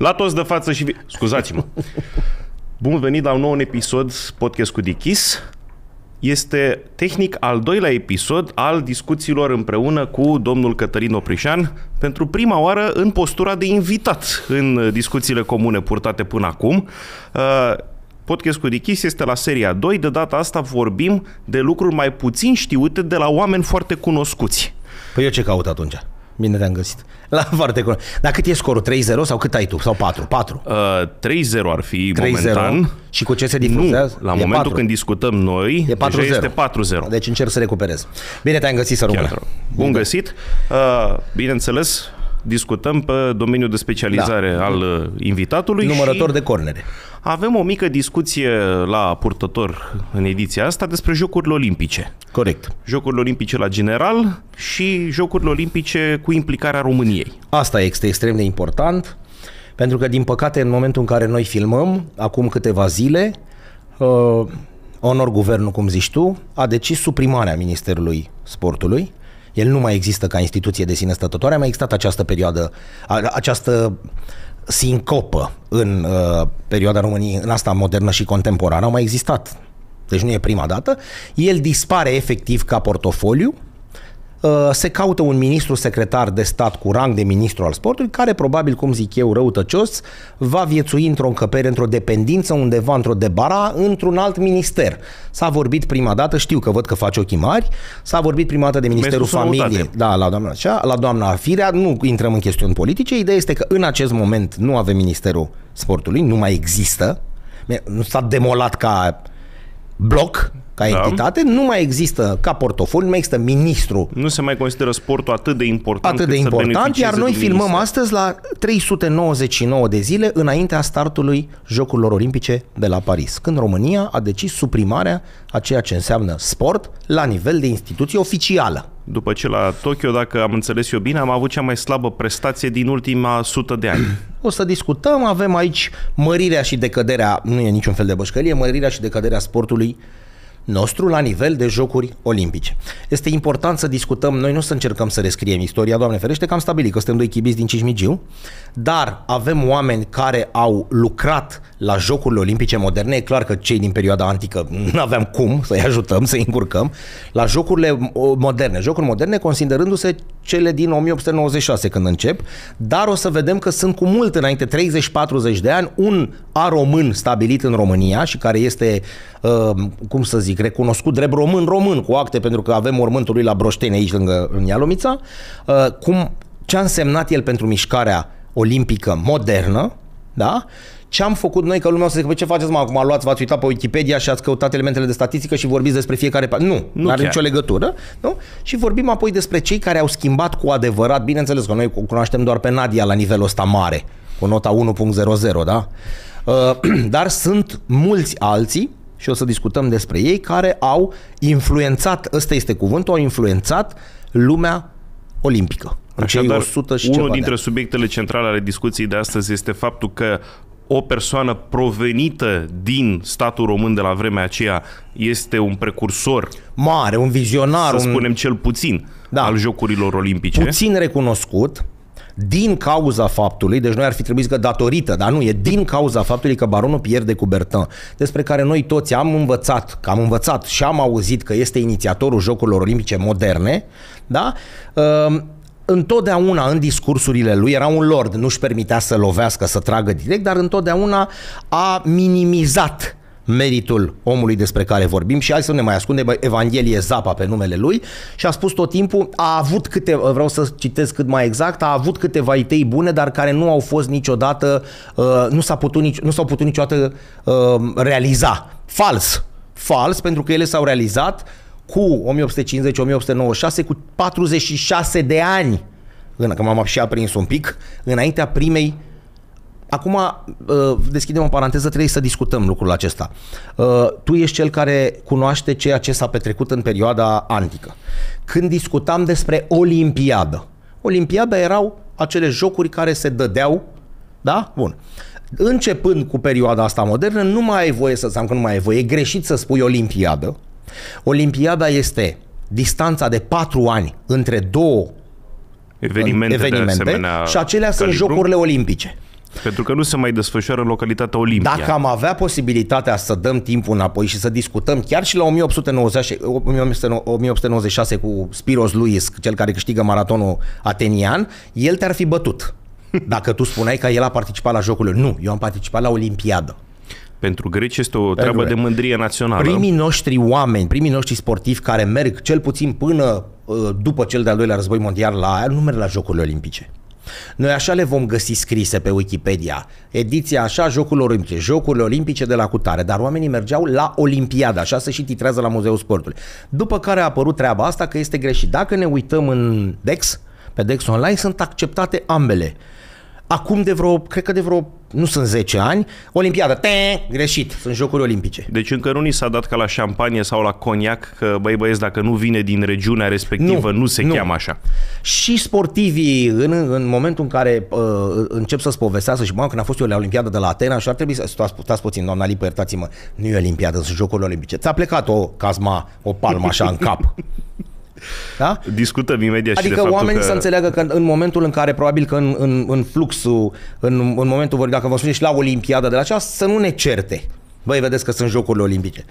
La toți de față și... Scuzați-mă. Bun venit la un nou episod podcast cu Dichis. Este tehnic al doilea episod al discuțiilor împreună cu domnul Cătălin Oprișan pentru prima oară în postura de invitat în discuțiile comune purtate până acum. Uh, podcast cu Dichis este la seria 2. De data asta vorbim de lucruri mai puțin știute de la oameni foarte cunoscuți. Păi eu ce caut atunci? Bine te-am găsit. La foarte curând. Dar cât e scorul? 3-0 sau cât ai tu? Sau 4? 4? Uh, 3-0 ar fi 3-0. momentan. Și cu ce se difuzează? Nu, la e momentul 4. când discutăm noi, e 4 deja este 4-0. Deci încerc să recuperez. Bine te-am găsit, să rămână. Bun găsit. Uh, bineînțeles, discutăm pe domeniul de specializare da. al uh, invitatului. Numărător și... de cornere avem o mică discuție la purtător în ediția asta despre Jocurile Olimpice. Corect. Jocurile Olimpice la general și Jocurile Olimpice cu implicarea României. Asta este extrem de important, pentru că, din păcate, în momentul în care noi filmăm, acum câteva zile, uh, onor guvernul, cum zici tu, a decis suprimarea Ministerului Sportului. El nu mai există ca instituție de sine stătătoare, a mai existat această perioadă, această sincopă în uh, perioada României, în asta modernă și contemporană, au mai existat. Deci nu e prima dată. El dispare efectiv ca portofoliu, Uh, se caută un ministru secretar de stat cu rang de ministru al sportului, care probabil, cum zic eu, răutăcios, va viețui într-o încăpere, într-o dependință, undeva într-o debara, într-un alt minister. S-a vorbit prima dată, știu că văd că face ochii mari, s-a vorbit prima dată de Ministerul Familiei, da, la doamna, așa, la doamna Firea, nu intrăm în chestiuni politice, ideea este că în acest moment nu avem Ministerul Sportului, nu mai există, nu s-a demolat ca bloc, ca da. entitate, nu mai există ca portofoliu, nu mai există ministru. Nu se mai consideră sportul atât de important. Atât de important, iar noi filmăm ministru. astăzi la 399 de zile înaintea startului Jocurilor Olimpice de la Paris, când România a decis suprimarea a ceea ce înseamnă sport la nivel de instituție oficială. După ce la Tokyo, dacă am înțeles eu bine, am avut cea mai slabă prestație din ultima sută de ani. O să discutăm, avem aici mărirea și decăderea, nu e niciun fel de bășcălie, mărirea și decăderea sportului nostru la nivel de jocuri olimpice. Este important să discutăm, noi nu să încercăm să rescriem istoria, Doamne ferește, că am stabilit că suntem doi chibiți din Cismigiu, dar avem oameni care au lucrat la Jocurile Olimpice Moderne, e clar că cei din perioada antică nu aveam cum să-i ajutăm, să-i încurcăm, la Jocurile Moderne, Jocuri Moderne considerându-se cele din 1896 când încep, dar o să vedem că sunt cu mult înainte, 30-40 de ani, un a român stabilit în România și care este, uh, cum să zic, recunoscut drept român-român cu acte, pentru că avem mormântul lui la Broșteni aici lângă Ialomița, uh, cum ce a însemnat el pentru mișcarea olimpică modernă, da? Ce am făcut noi, că lumea o să zică, păi ce faceți mă acum, luați, v-ați uitat pe Wikipedia și ați căutat elementele de statistică și vorbiți despre fiecare... Nu, nu are nicio legătură. Nu? Și vorbim apoi despre cei care au schimbat cu adevărat, bineînțeles că noi cunoaștem doar pe Nadia la nivelul ăsta mare, cu nota 1.00, da? Uh, dar sunt mulți alții și o să discutăm despre ei, care au influențat, ăsta este cuvântul, au influențat lumea olimpică. Așadar, 100 și unul dintre de subiectele centrale ale discuției de astăzi este faptul că o persoană provenită din statul român de la vremea aceea este un precursor mare, un vizionar, să spunem un... cel puțin, da. al jocurilor olimpice. Puțin recunoscut, din cauza faptului, deci noi ar fi trebuit să datorită, dar nu, e din cauza faptului că baronul Pierre de Coubertin, despre care noi toți am învățat, că am învățat și am auzit că este inițiatorul Jocurilor Olimpice moderne, da? Uh, întotdeauna în discursurile lui, era un lord, nu-și permitea să lovească, să tragă direct, dar întotdeauna a minimizat meritul omului despre care vorbim și hai să nu ne mai ascundem, Evanghelie Zapa pe numele lui și a spus tot timpul, a avut câte, vreau să citesc cât mai exact, a avut câteva idei bune, dar care nu au fost niciodată, uh, nu, s-a putut nici, nu s-au putut niciodată uh, realiza. Fals! Fals, pentru că ele s-au realizat cu 1850-1896, cu 46 de ani, în, că m-am și aprins un pic, înaintea primei Acum uh, deschidem o paranteză, trebuie să discutăm lucrul acesta. Uh, tu ești cel care cunoaște ceea ce s-a petrecut în perioada antică. Când discutam despre Olimpiadă, Olimpiada erau acele jocuri care se dădeau, da? Bun. Începând cu perioada asta modernă, nu mai ai voie să, sau că nu mai ai voie, e greșit să spui Olimpiadă, Olimpiada este distanța de 4 ani între două evenimente, evenimente și acelea sunt jocurile olimpice. Pentru că nu se mai desfășoară în localitatea Olimpia. Dacă am avea posibilitatea să dăm timpul înapoi și să discutăm chiar și la 1896, 1896 cu Spiros Luis, cel care câștigă maratonul atenian, el te-ar fi bătut. Dacă tu spuneai că el a participat la jocurile. Nu, eu am participat la Olimpiadă. Pentru greci este o Pentru treabă greci. de mândrie națională. Primii noștri oameni, primii noștri sportivi care merg cel puțin până uh, după cel de-al doilea război mondial la aer, nu merg la Jocurile Olimpice. Noi așa le vom găsi scrise pe Wikipedia. Ediția așa, Jocurile Olimpice, Jocurile Olimpice de la Cutare, dar oamenii mergeau la Olimpiada, așa se și titrează la Muzeul Sportului. După care a apărut treaba asta că este greșit. Dacă ne uităm în DEX, pe DEX Online sunt acceptate ambele acum de vreo, cred că de vreo, nu sunt 10 ani, Olimpiada, te, greșit, sunt Jocuri Olimpice. Deci încă nu ni s-a dat ca la șampanie sau la coniac că, băi băieți, dacă nu vine din regiunea respectivă, nu, nu se nu. cheamă așa. Și sportivii, în, în momentul în care uh, încep să-ți povestească și, mă, când a fost eu la Olimpiada de la Atena și ar trebui să... Stați, stați puțin, doamna Lipă, iertați-mă, nu e Olimpiada, sunt Jocurile Olimpice. Ți-a plecat o cazma, o palmă așa în cap. Da? Discutăm imediat adică și de adică oamenii că... să înțeleagă că în momentul în care, probabil că în, în, în fluxul, în, în momentul, dacă vă spuneți la Olimpiada de la aceasta, să nu ne certe. Băi, vedeți că sunt jocurile olimpice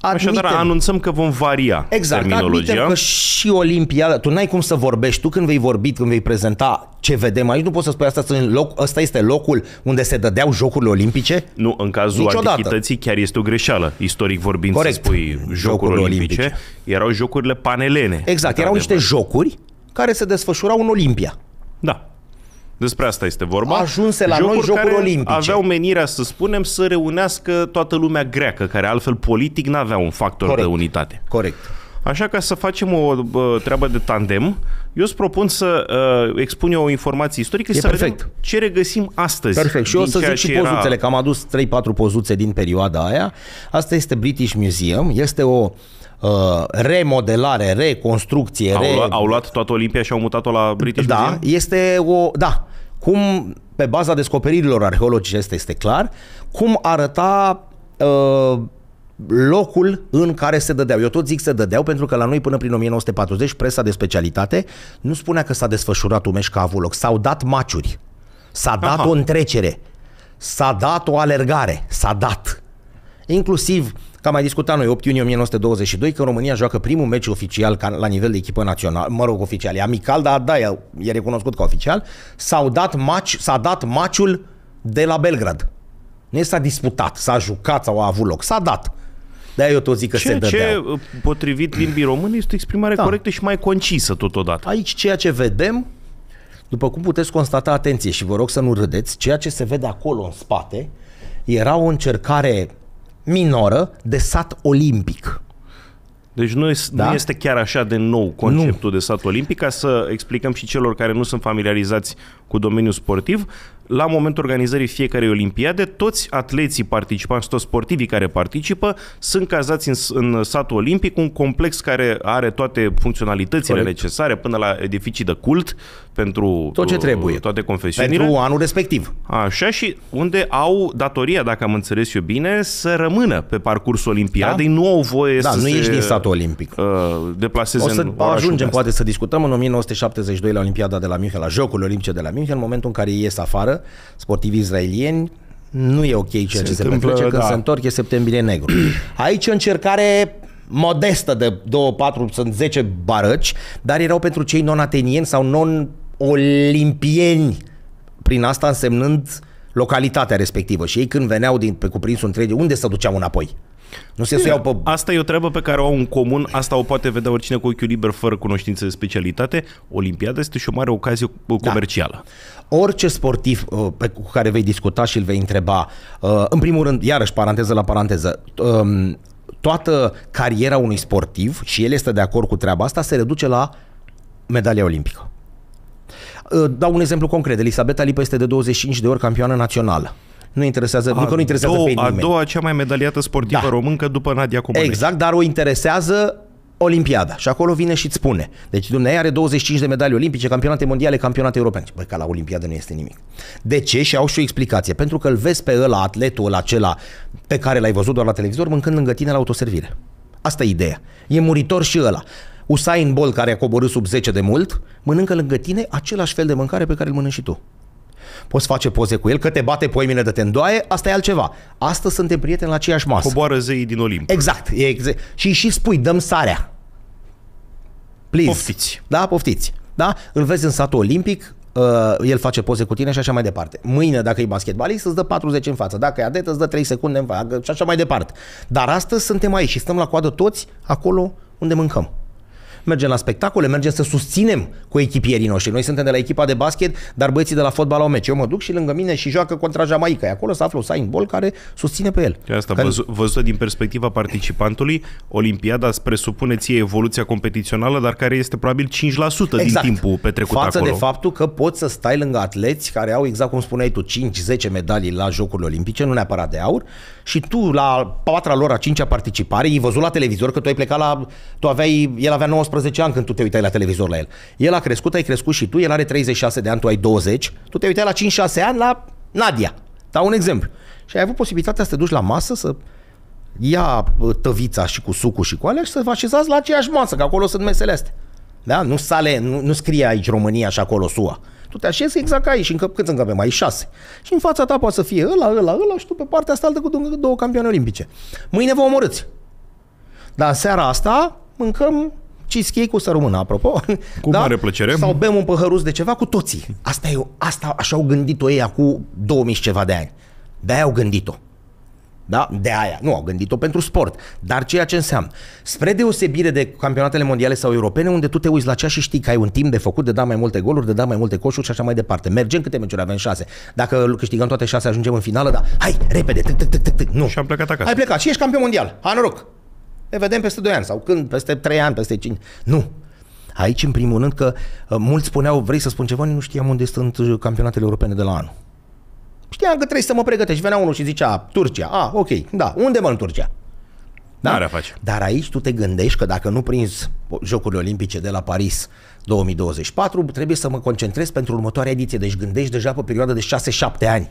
admitem. Așadar, anunțăm că vom varia exact, terminologia. Exact, că și Olimpiada, tu n-ai cum să vorbești, tu când vei vorbi, când vei prezenta ce vedem aici, nu poți să spui asta, în loc, asta este locul unde se dădeau Jocurile Olimpice? Nu, în cazul Niciodată. antichității chiar este o greșeală, istoric vorbind, Corect. să spui jocurile jocuri olimpice. olimpice. Erau Jocurile panelene. Exact, erau niște jocuri care se desfășurau în Olimpia. Da. Despre asta este vorba. Ajunse la jocuri noi jocuri care olimpice. aveau menirea, să spunem, să reunească toată lumea greacă, care altfel politic n-avea un factor Corect. de unitate. Corect. Așa ca să facem o uh, treabă de tandem, eu îți propun să uh, expun eu o informație istorică și să perfect. vedem ce regăsim astăzi. Perfect. Și o să zic și pozuțele, era... că am adus 3-4 pozuțe din perioada aia. Asta este British Museum, este o uh, Uh, remodelare, reconstrucție. Au, re... luat, au luat toată Olimpia și au mutat-o la British da, Museum? Este o... Da. Cum, pe baza descoperirilor arheologice, este, este clar, cum arăta uh, locul în care se dădeau. Eu tot zic se dădeau pentru că la noi până prin 1940 presa de specialitate nu spunea că s-a desfășurat un meci ca avut loc. S-au dat maciuri, s-a dat o întrecere, s-a dat o alergare, s-a dat. Inclusiv ca mai discutat noi, 8 iunie 1922, că România joacă primul meci oficial ca, la nivel de echipă națională, mă rog, oficial, e amical, dar da, e, e recunoscut ca oficial, s-au dat match, s-a dat maciul de la Belgrad. Nu s-a disputat, s-a jucat sau a avut loc, s-a dat. Da, eu tot zic că ceea se ce, uh, potrivit limbii române, este o exprimare da. corectă și mai concisă totodată. Aici ceea ce vedem, după cum puteți constata, atenție și vă rog să nu râdeți, ceea ce se vede acolo în spate era o încercare minoră de sat olimpic. Deci nu, este, da? nu este chiar așa de nou conceptul nu. de sat olimpic, ca să explicăm și celor care nu sunt familiarizați cu domeniul sportiv la momentul organizării fiecarei olimpiade, toți atleții participanți, toți sportivii care participă, sunt cazați în, în satul olimpic, un complex care are toate funcționalitățile Correct. necesare, până la edificii de cult, pentru Tot ce uh, trebuie. toate confesiunile. Pentru anul respectiv. Așa și unde au datoria, dacă am înțeles eu bine, să rămână pe parcursul olimpiadei, da? nu au voie da, să nu ești din satul olimpic. Uh, deplaseze o să în ajungem poate să discutăm în 1972 la Olimpiada de la München, la Jocurile Olimpice de la München, în momentul în care ies afară, țară, sportivi israelieni nu e ok ceea se ce se, se petrece, când da. se întorc e septembrie negru. Aici o încercare modestă de 2, 4, sunt 10 barăci, dar erau pentru cei non-atenieni sau non-olimpieni, prin asta însemnând localitatea respectivă. Și ei când veneau din, pe cuprinsul întreg, unde se duceau înapoi? Nu se pe... Asta e o treabă pe care o au în comun, asta o poate vedea oricine cu ochiul liber fără cunoștințe de specialitate. Olimpiada este și o mare ocazie da. comercială. Da orice sportiv uh, pe cu care vei discuta și îl vei întreba, uh, în primul rând, iarăși paranteză la paranteză, um, toată cariera unui sportiv, și el este de acord cu treaba asta, se reduce la medalia olimpică. Uh, dau un exemplu concret. Elisabeta Lipă este de 25 de ori campioană națională nu interesează, a nu că nu interesează două, pe nimeni. A doua cea mai medaliată sportivă da. româncă după Nadia Comăneci. Exact, dar o interesează Olimpiada. Și acolo vine și îți spune. Deci dumneavoastră are 25 de medalii olimpice, campionate mondiale, campionate europene. Băi, ca la Olimpiada nu este nimic. De ce? Și au și o explicație. Pentru că îl vezi pe ăla, atletul ăla, acela pe care l-ai văzut doar la televizor, mâncând lângă tine la autoservire. Asta e ideea. E muritor și ăla. Usain Bolt, care a coborât sub 10 de mult, mănâncă lângă tine același fel de mâncare pe care îl mănânci și tu poți face poze cu el, că te bate poimine de te îndoaie, asta e altceva. Astăzi suntem prieteni la aceeași masă. Coboară zeii din Olimp. Exact. E exact. Și și spui, dăm sarea. Please. Poftiți. Da, poftiți. Da? Îl vezi în satul olimpic, uh, el face poze cu tine și așa mai departe. Mâine, dacă e basketbalist, îți dă 40 în față. Dacă e adet, îți dă 3 secunde în față și așa mai departe. Dar astăzi suntem aici și stăm la coadă toți acolo unde mâncăm mergem la spectacole, mergem să susținem cu echipierii noștri. Noi suntem de la echipa de basket, dar băieții de la fotbal au meci. Eu mă duc și lângă mine și joacă contra Jamaica. Acolo se află Usain Bolt care susține pe el. asta, care... văzută din perspectiva participantului, Olimpiada presupune ție evoluția competițională, dar care este probabil 5% exact. din timpul petrecut Față acolo. de faptul că poți să stai lângă atleți care au, exact cum spuneai tu, 5-10 medalii la Jocurile Olimpice, nu neapărat de aur, și tu la patra lor, a cincea participare, ai văzut la televizor că tu ai plecat la... Tu aveai, el avea 19 14 ani când tu te uitai la televizor la el. El a crescut, ai crescut și tu, el are 36 de ani, tu ai 20, tu te uitai la 5-6 ani la Nadia. Dau un exemplu. Și ai avut posibilitatea să te duci la masă, să ia tăvița și cu sucul și cu alea și să vă așezați la aceeași masă, că acolo sunt mesele astea. Da? Nu sale, nu, nu scrie aici România și acolo SUA. Tu te așezi exact ca aici, încă, cât încăpem? Ai șase. Și în fața ta poate să fie ăla, ăla, ăla și tu pe partea asta altă cu două campioane olimpice. Mâine vă omorâți. Dar seara asta mâncăm cheesecake-ul să rămână, apropo. Cu da? mare plăcere. Sau bem un păhăruț de ceva cu toții. Asta, e, asta așa au gândit-o ei cu 2000 și ceva de ani. De-aia au gândit-o. Da? De aia. Nu, au gândit-o pentru sport. Dar ceea ce înseamnă. Spre deosebire de campionatele mondiale sau europene, unde tu te uiți la cea și știi că ai un timp de făcut, de da mai multe goluri, de da mai multe coșuri și așa mai departe. Mergem câte meciuri avem șase. Dacă câștigăm toate șase, ajungem în finală, dar hai, repede, tic, tic, tic, tic, tic. Nu. Și am plecat acasă. Ai plecat și ești campion mondial. Ha, noroc ne vedem peste 2 ani sau când, peste 3 ani, peste 5. Nu. Aici, în primul rând, că uh, mulți spuneau, vrei să spun ceva, nu știam unde sunt uh, campionatele europene de la anul. Știam că trebuie să mă pregătesc. Venea unul și zicea, Turcia, a, ok, da, unde mă în Turcia? Da? are face. Dar aici tu te gândești că dacă nu prinzi Jocurile Olimpice de la Paris 2024, trebuie să mă concentrez pentru următoarea ediție. Deci gândești deja pe o perioadă de 6-7 ani.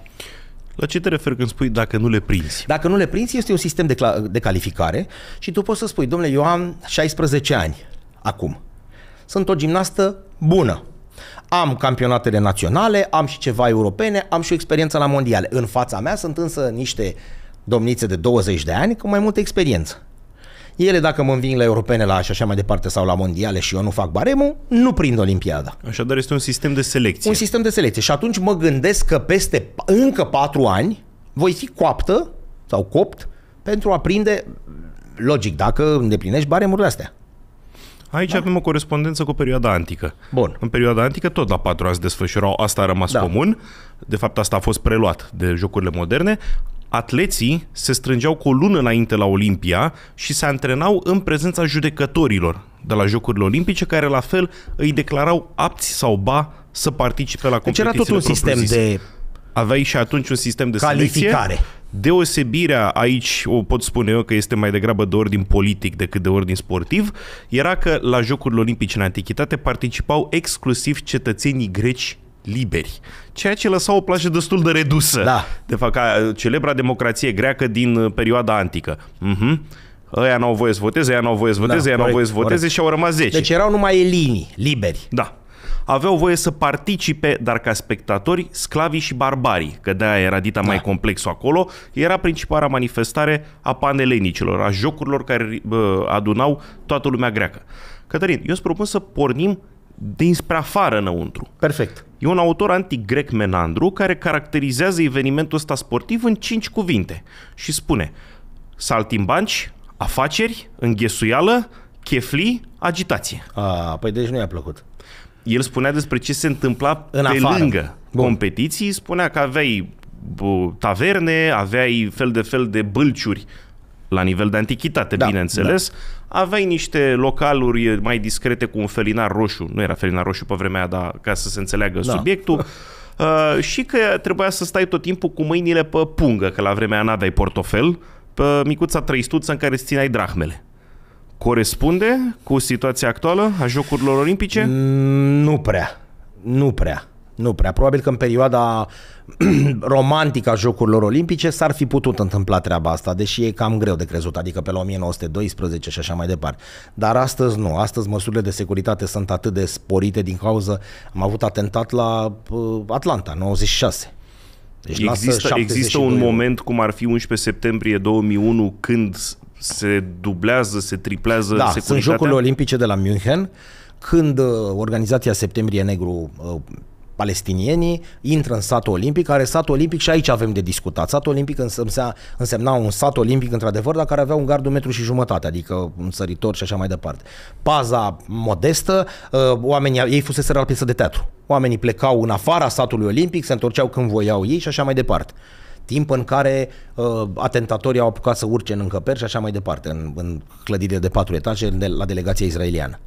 La ce te referi când spui dacă nu le prinzi? Dacă nu le prinzi, este un sistem de, cla- de calificare și tu poți să spui, domnule, eu am 16 ani acum. Sunt o gimnastă bună. Am campionatele naționale, am și ceva europene, am și o experiență la mondiale. În fața mea sunt însă niște domnițe de 20 de ani cu mai multă experiență. Ele, dacă mă înving la europene la și așa mai departe sau la mondiale și eu nu fac baremul, nu prind Olimpiada. Așadar este un sistem de selecție. Un sistem de selecție. Și atunci mă gândesc că peste încă patru ani voi fi coaptă sau copt pentru a prinde, logic, dacă îndeplinești baremurile astea. Aici da. avem o corespondență cu perioada antică. Bun. În perioada antică tot la patru ani se desfășurau, asta a rămas da. comun, de fapt asta a fost preluat de jocurile moderne, Atleții se strângeau cu o lună înainte la Olimpia și se antrenau în prezența judecătorilor de la Jocurile Olimpice, care la fel îi declarau apți sau ba să participe la competiții. Deci era tot un sistem de... Aveai și atunci un sistem de calificare. Selecție. Deosebirea aici, o pot spune eu că este mai degrabă de ordin politic decât de ordin sportiv, era că la Jocurile Olimpice în Antichitate participau exclusiv cetățenii greci liberi, ceea ce lăsa o plajă destul de redusă. Da. De fapt, ca celebra democrație greacă din uh, perioada antică. Uh-huh. Ăia n-au voie să voteze, ăia n-au voie să da, voteze, da, ăia n-au voie să voteze corect. și au rămas 10. Deci erau numai elinii, liberi. Da. Aveau voie să participe, dar ca spectatori, sclavii și barbarii, că de-aia era dita da. mai complexul acolo, era principala manifestare a panelenicilor, a jocurilor care uh, adunau toată lumea greacă. Cătălin, eu îți propun să pornim dinspre afară înăuntru. Perfect. E un autor antigrec Menandru care caracterizează evenimentul ăsta sportiv în cinci cuvinte și spune saltimbanci, afaceri, înghesuială, chefli, agitație. A, păi deci nu i-a plăcut. El spunea despre ce se întâmpla în pe afară. lângă Bun. competiții, spunea că aveai taverne, aveai fel de fel de bâlciuri la nivel de antichitate, da, bineînțeles, da aveai niște localuri mai discrete cu un felinar roșu, nu era felinar roșu pe vremea aia, dar ca să se înțeleagă da. subiectul, uh, și că trebuia să stai tot timpul cu mâinile pe pungă, că la vremea aia n-aveai portofel, pe micuța trăistuță în care îți țineai drahmele corespunde cu situația actuală a Jocurilor Olimpice? Mm, nu prea. Nu prea. Nu prea. Probabil că în perioada romantică a Jocurilor Olimpice s-ar fi putut întâmpla treaba asta, deși e cam greu de crezut, adică pe la 1912 și așa mai departe. Dar astăzi nu. Astăzi măsurile de securitate sunt atât de sporite din cauza... Am avut atentat la uh, Atlanta, 96. Deci există, există un moment cum ar fi 11 septembrie 2001 când se dublează, se triplează da, securitatea? sunt Jocurile Olimpice de la München când uh, organizația Septembrie Negru uh, palestinienii intră în satul olimpic, care satul olimpic și aici avem de discutat. Satul olimpic însemna, însemna un sat olimpic într-adevăr, dar care avea un gard de metru și jumătate, adică un săritor și așa mai departe. Paza modestă, uh, oamenii, ei fuseseră la piesă de teatru. Oamenii plecau în afara satului olimpic, se întorceau când voiau ei și așa mai departe timp în care uh, atentatorii au apucat să urce în încăperi și așa mai departe, în, în clădire de patru etaje de, la delegația israeliană.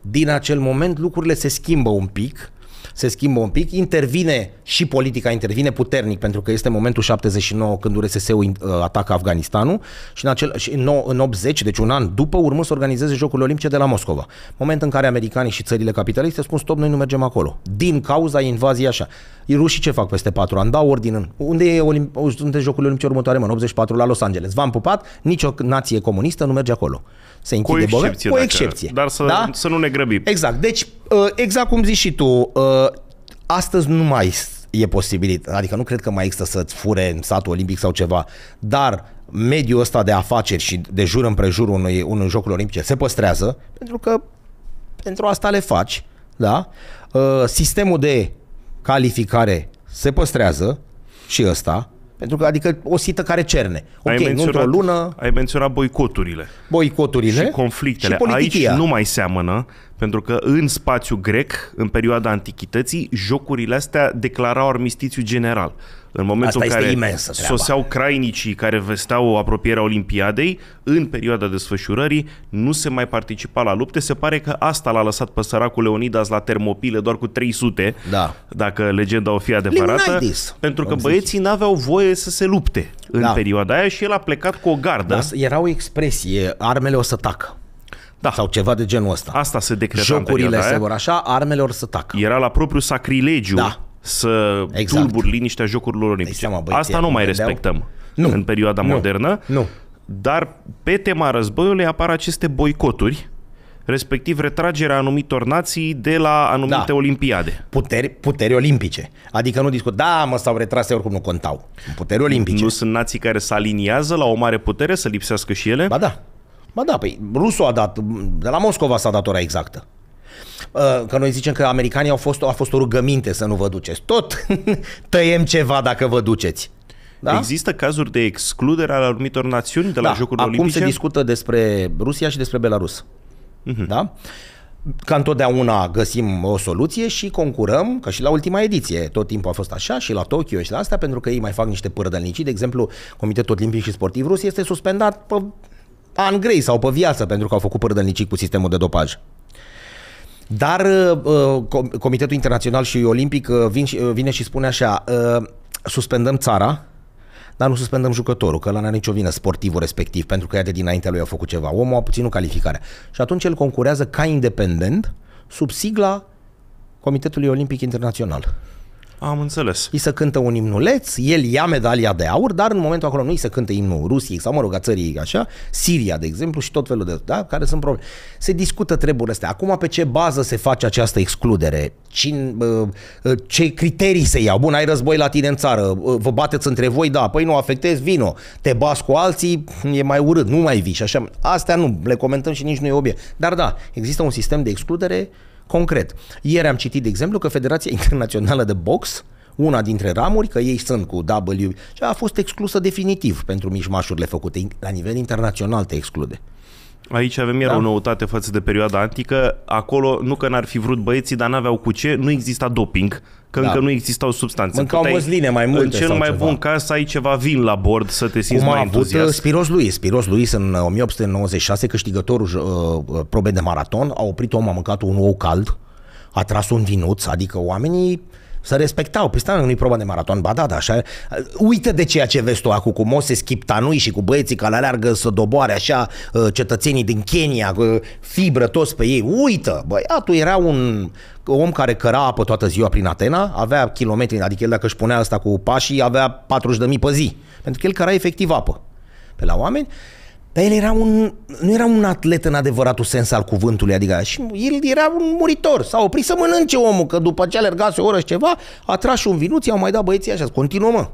Din acel moment lucrurile se schimbă un pic, se schimbă un pic, intervine și politica, intervine puternic, pentru că este momentul 79 când URSS-ul uh, atacă Afganistanul și în, acel, și în, în 80, deci un an după, urmă să organizeze Jocurile Olimpice de la Moscova. Moment în care americanii și țările capitaliste spun stop, noi nu mergem acolo. Din cauza invaziei așa. Rușii ce fac peste patru ani? Dau ordin în... Unde e Olimp- unde Jocurile Olimpice următoare, mă? În 84 la Los Angeles. V-am pupat, nicio nație comunistă nu merge acolo se închide cu excepție, băga, cu excepție. dar să, da? să nu ne grăbim. Exact. Deci, uh, exact cum zici și tu, uh, astăzi nu mai e posibil. adică nu cred că mai există să-ți fure în satul olimpic sau ceva, dar mediul ăsta de afaceri și de jur împrejur unui, unui jocul olimpice se păstrează pentru că pentru asta le faci, da? Uh, sistemul de calificare se păstrează și ăsta, pentru că, adică o sită care cerne. Ok, ai într-o lună... Ai menționat boicoturile. Boicoturile și conflictele. Și Aici nu mai seamănă, pentru că în spațiu grec, în perioada antichității, jocurile astea declarau armistițiu general. În momentul Asta în care imensă treaba. soseau crainicii care vesteau apropierea Olimpiadei, în perioada desfășurării nu se mai participa la lupte. Se pare că asta l-a lăsat pe săracul Leonidas la termopile doar cu 300, da. dacă legenda o fi adevărată, Leonidas. pentru că băieții n-aveau voie să se lupte în da. perioada aia și el a plecat cu o gardă. Da, era o expresie, armele o să tacă. Da. Sau ceva de genul ăsta. Asta se decreta Jocurile se vor așa, or să tacă. Era la propriu sacrilegiu da să exact. tulbur liniștea jocurilor olimpice. Păi seama, băi, Asta nu mai vedeau? respectăm nu. în perioada nu. modernă. Nu. Dar pe tema războiului apar aceste boicoturi respectiv retragerea anumitor nații de la anumite da. olimpiade. Puteri, puteri olimpice. Adică nu discut, da, mă, s-au retras, oricum nu contau. Puteri olimpice. Nu sunt nații care se aliniază la o mare putere să lipsească și ele? Ba da. Ba da, păi rusul a dat, de la Moscova s-a dat ora exactă. Uh, că noi zicem că americanii au fost, a fost o rugăminte să nu vă duceți. Tot tăiem ceva dacă vă duceți. Da? Există cazuri de excludere al anumitor națiuni de la da. Jocurile Olimpice? Acum se discută despre Rusia și despre Belarus. Uh-huh. Da? ca întotdeauna găsim o soluție și concurăm, ca și la ultima ediție tot timpul a fost așa și la Tokyo și la asta, pentru că ei mai fac niște părădălnicii. De exemplu, Comitetul Olimpic și Sportiv Rus este suspendat pe an grei sau pe viață pentru că au făcut părădălnicii cu sistemul de dopaj. Dar uh, uh, Comitetul Internațional și Olimpic uh, vin, vine și spune așa, suspendăm țara, dar nu suspendăm jucătorul, că la n a nicio vină sportivul respectiv, pentru că ea de dinaintea lui a făcut ceva. Omul a puținut calificarea. Și atunci el concurează ca independent sub sigla Comitetului Olimpic Internațional. Am înțeles. Îi se cântă un imnuleț, el ia medalia de aur, dar în momentul acolo nu îi se cântă imnul Rusiei sau, mă rog, a țării așa, Siria, de exemplu, și tot felul de, da, care sunt probleme. Se discută treburile astea. Acum, pe ce bază se face această excludere? Cine, ce criterii se iau? Bun, ai război la tine în țară, vă bateți între voi, da, păi nu afectezi, vino. Te bați cu alții, e mai urât, nu mai vii și așa. Astea nu, le comentăm și nici nu e obiect. Dar da, există un sistem de excludere Concret, ieri am citit, de exemplu, că Federația Internațională de Box una dintre ramuri, că ei sunt cu W, a fost exclusă definitiv pentru mișmașurile făcute. La nivel internațional te exclude. Aici avem iar da? o noutate față de perioada antică. Acolo nu că n-ar fi vrut băieții, dar n-aveau cu ce, nu exista doping, că da. încă nu existau substanțe. Mâncau Puteai, măsline mai multe În cel mai ceva. bun caz să ai ceva vin la bord să te simți Cum mai entuziast. Spiros lui, Spiros lui în 1896, câștigătorul uh, probe de maraton, a oprit om, a mâncat un ou cald, a tras un vinuț, adică oamenii să respectau. Păi stai, nu-i proba de maraton. Ba da, da, așa. Uită de ceea ce vezi tu acum cu Moses Schiptanui și cu băieții care aleargă să doboare așa uh, cetățenii din Kenya, fibră toți pe ei. Uită! Băiatul era un om care căra apă toată ziua prin Atena, avea kilometri, adică el dacă își punea asta cu pașii, avea 40.000 pe zi. Pentru că el căra efectiv apă pe la oameni dar el era un, nu era un atlet în adevăratul sens al cuvântului, adică și el era un muritor, s-a oprit să mănânce omul, că după ce alergase o oră și ceva, a tras un vinuț, i-au mai dat băieții așa, continuă mă.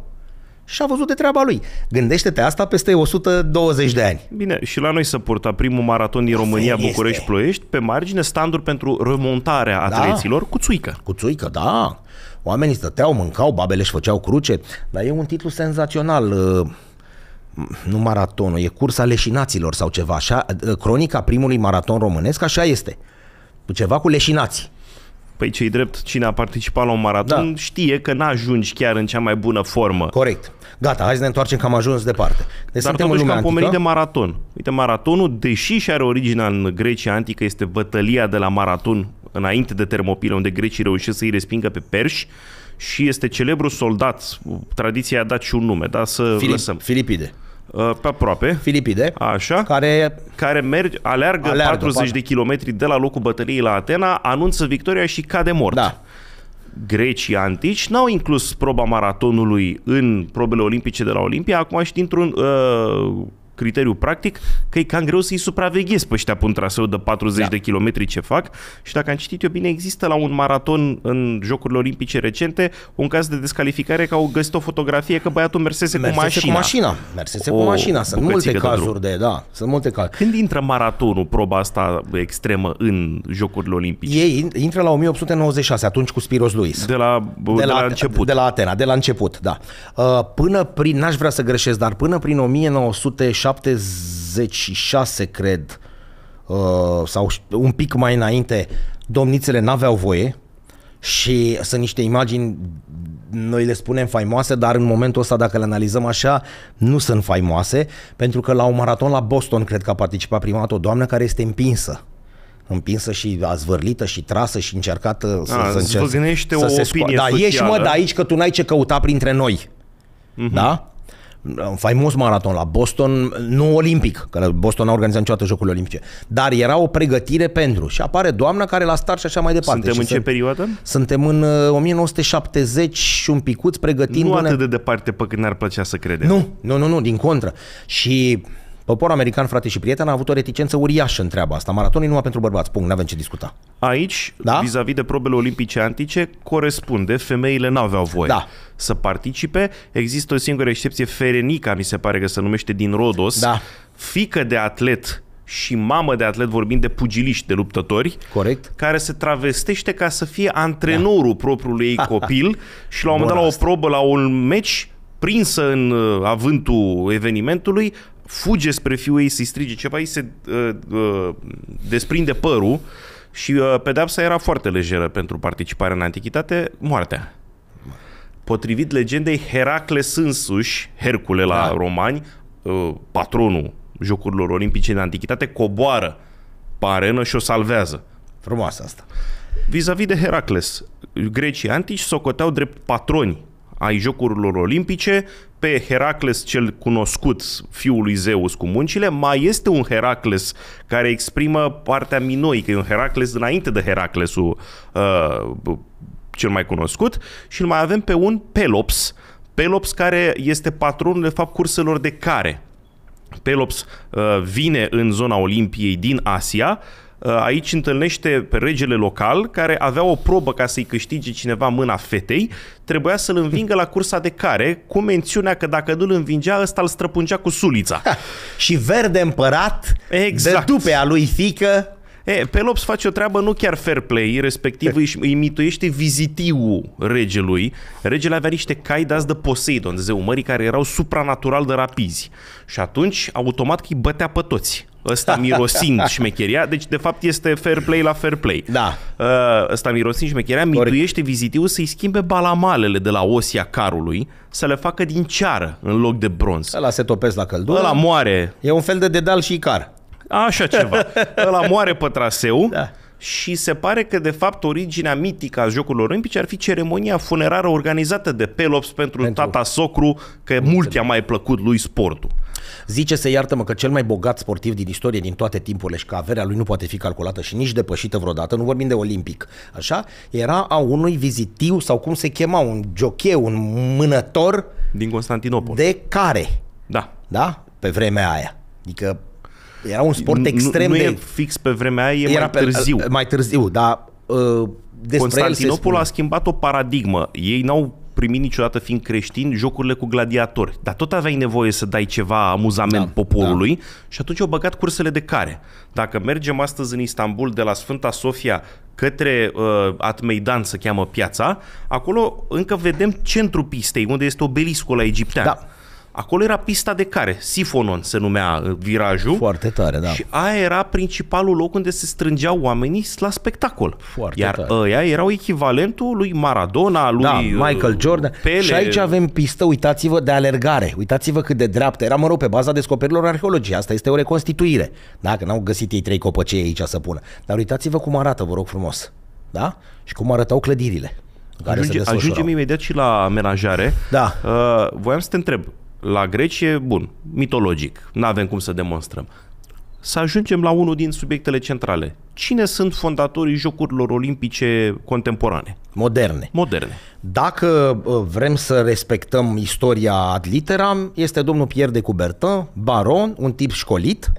Și a văzut de treaba lui. Gândește-te asta peste 120 de ani. Bine, și la noi să purta primul maraton din România, București-Ploiești, pe margine standuri pentru remontarea da. atleților da. cu țuică. Cu țuică, da. Oamenii stăteau, mâncau, babele își făceau cruce, dar e un titlu senzațional. Uh, nu maratonul, e cursa leșinaților sau ceva, așa, cronica primului maraton românesc, așa este, cu ceva cu leșinații. Păi cei drept, cine a participat la un maraton da. știe că n-ajungi chiar în cea mai bună formă. Corect. Gata, hai să ne întoarcem că am ajuns departe. Deci Dar totuși că am pomenit de maraton. Uite, maratonul, deși și are originea în Grecia antică, este bătălia de la maraton înainte de termopile, unde grecii reușesc să-i respingă pe perși și este celebru soldat. Tradiția a dat și un nume, da? Să Filip, lăsăm. Filipide. Uh, pe aproape. Filipide. Așa. Care, care merge, aleargă, aleargă 40 poate. de kilometri de la locul bătăliei la Atena, anunță victoria și cade mort. Da. Grecii antici n-au inclus proba maratonului în probele olimpice de la Olimpia, acum și dintr-un uh, criteriu practic că e cam greu să-i supraveghezi pe ăștia pe un traseu de 40 da. de kilometri ce fac și dacă am citit eu bine, există la un maraton în Jocurile Olimpice recente un caz de descalificare că au găsit o fotografie că băiatul mersese, mersese cu mașina. cu mașina. Mersese o cu mașina. Sunt multe de cazuri de, da, sunt multe cazuri. Când intră maratonul, proba asta extremă în Jocurile Olimpice? Ei intră la 1896, atunci cu Spiros Luis. De la, de la, de la început. De la Atena, de la început, da. Uh, până prin, n-aș vrea să greșesc, dar până prin 1900 76, cred, uh, sau un pic mai înainte, domnițele n-aveau voie și sunt niște imagini, noi le spunem faimoase, dar în momentul ăsta, dacă le analizăm așa, nu sunt faimoase, pentru că la un maraton la Boston, cred că a participat prima dată o doamnă care este împinsă împinsă și a zvârlită și trasă și încercată să, a, să, încerc, să o se scoa... Da, ieși mă de aici că tu n-ai ce căuta printre noi. Uh-huh. Da? un faimos maraton la Boston, nu olimpic, că Boston a organizat niciodată Jocurile Olimpice, dar era o pregătire pentru. Și apare doamna care la start și așa mai departe. Suntem și în ce sunt, perioadă? Suntem în 1970 uh, și un picuț pregătindu-ne... Nu atât de departe pe când ar plăcea să credem. Nu, nu, nu, nu din contră. Și Poporul american, frate și prieten, a avut o reticență uriașă în treaba asta. Maratonii numai pentru bărbați, punct, n-avem ce discuta. Aici, da? vis-a-vis de probele olimpice antice, corespunde, femeile n-aveau voie da. să participe. Există o singură excepție, Ferenica, mi se pare că se numește, din Rodos, da. fică de atlet și mamă de atlet, vorbind de pugiliști, de luptători, Corect. care se travestește ca să fie antrenorul da. propriului ei copil și la un moment dat, la o probă, la un meci, prinsă în uh, avântul evenimentului, fuge spre fiul ei să-i strige ceva, îi se uh, uh, desprinde părul și uh, ă, pedapsa era foarte lejeră pentru participarea în antichitate, moartea. Potrivit legendei, Heracles însuși, Hercule la da. romani, uh, patronul jocurilor olimpice din antichitate, coboară pe arenă și o salvează. Frumoasă asta. Vis-a-vis de Heracles, grecii antici socoteau drept patroni ai jocurilor olimpice pe Heracles cel cunoscut, fiul lui Zeus cu muncile, mai este un Heracles care exprimă partea minoică, e un Heracles înainte de Heraclesul uh, cel mai cunoscut și îl mai avem pe un Pelops, Pelops care este patronul de fapt curselor de care. Pelops uh, vine în zona Olimpiei din Asia Uh, aici întâlnește pe regele local care avea o probă ca să-i câștige cineva mâna fetei, trebuia să-l învingă la cursa de care, cu mențiunea că dacă nu-l învingea, ăsta îl străpungea cu sulița. Ha, și verde împărat exact. de dupea lui fică E, Pelops face o treabă nu chiar fair play, respectiv îi, îi mituiește vizitiu regelui. Regele avea niște cai dați de Poseidon, zeu mării, care erau supranatural de rapizi. Și atunci, automat, îi bătea pe toți ăsta mirosind șmecheria, deci de fapt este fair play la fair play. Da. Uh, ăsta mirosind șmecheria, mituiește vizitiu să-i schimbe balamalele de la osia carului, să le facă din ceară în loc de bronz. Ăla se topesc la căldură. Ăla moare. E un fel de dedal și car. Așa ceva. Ăla moare pe traseu. Da și se pare că, de fapt, originea mitică a Jocurilor Olimpice ar fi ceremonia funerară organizată de Pelops pentru, pentru... tata socru, că mult i-a mai plăcut lui sportul. Zice să iartă-mă că cel mai bogat sportiv din istorie din toate timpurile și că averea lui nu poate fi calculată și nici depășită vreodată, nu vorbim de olimpic, așa, era a unui vizitiu sau cum se chema, un jocheu, un mânător din Constantinopol. De care? Da. Da? Pe vremea aia. Adică era un sport extrem nu, nu de... Nu e fix pe vremea aia, e era mai pe, târziu. Mai târziu, dar... Uh, Constantinopol a schimbat o paradigmă. Ei n-au primit niciodată fiind creștin jocurile cu gladiatori. Dar tot aveai nevoie să dai ceva amuzament da, da. poporului da. și atunci au băgat cursele de care. Dacă mergem astăzi în Istanbul de la Sfânta Sofia către uh, Atmeidan, se cheamă piața, acolo încă vedem centrul pistei, unde este obeliscul la egiptean. Da. Acolo era pista de care? Sifonon se numea uh, virajul. Foarte tare, da. Și aia era principalul loc unde se strângeau oamenii la spectacol. Foarte Iar tare. ăia erau echivalentul lui Maradona, lui da, Michael uh, Jordan. Pele. Și aici avem pistă, uitați-vă, de alergare. Uitați-vă cât de dreaptă era, mă rog, pe baza descoperirilor arheologiei. Asta este o reconstituire. Da, că n-au găsit ei trei copăcei aici să pună. Dar uitați-vă cum arată, vă rog frumos. Da? Și cum arătau clădirile. ajunge, ajungem imediat și la amenajare. Da. Uh, voiam să te întreb, la Grecie, bun, mitologic, nu avem cum să demonstrăm. Să ajungem la unul din subiectele centrale. Cine sunt fondatorii Jocurilor Olimpice contemporane? Moderne. Moderne. Dacă uh, vrem să respectăm istoria ad literam, este domnul Pierre de Coubertin, baron, un tip școlit,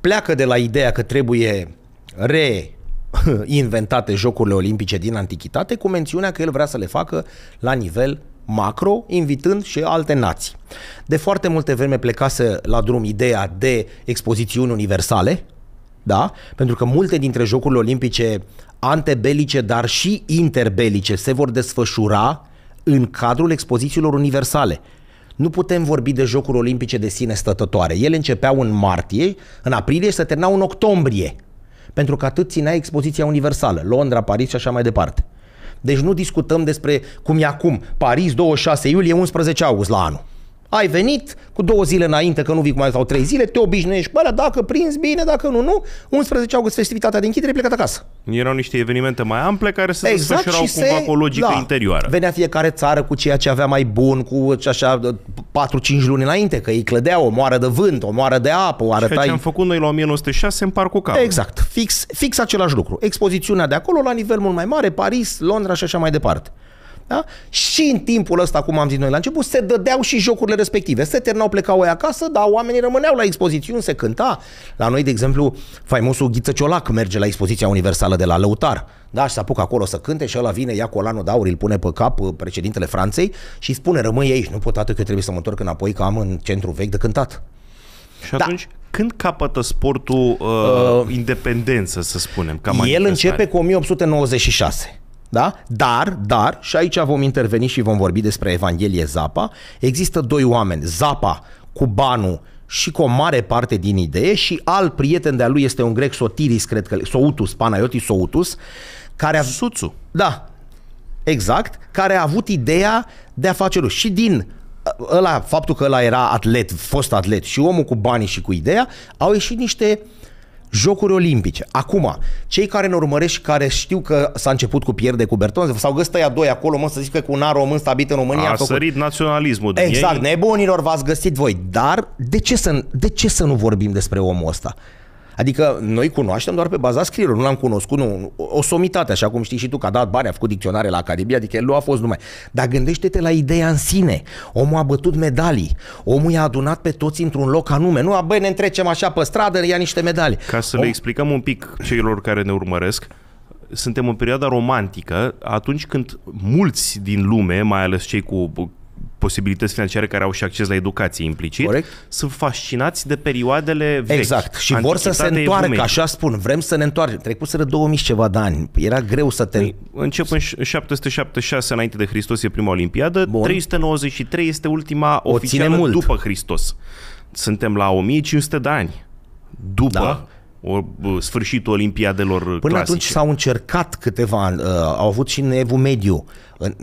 pleacă de la ideea că trebuie re inventate Jocurile Olimpice din Antichitate cu mențiunea că el vrea să le facă la nivel macro, invitând și alte nații. De foarte multe vreme plecase la drum ideea de expozițiuni universale, da? pentru că multe dintre Jocurile Olimpice antebelice, dar și interbelice, se vor desfășura în cadrul expozițiilor universale. Nu putem vorbi de Jocuri Olimpice de sine stătătoare. Ele începeau în martie, în aprilie și se terminau în octombrie, pentru că atât ținea expoziția universală, Londra, Paris și așa mai departe. Deci nu discutăm despre cum e acum. Paris, 26 iulie, 11 august la anul. Ai venit cu două zile înainte, că nu vii cu mai sau trei zile, te obișnuiești cu alea, da, dacă prins bine, dacă nu, nu. 11 august, festivitatea de închidere, plecat acasă. Erau niște evenimente mai ample care se exact desfășurau cumva se, cu o logică da, interioară. Venea fiecare țară cu ceea ce avea mai bun, cu așa 4-5 luni înainte, că îi clădea o moară de vânt, o moară de apă, o arătai... Ceea ce am făcut noi la 1906 în Parcul Cap. Exact, fix, fix același lucru. Expozițiunea de acolo la nivel mult mai mare, Paris, Londra și așa mai departe. Da? Și în timpul ăsta, cum am zis noi la început, se dădeau și jocurile respective. Se terminau, plecau ei acasă, dar oamenii rămâneau la expozițiuni, se cânta. La noi, de exemplu, faimosul Ghiță Ciolac merge la expoziția universală de la Lăutar. Da, și se apucă acolo să cânte și ăla vine, ia colanul de aur, îl pune pe cap uh, președintele Franței și spune, rămâi aici, nu pot atât că eu trebuie să mă întorc înapoi, că am în centru vechi de cântat. Și da. atunci, da. când capătă sportul uh, uh, independență, să spunem? Ca el începe cu 1896. Da? Dar, dar, și aici vom interveni și vom vorbi despre Evanghelie Zapa, există doi oameni, Zapa, cu banul și cu o mare parte din idee și al prieten de-a lui este un grec Sotiris, cred că, Soutus, Panaiotis Soutus, care a... Suțu. Da, exact, care a avut ideea de a face lui. Și din ăla, faptul că ăla era atlet, fost atlet și omul cu banii și cu ideea, au ieșit niște uh, Jocuri Olimpice. Acum, cei care ne urmăresc și care știu că s-a început cu pierde cu Berton, sau găsit ăia doi acolo, mă să zic că cu un român stabilit în România. A, a făcut... sărit naționalismul Exact, ei. nebunilor v-ați găsit voi. Dar de ce, să, de ce să nu vorbim despre omul ăsta? Adică noi cunoaștem doar pe baza scrierilor, nu l-am cunoscut, nu, o somitate, așa cum știi și tu, că a dat bani, a făcut dicționare la Academie, adică el nu a fost numai. Dar gândește-te la ideea în sine. Omul a bătut medalii, omul i-a adunat pe toți într-un loc anume. Nu, a, băi, ne întrecem așa pe stradă, ia niște medalii. Ca să Om... le explicăm un pic celor care ne urmăresc, suntem în perioada romantică, atunci când mulți din lume, mai ales cei cu posibilități financiare care au și acces la educație implicit, Corect. sunt fascinați de perioadele vechi. Exact. Și vor să se întoarcă, așa spun. Vrem să ne întoarcem. Trecuseră 2000 ceva de ani. Era greu să te... Începem în 776 înainte de Hristos e prima olimpiadă, Bun. 393 este ultima o oficială mult. după Hristos. Suntem la 1500 de ani după da o, sfârșitul olimpiadelor Până clasice. atunci s-au încercat câteva, uh, au avut și în evul mediu, în,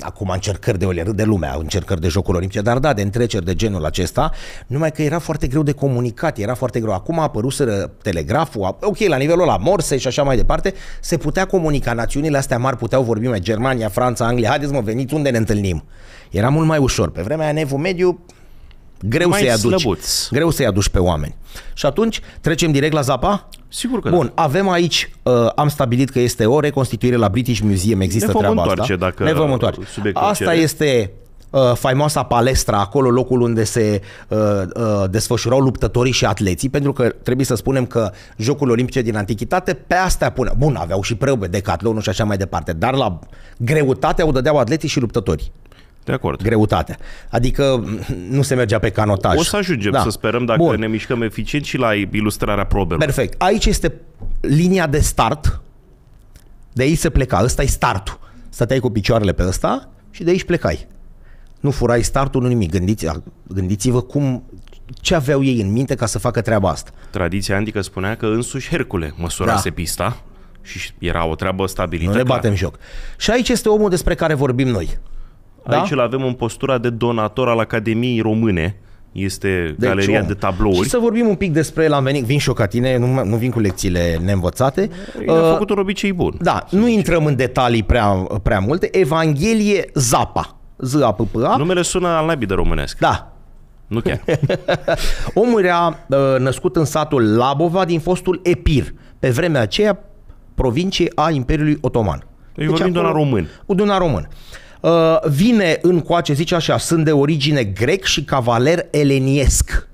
acum încercări de, de lumea, încercări de jocuri olimpice, dar da, de întreceri de genul acesta, numai că era foarte greu de comunicat, era foarte greu. Acum a apăruseră telegraful, a, ok, la nivelul la Morse și așa mai departe, se putea comunica, națiunile astea mari puteau vorbi, mai Germania, Franța, Anglia, haideți mă, veniți unde ne întâlnim. Era mult mai ușor. Pe vremea aia, în evul mediu, greu mai să-i aduci, greu să-i aduci pe oameni. Și atunci trecem direct la Zapa? Sigur că da. Bun, da. avem aici, uh, am stabilit că este o reconstituire la British Museum, există ne vom întoarce, asta. Dacă ne vom întoarce. Asta cere. este uh, faimoasa palestra, acolo locul unde se uh, uh, desfășurau luptătorii și atleții, pentru că trebuie să spunem că Jocurile Olimpice din Antichitate pe astea pune. Bun, aveau și preobe, catlonul și așa mai departe, dar la greutate au dădeau atleții și luptătorii. De acord. Greutatea. Adică nu se mergea pe canotaj. O să ajungem da. să sperăm dacă Bun. ne mișcăm eficient și la ilustrarea probelor. Perfect. Aici este linia de start. De aici se pleca. Ăsta e startul. Stăteai cu picioarele pe ăsta și de aici plecai. Nu furai startul, nu nimic. Gândiți, gândiți-vă cum, ce aveau ei în minte ca să facă treaba asta. Tradiția antică spunea că însuși Hercule măsurase da. pista și era o treabă stabilită. Nu ne clar. batem joc. Și aici este omul despre care vorbim noi. Da? Aici îl avem în postura de donator al Academiei Române. Este deci, galeria om. de tablouri. Și să vorbim un pic despre el. Am venit, vin și eu ca tine, nu, nu vin cu lecțiile neînvățate. El a uh, făcut un obicei bun. Da, nu intrăm în detalii prea, prea multe. Evanghelie Zapa. z a p p -A. Numele sună al naibii de românesc. Da, nu chiar. Omul era uh, născut în satul Labova din fostul Epir, pe vremea aceea provincie a Imperiului Otoman. Păi deci vorbim acolo, de un român. De un român. Uh, vine în coace, zice așa, sunt de origine grec și cavaler eleniesc.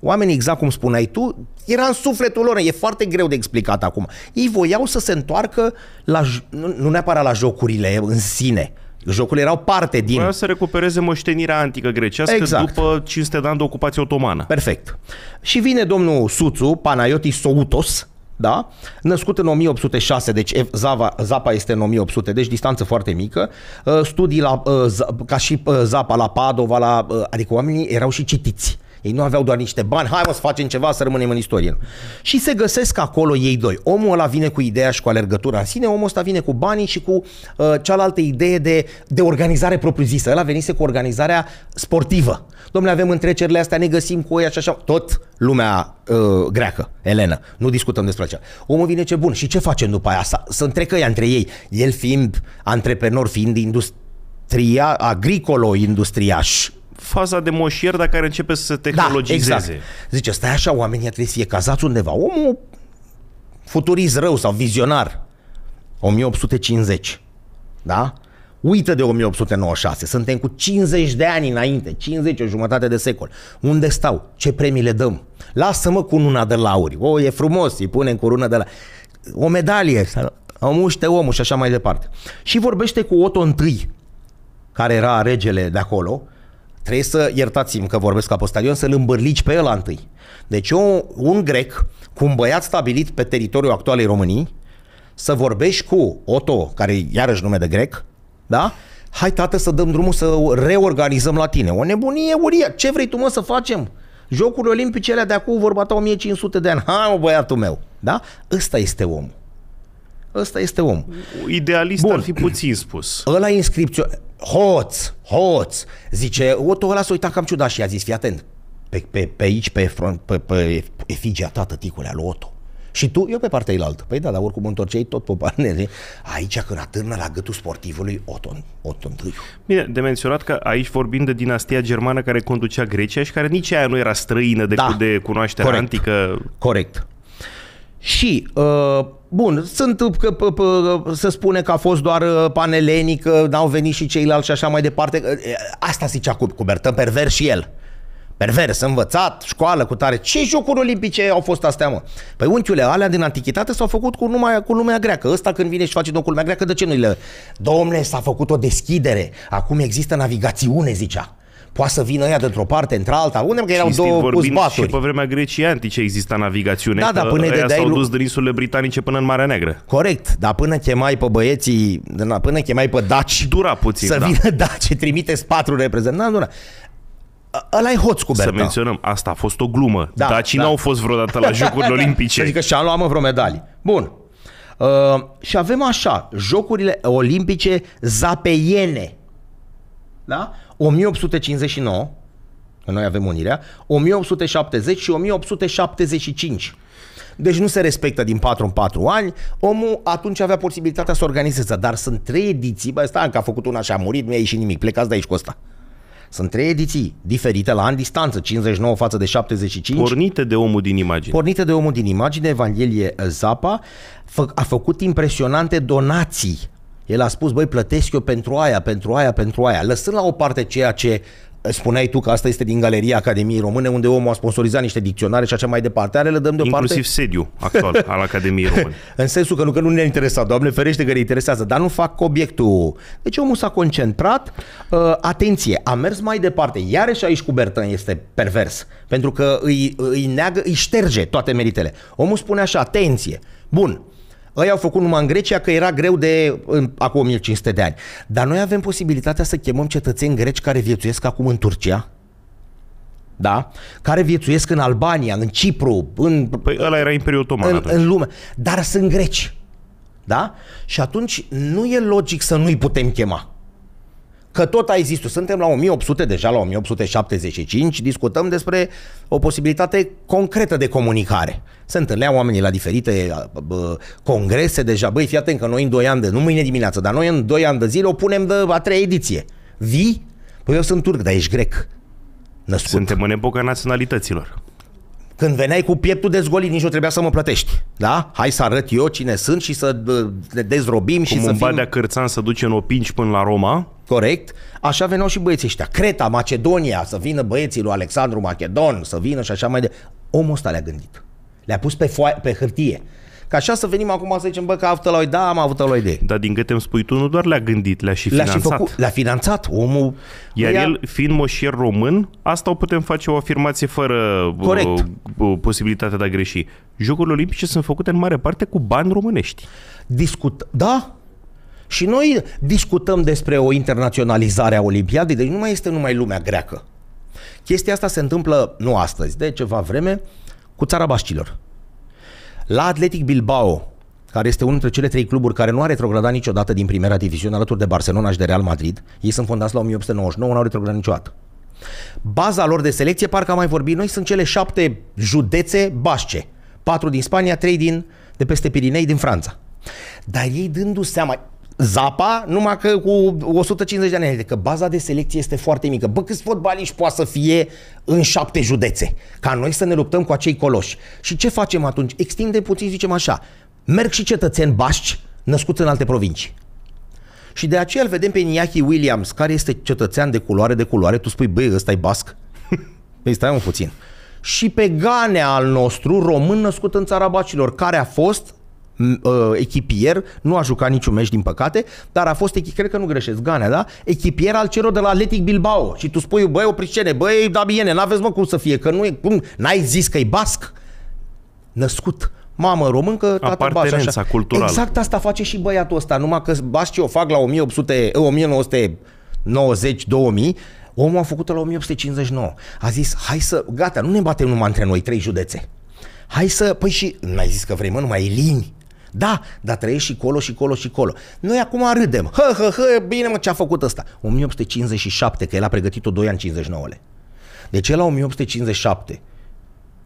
Oamenii, exact cum spuneai tu, era în sufletul lor, e foarte greu de explicat acum. Ei voiau să se întoarcă la, nu neapărat la jocurile în sine, Jocurile erau parte din... Vreau să recupereze moștenirea antică grecească exact. după 500 de ani de ocupație otomană. Perfect. Și vine domnul Suțu, Panayotis Soutos, da? Născut în 1806, deci Zava, Zapa este în 1800, deci distanță foarte mică. Uh, studii la, uh, ca și uh, Zapa la Padova, la, adică oamenii erau și citiți. Ei nu aveau doar niște bani, hai mă să facem ceva să rămânem în istorie. Și se găsesc acolo ei doi. Omul ăla vine cu ideea și cu alergătura în sine, omul ăsta vine cu banii și cu uh, cealaltă idee de, de organizare propriu-zisă. Ăla venise cu organizarea sportivă. Domnule, avem întrecerile astea, ne găsim cu ei și așa, tot lumea uh, greacă, Elena. Nu discutăm despre aceea. Omul vine ce bun și ce facem după aia? Să întrecă ea între ei. El fiind antreprenor, fiind industria, agricolo-industriaș, faza de moșier dacă care începe să se da, tehnologizeze. Da, exact. Zice, stai așa, oamenii trebuie să fie cazați undeva. Omul futurist rău sau vizionar, 1850, da? Uită de 1896, suntem cu 50 de ani înainte, 50 o jumătate de secol. Unde stau? Ce premii le dăm? Lasă-mă cu una de lauri. O, e frumos, îi punem cu una de la... O medalie, muște omul și așa mai departe. Și vorbește cu Otto I, care era regele de acolo, Trebuie să, iertați-mi că vorbesc ca postalion, să-l îmbârlici pe el întâi. Deci eu, un grec, cu un băiat stabilit pe teritoriul actualei României, să vorbești cu Otto, care e iarăși nume de grec, da? Hai, tată, să dăm drumul să reorganizăm la tine. O nebunie uria. Ce vrei tu, mă, să facem? Jocurile olimpice alea de acum vorba ta 1500 de ani. Hai, mă, băiatul meu. Da? Ăsta este omul. Ăsta este om. Idealist Bun. ar fi puțin spus. Ăla inscripțio hoț, hoț, zice, Otto ăla s-a uitat cam ciudat și a zis, fii atent, pe, pe, pe aici, pe, front, pe, pe efigia ta, tăticule, al Otto. Și tu, eu pe partea ilaltă. Păi da, dar oricum întorceai tot pe parnere. Aici, când atârnă la gâtul sportivului, Oton, Oton Tâiu. Bine, de menționat că aici vorbim de dinastia germană care conducea Grecia și care nici aia nu era străină de, da, de cunoașterea corect, antică. Corect. Și uh, Bun, sunt, că, p- p- să spune că a fost doar uh, paneleni, că uh, n-au venit și ceilalți și așa mai departe. Uh, asta zicea cu Cubertăn, pervers și el. Pervers, învățat, școală, cu tare. Ce jocuri olimpice au fost astea, mă? Păi, unchiule, alea din antichitate s-au făcut cu, numai, cu lumea greacă. Ăsta când vine și face domnul lumea greacă, de ce nu le... Domne, s-a făcut o deschidere. Acum există navigațiune, zicea. Poate să vină ea dintr-o parte, într-alta. Unde că erau două cuzbaturi. Și pe vremea grecii antice exista navigațiune. Da, dar până de s-au dus din insulele britanice până în Marea Neagră. Corect, dar până chemai pe băieții, până chemai pe daci. Dura puțin, Să da. vină daci, trimite patru reprezentanți. Da, Ăla e hoț cu Berta. Să menționăm, asta a fost o glumă. Da, Daci da. n-au fost vreodată la Jocurile Olimpice. Adică și-am luat vreo medalii. Bun. Uh, și avem așa, Jocurile Olimpice Zapeiene. Da? 1859, noi avem unirea, 1870 și 1875. Deci nu se respectă din 4 în 4 ani. Omul atunci avea posibilitatea să organizeze, dar sunt trei ediții. Bă, stai că a făcut una și a murit, nu a ieșit nimic. Plecați de aici cu asta. Sunt trei ediții diferite la an distanță, 59 față de 75. Pornite de omul din imagine. Pornite de omul din imagine, Evanghelie Zapa fă, a făcut impresionante donații el a spus, băi, plătesc eu pentru aia, pentru aia, pentru aia, lăsând la o parte ceea ce eh, spuneai tu că asta este din Galeria Academiei Române, unde omul a sponsorizat niște dicționare și așa mai departe. Are le dăm parte. Inclusiv sediu actual al Academiei Române. în sensul că nu, că nu ne-a interesat, Doamne ferește că ne interesează, dar nu fac obiectul. Deci omul s-a concentrat. Uh, atenție, a mers mai departe. Iarăși aici cu Bertan este pervers, pentru că îi, îi neagă, îi șterge toate meritele. Omul spune așa, atenție, bun, ei au făcut numai în Grecia că era greu de în, acum 1500 de ani. Dar noi avem posibilitatea să chemăm cetățeni greci care viețuiesc acum în Turcia, da? care viețuiesc în Albania, în Cipru, în... Păi ăla era Imperiul Otoman în, atunci. în lume. Dar sunt greci. Da? Și atunci nu e logic să nu-i putem chema că tot a zis suntem la 1800, deja la 1875, discutăm despre o posibilitate concretă de comunicare. Se întâlneau oamenii la diferite bă, congrese deja, băi, fii atent că noi în 2 ani de, nu mâine dimineață, dar noi în 2 ani de zile o punem de a treia ediție. Vii? Păi eu sunt turc, dar ești grec. Născut. Suntem în epoca naționalităților. Când veneai cu pieptul dezgolit, nici nu trebuia să mă plătești da? Hai să arăt eu cine sunt și să ne dezrobim Cum și să fim... Cum Cărțan să duce în opinci până la Roma. Corect. Așa veneau și băieții ăștia. Creta, Macedonia, să vină băieții lui Alexandru Macedon, să vină și așa mai de... Omul ăsta le-a gândit. Le-a pus pe, foaie, pe hârtie. Ca așa să venim acum să zicem, bă, că idee, da, am avut o idee. Dar din câte îmi spui tu, nu doar le-a gândit, le-a și le-a finanțat. Și făcut, le-a finanțat omul. Iar ea... el, fiind moșier român, asta o putem face o afirmație fără uh, Corect. o, uh, posibilitatea de a greși. Jocurile olimpice sunt făcute în mare parte cu bani românești. Discut, da, și noi discutăm despre o internaționalizare a Olimpiadei, deci nu mai este numai lumea greacă. Chestia asta se întâmplă, nu astăzi, de ceva vreme, cu țara Bașcilor. La Atletic Bilbao, care este unul dintre cele trei cluburi care nu a retrogradat niciodată din primera diviziune alături de Barcelona și de Real Madrid, ei sunt fondați la 1899, Nu au retrogradat niciodată. Baza lor de selecție, parcă am mai vorbit noi, sunt cele șapte județe basce. Patru din Spania, trei din, de peste Pirinei, din Franța. Dar ei dându-se seama, Zapa, numai că cu 150 de ani, adică baza de selecție este foarte mică. Bă, câți fotbaliști poate să fie în șapte județe? Ca noi să ne luptăm cu acei coloși. Și ce facem atunci? Extindem puțin, zicem așa, merg și cetățeni baști născuți în alte provincii. Și de aceea îl vedem pe Niaki Williams, care este cetățean de culoare de culoare, tu spui, băi, ăsta e basc? Păi stai un puțin. Și pe Ganea al nostru, român născut în țara bacilor, care a fost Ă, echipier, nu a jucat niciun meci din păcate, dar a fost, cred că nu greșesc, Gane da? Echipier al celor de la Atletic Bilbao. Și tu spui, băi, opricene, băi, Dabiene, n-aveți mă cum să fie, că nu e, cum, n-ai zis că e basc? Născut mamă româncă, tată așa. culturală. Exact asta face și băiatul ăsta, numai că Bascii o fac la 1800, 1990, 2000, omul a făcut la 1859. A zis, hai să, gata, nu ne batem numai între noi, trei județe. Hai să, păi și, n-ai zis că vrei, mă, numai lini. Da, dar trăiești și colo și colo și colo. Noi acum râdem. Hă, hă, hă, bine mă, ce a făcut ăsta? 1857, că el a pregătit-o 2 ani 59 -le. Deci el la 1857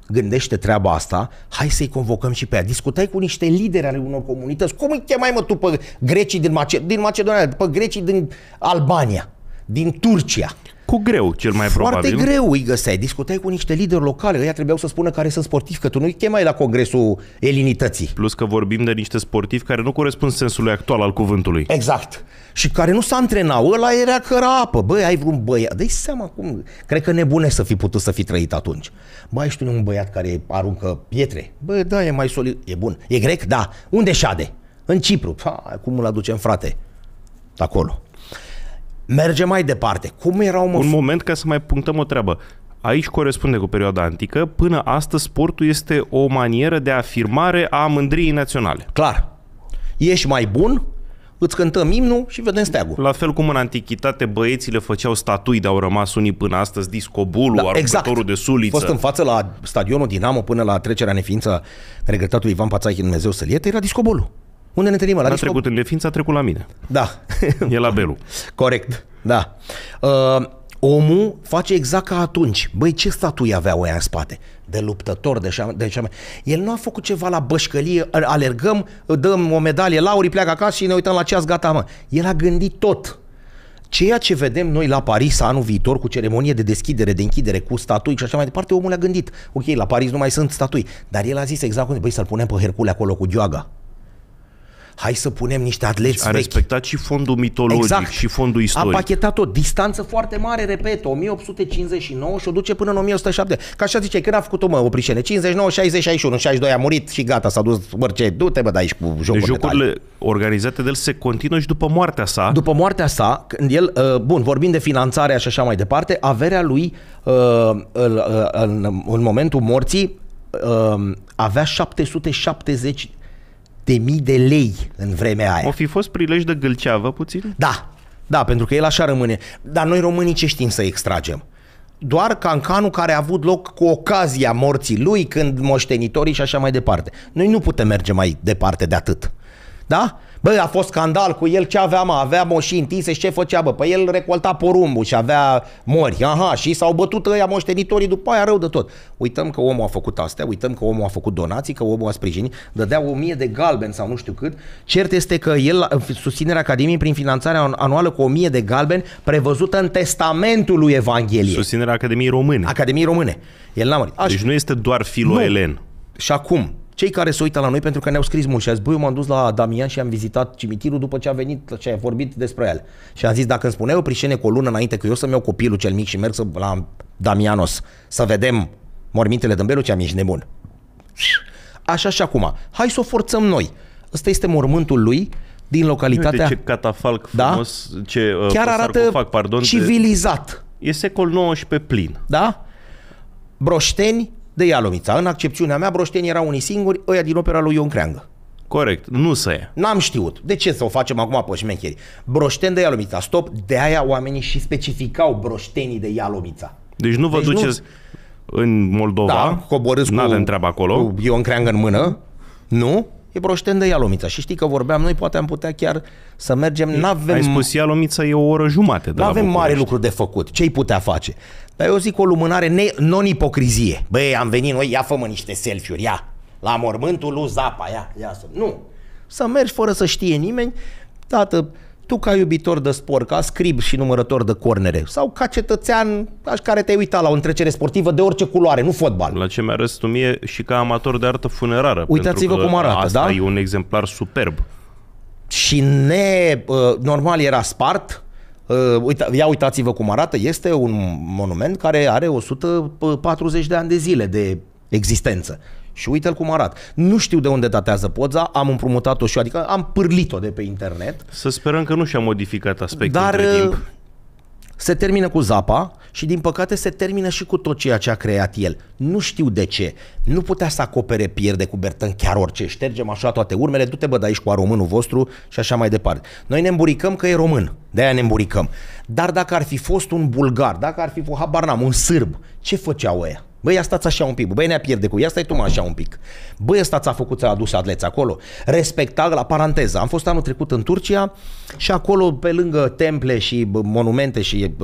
gândește treaba asta, hai să-i convocăm și pe ea. Discutai cu niște lideri ale unor comunități. Cum îi chemai mă tu pe grecii din, Mace- din Macedonia, pe grecii din Albania, din Turcia? Cu greu, cel mai Foarte probabil. Foarte greu îi găseai. Discutai cu niște lideri locale. Ea trebuiau să spună care sunt sportivi, că tu nu-i chemai la congresul elinității. Plus că vorbim de niște sportivi care nu corespund sensului actual al cuvântului. Exact. Și care nu s-a antrenat. Ăla era căra apă. Băi, ai vreun băiat. Dă-i seama cum... Cred că nebune să fi putut să fi trăit atunci. Băi, ești un băiat care aruncă pietre. Băi, da, e mai solid. E bun. E grec? Da. Unde șade? În Cipru. Pa, cum îl aducem, frate? Acolo merge mai departe. Cum erau mă... Un moment ca să mai punctăm o treabă. Aici corespunde cu perioada antică. Până astăzi, sportul este o manieră de afirmare a mândriei naționale. Clar. Ești mai bun, îți cântăm imnul și vedem steagul. La fel cum în antichitate băieții le făceau statui, dar au rămas unii până astăzi, discobulul, da, exact. de suliță. Fost în față la stadionul Dinamo până la trecerea neființă regretatului Ivan Pațachi, Dumnezeu să era discobulul. Unde ne întâlnim? La a trecut în defință, a trecut la mine. Da. E la Belu. Corect, da. Uh, omul face exact ca atunci. Băi, ce statui avea oia în spate? De luptător, de șam... de șam... El nu a făcut ceva la bășcălie, alergăm, dăm o medalie lauri, pleacă acasă și ne uităm la ceas, gata, mă. El a gândit tot. Ceea ce vedem noi la Paris anul viitor cu ceremonie de deschidere, de închidere, cu statui și așa mai departe, omul a gândit. Ok, la Paris nu mai sunt statui, dar el a zis exact cum, băi, să-l punem pe Hercule acolo cu Gioaga, hai să punem niște atleți deci a vechi. respectat și fondul mitologic exact. și fondul istoric. A pachetat o distanță foarte mare, repet, 1859 și o duce până în 1107. Ca așa zice, când a făcut-o, mă, Oprișene? 59, 60, 61, 62 a murit și gata, s-a dus, orice, du-te, bă, de aici cu jocuri deci, jocurile de organizate de el se continuă și după moartea sa. După moartea sa, când el, uh, bun, vorbind de finanțare și așa mai departe, averea lui uh, uh, în momentul morții avea 770 de mii de lei în vremea aia. O fi fost prilej de gâlceavă puțin? Da, da, pentru că el așa rămâne. Dar noi românii ce știm să extragem? Doar cancanul care a avut loc cu ocazia morții lui, când moștenitorii și așa mai departe. Noi nu putem merge mai departe de atât. Da? Bă, a fost scandal cu el, ce avea, mă? Avea moșii întinse și ce făcea, bă? Păi el recolta porumbul și avea mori. Aha, și s-au bătut ăia moștenitorii după aia rău de tot. Uităm că omul a făcut astea, uităm că omul a făcut donații, că omul a sprijinit, dădea o mie de galben sau nu știu cât. Cert este că el, în susținerea Academiei prin finanțarea anuală cu o mie de galben, prevăzută în testamentul lui Evanghelie. Susținerea Academiei Române. Academiei Române. El n-a murit. Așa. Deci nu este doar filoelen. Și acum, cei care se uită la noi pentru că ne-au scris mult și a zis, băi, eu m-am dus la Damian și am vizitat cimitirul după ce a venit și a vorbit despre el. Și am zis, dacă îmi spuneai o prișene cu o lună înainte că eu să-mi iau copilul cel mic și merg să, la Damianos să vedem mormintele ce am ești nebun. Așa și acum. Hai să o forțăm noi. Ăsta este mormântul lui din localitatea... Uite ce catafalc da? frumos, da? ce uh, Chiar arată sarcofag, pardon, civilizat. De... E secol 19 plin. Da? Broșteni, de ialomita, În accepțiunea mea, broștenii erau unii singuri, ăia din opera lui Ion Creangă. Corect, nu să e. N-am știut. De ce să o facem acum pe șmecheri? Broșten de Ialomița, stop, de aia oamenii și specificau broștenii de Ialomița. Deci nu vă deci duceți nu... în Moldova, da, coborâți cu, avem acolo. cu Ion Creangă în mână, nu? E broșten de Ialomița. Și știi că vorbeam noi, poate am putea chiar să mergem. N-avem... Ai spus Ialomița e o oră jumate. Nu avem mare lucru de făcut. Ce-i putea face? Dar eu zic o lumânare non-ipocrizie. Băi, am venit noi, ia fă niște selfie-uri, ia. La mormântul lui Zapa, ia, ia să... Nu. Să mergi fără să știe nimeni. Tată, tu ca iubitor de sport, ca scrib și numărător de cornere sau ca cetățean care te-ai uitat la o întrecere sportivă de orice culoare, nu fotbal. La ce mi a tu mie și ca amator de artă funerară. Uitați-vă cum arată, asta da? e un exemplar superb. Și ne, uh, normal era spart, Uh, uita, ia uitați-vă cum arată, este un monument care are 140 de ani de zile de existență. Și uite-l cum arată. Nu știu de unde datează poza, am împrumutat-o și adică am pârlit-o de pe internet. Să sperăm că nu și-a modificat aspectul dar, între uh, timp se termină cu Zapa și din păcate se termină și cu tot ceea ce a creat el. Nu știu de ce. Nu putea să acopere pierde cu Bertan chiar orice. Ștergem așa toate urmele, du-te bă de aici cu a românul vostru și așa mai departe. Noi ne îmburicăm că e român, de-aia ne îmburicăm. Dar dacă ar fi fost un bulgar, dacă ar fi fost, habar n-am, un sârb, ce făceau ăia? Băi, asta ți așa un pic. Băi, ne-a pierde cu ea, stai tu mă așa un pic. Băi, asta ți-a făcut, ți-a adus atleți acolo. Respecta la paranteză. Am fost anul trecut în Turcia și acolo, pe lângă temple și monumente și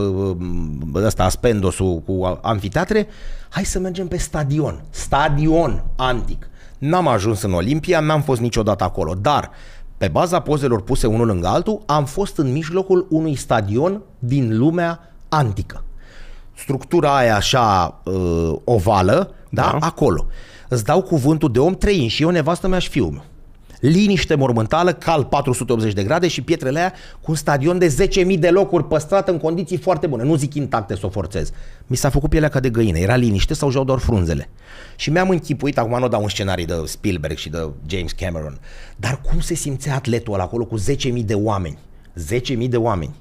ăsta, Aspendosul cu amfiteatre, hai să mergem pe stadion. Stadion antic. N-am ajuns în Olimpia, n-am fost niciodată acolo, dar pe baza pozelor puse unul lângă altul, am fost în mijlocul unui stadion din lumea antică structura aia așa uh, ovală, da? da? Acolo. Îți dau cuvântul de om trei și eu, nevastă mea și fiul meu. Liniște mormântală, cal 480 de grade și pietrele aia cu un stadion de 10.000 de locuri păstrat în condiții foarte bune. Nu zic intacte să o forțez. Mi s-a făcut pielea ca de găină. Era liniște sau jau doar frunzele. Și mi-am închipuit, acum nu dau un scenariu de Spielberg și de James Cameron, dar cum se simțea atletul ăla acolo cu 10.000 de oameni. 10.000 de oameni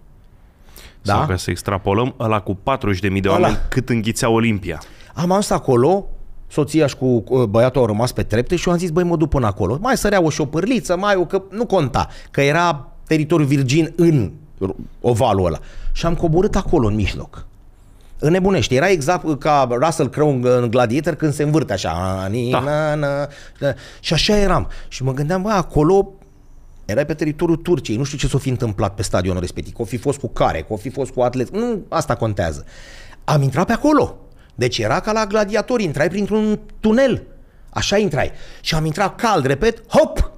da? Sau ca să extrapolăm, ăla cu 40.000 de oameni ăla. cât înghițea Olimpia. Am ajuns acolo, soția și cu ă, băiatul au rămas pe trepte și eu am zis, băi, mă duc până acolo. Mai sărea o șopârliță, mai o că nu conta, că era teritoriul virgin în ovalul ăla. Și am coborât acolo, în mijloc. Înnebunește. Era exact ă, ca Russell Crowe în Gladiator când se învârte așa. Da. Na, na, na. Și așa eram. Și mă gândeam, bă, acolo Erai pe teritoriul Turciei, nu știu ce s-o fi întâmplat pe stadionul respectiv, că o fi fost cu care, că o fi fost cu atlet, nu, asta contează. Am intrat pe acolo. Deci era ca la gladiatori, intrai printr-un tunel. Așa intrai. Și am intrat cald, repet, hop!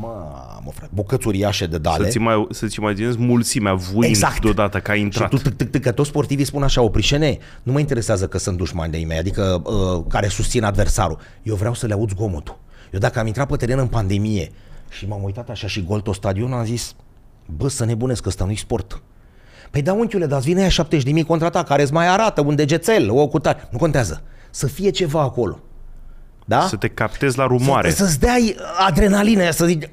Mamă, frate, bucăți uriașe de dale. Să-ți, mai, să-ți imaginezi mulțimea voi exact. deodată că ai intrat. Și tu, că toți sportivii spun așa, oprișene, nu mă interesează că sunt dușmani de-ai mei, adică uh, care susțin adversarul. Eu vreau să le aud zgomotul. Eu dacă am intrat pe teren în pandemie, și m-am uitat așa și gol tot stadionul, am zis, bă, să nebunesc că ăsta nu-i sport. Păi da, unchiule, dar vine aia 70 de mii contra ta, care îți mai arată un degețel, o cutare. Nu contează. Să fie ceva acolo. Da? Să te captezi la rumoare. Să, ți dai adrenalina să zici, ă,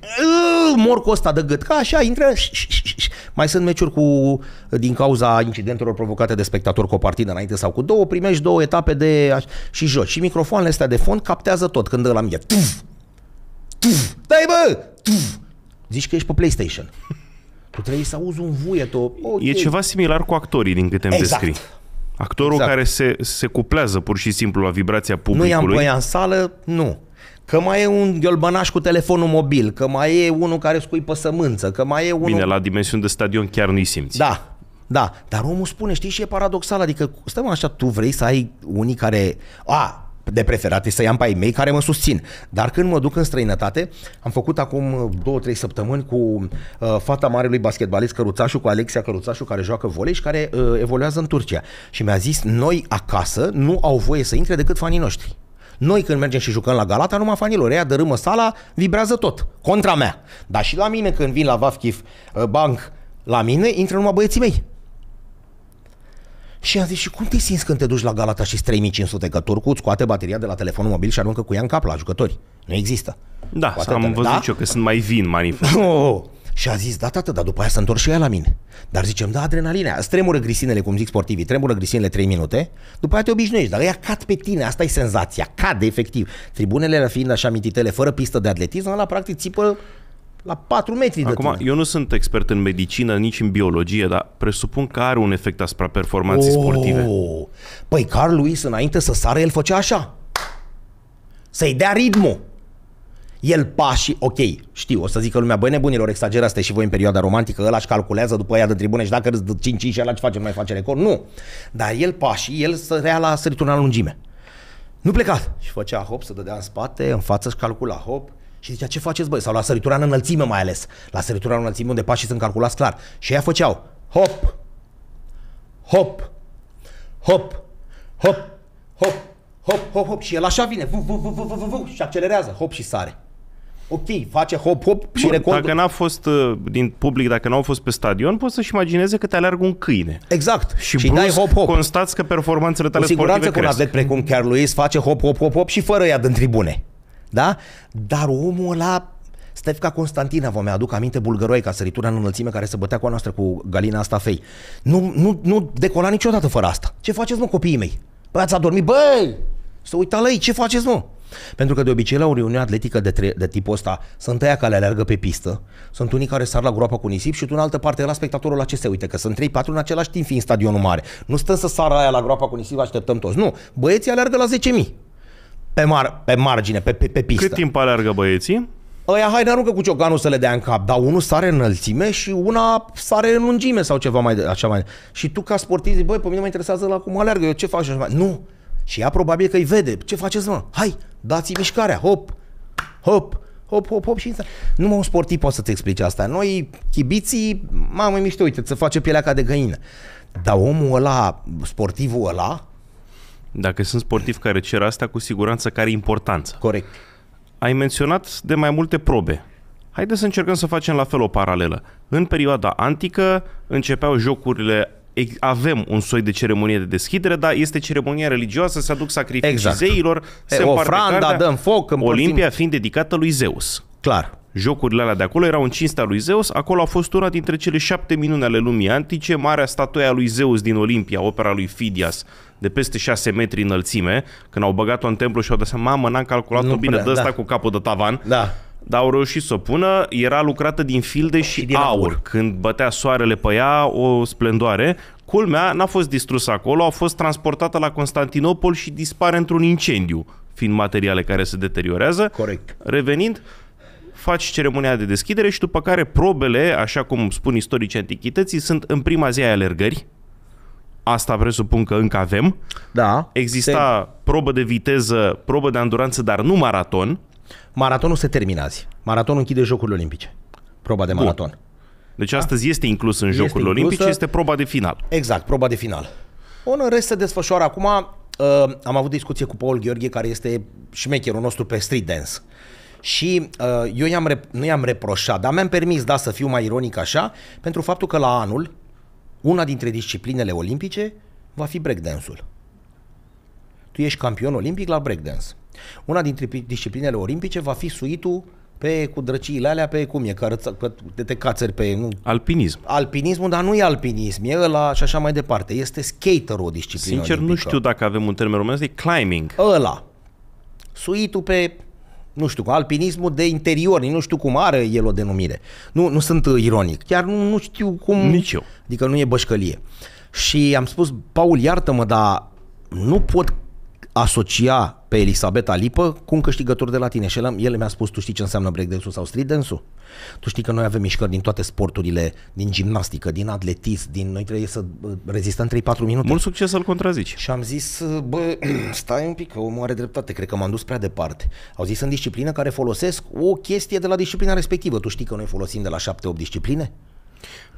mor cu ăsta de gât. Ca așa, intră... Mai sunt meciuri cu, din cauza incidentelor provocate de spectatori cu o partidă înainte sau cu două, primești două etape de... și joci. Și microfoanele astea de fond captează tot când la mie. Tuf, dai bă! Tuf. Zici că ești pe PlayStation. Tu trebuie să auzi un vuiet, o... Okay. E ceva similar cu actorii, din câte îmi exact. descrii. Actorul exact. care se, se cuplează pur și simplu la vibrația publicului. Nu i-am în sală, nu. Că mai e un gheolbănaș cu telefonul mobil, că mai e unul care scui pe sămânță, că mai e unul... Bine, la dimensiuni de stadion chiar nu-i simți. Da, da. Dar omul spune, știi, și e paradoxal, adică stăm așa, tu vrei să ai unii care... A, de preferat este să iau pe ai mei care mă susțin. Dar când mă duc în străinătate, am făcut acum 2-3 uh, săptămâni cu uh, fata marelui basketbalist Căruțașu, cu Alexia Căruțașu, care joacă volei și care uh, evoluează în Turcia. Și mi-a zis, noi acasă nu au voie să intre decât fanii noștri. Noi când mergem și jucăm la Galata, numai fanilor, ea dărâmă sala, vibrează tot. Contra mea. Dar și la mine când vin la Vafchif uh, Bank, la mine intră numai băieții mei. Și am zis, și cum te simți când te duci la Galata și 3500 că turcul scoate bateria de la telefonul mobil și aruncă cu ea în cap la jucători? Nu există. Da, Poate am văzut da? eu că sunt mai vin manifest. Oh, oh. Și a zis, da, tată, dar după aia se întorc și ea la mine. Dar zicem, da, adrenalina, îți tremură grisinele, cum zic sportivii, tremură grisinele 3 minute, după aia te obișnuiești, dar ea cad pe tine, asta e senzația, cade efectiv. Tribunele fiind așa mititele, fără pistă de atletism, la practic țipă la 4 metri de Acum, tine. eu nu sunt expert în medicină, nici în biologie, dar presupun că are un efect asupra performanței oh, sportive. Păi Carl Lewis, înainte să sară, el făcea așa. Să-i dea ritmul. El pașii, ok, știu, o să zic că lumea, băi nebunilor, exagerați și voi în perioada romantică, ăla își calculează după aia de tribune și dacă râzi 5 și ăla ce face, nu mai face record. Nu. Dar el pașii, el rea la săritul în lungime. Nu pleca. Și făcea hop, să dădea în spate, în față și calcula hop, și zicea, ce faceți băi? Sau la săritura în înălțime mai ales. La săritura în înălțime unde pașii sunt calculați clar. Și ea făceau hop, hop, hop, hop, hop, hop, hop, hop. Și el așa vine, vu, vu, vu, vu, vu, vu, și accelerează, hop și sare. Ok, face hop, hop și Bun, Dacă n-a fost uh, din public, dacă n-au fost pe stadion, poți să-și imagineze că te aleargă un câine. Exact. Și, și dai hop, hop. constați că performanțele tale sportive cu siguranță cu un precum chiar Luis face hop, hop, hop, hop și fără iad în tribune. Da? Dar omul ăla Stefca Constantina, vă mai aduc aminte, bulgăroica, săritura în înălțime care se bătea cu a noastră cu Galina asta fei. Nu, nu, nu decola niciodată fără asta. Ce faceți, mă, copiii mei? Păi ați adormit, băi! Să uita la ei, ce faceți, mă? Pentru că de obicei la o reuniune atletică de, tre- de tipul ăsta sunt aia care alergă pe pistă, sunt unii care sar la groapa cu nisip și tu în altă parte la spectatorul la ce se uite, că sunt 3-4 în același timp fiind stadionul mare. Nu stăm să sară aia la groapa cu nisip, așteptăm toți. Nu, băieții alergă la 10.000 pe, mar, pe margine, pe, pe, pe pistă. Cât timp aleargă băieții? Ăia hai ne aruncă cu ciocanul să le dea în cap, dar unul sare în înălțime și una sare în lungime sau ceva mai de, așa mai. De. Și tu ca sportiv zici, băi, pe mine mă interesează la cum alergă, eu ce fac și așa mai. Nu. Și ea probabil că îi vede. Ce faceți, mă? Hai, dați mișcarea. Hop. Hop. Hop, hop, hop și intră. Numai un sportiv poate să-ți explice asta. Noi, chibiții, mamă, mișto, uite, să face pielea ca de găină. Dar omul ăla, sportivul ăla, dacă sunt sportivi care cer asta, cu siguranță care importanță. Corect. Ai menționat de mai multe probe. Haideți să încercăm să facem la fel o paralelă. În perioada antică începeau jocurile avem un soi de ceremonie de deschidere, dar este ceremonia religioasă, se aduc sacrificii exact. zeilor, se e, Ofranda, cartea, dăm foc, împărțim... Olimpia fiind dedicată lui Zeus. Clar. Jocurile alea de acolo erau în cinsta lui Zeus, acolo a fost una dintre cele șapte minune ale lumii antice, marea statuia lui Zeus din Olimpia, opera lui Fidias, de peste 6 metri înălțime, când au băgat-o în templu și au dat seama, mamă, n-am calculat-o bine, dă asta da. cu capul de tavan. Da dar au reușit să o pună, era lucrată din filde și, și din aur. aur. Când bătea soarele pe ea, o splendoare. Culmea n-a fost distrusă acolo, a fost transportată la Constantinopol și dispare într-un incendiu, fiind materiale care se deteriorează. Corect. Revenind, faci ceremonia de deschidere și după care probele, așa cum spun istoricii antichității, sunt în prima zi a alergării. Asta presupun că încă avem. Da. Exista se... probă de viteză, probă de anduranță, dar nu maraton. Maratonul se termină azi. Maratonul închide Jocurile Olimpice. Proba de maraton. Bun. Deci da? astăzi este inclus în este Jocurile inclusă... Olimpice, este proba de final. Exact, proba de final. Bun, în rest se desfășoară acum. Uh, am avut discuție cu Paul Gheorghe, care este șmecherul nostru pe street dance. Uh, și uh, eu i-am rep- nu i-am reproșat, dar mi-am permis, da, să fiu mai ironic așa, pentru faptul că la anul, una dintre disciplinele olimpice va fi breakdance-ul. Tu ești campion olimpic la breakdance. Una dintre disciplinele olimpice va fi suitul pe cu drăciile alea, pe cum e, care te, te cațări pe... Nu? Alpinism. Alpinismul, dar nu e alpinism, e ăla și așa mai departe. Este skater o disciplină Sincer, olimpică. nu știu dacă avem un termen românesc, e climbing. Ăla. Suitul pe nu știu, alpinismul de interior, nu știu cum are el o denumire. Nu, nu sunt uh, ironic, chiar nu, nu știu cum... Nici eu. Adică nu e bășcălie. Și am spus, Paul, iartă-mă, dar nu pot asocia pe Elisabeta Lipă cu un câștigător de la tine și el, el mi-a spus, tu știi ce înseamnă breakdance-ul sau dance ul Tu știi că noi avem mișcări din toate sporturile, din gimnastică, din atletism, din noi trebuie să rezistăm 3-4 minute. Mult succes să-l contrazici. Și am zis, bă, stai un pic, că omul are dreptate, cred că m-am dus prea departe. Au zis, sunt discipline care folosesc o chestie de la disciplina respectivă. Tu știi că noi folosim de la 7-8 discipline?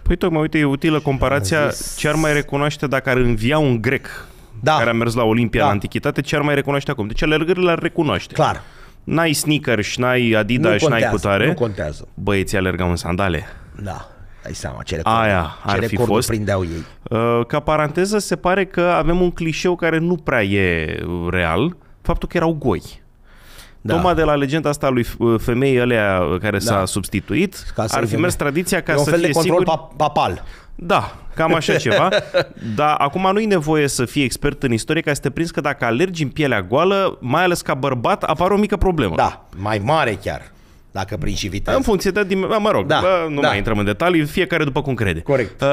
Păi tocmai, uite, e utilă comparația zis... ce ar mai recunoaște dacă ar învia un grec da. care a mers la Olimpia da. în antichitate, ce ar mai recunoaște acum? Deci alergările le-ar recunoaște. Clar. N-ai sneakers, n-ai Adidas, n-ai cutare. Nu contează. Băieții alergau în sandale. Da Ai seama ce record, Aia ar ce fi fost. prindeau ei. Uh, ca paranteză, se pare că avem un clișeu care nu prea e real, faptul că erau goi. Da. Tocmai de la legenda asta lui uh, femeii alea care s-a da. substituit, ca să ar fi mers tradiția ca e un să fel fie de control sigur... papal. Da, cam așa ceva. Dar acum nu e nevoie să fii expert în istorie ca să te prinzi că dacă alergi în pielea goală, mai ales ca bărbat, apare o mică problemă. Da, mai mare chiar dacă prin și viteză. În funcție de, mă rog, da, nu da. mai intrăm în detalii, fiecare după cum crede. Corect. Uh,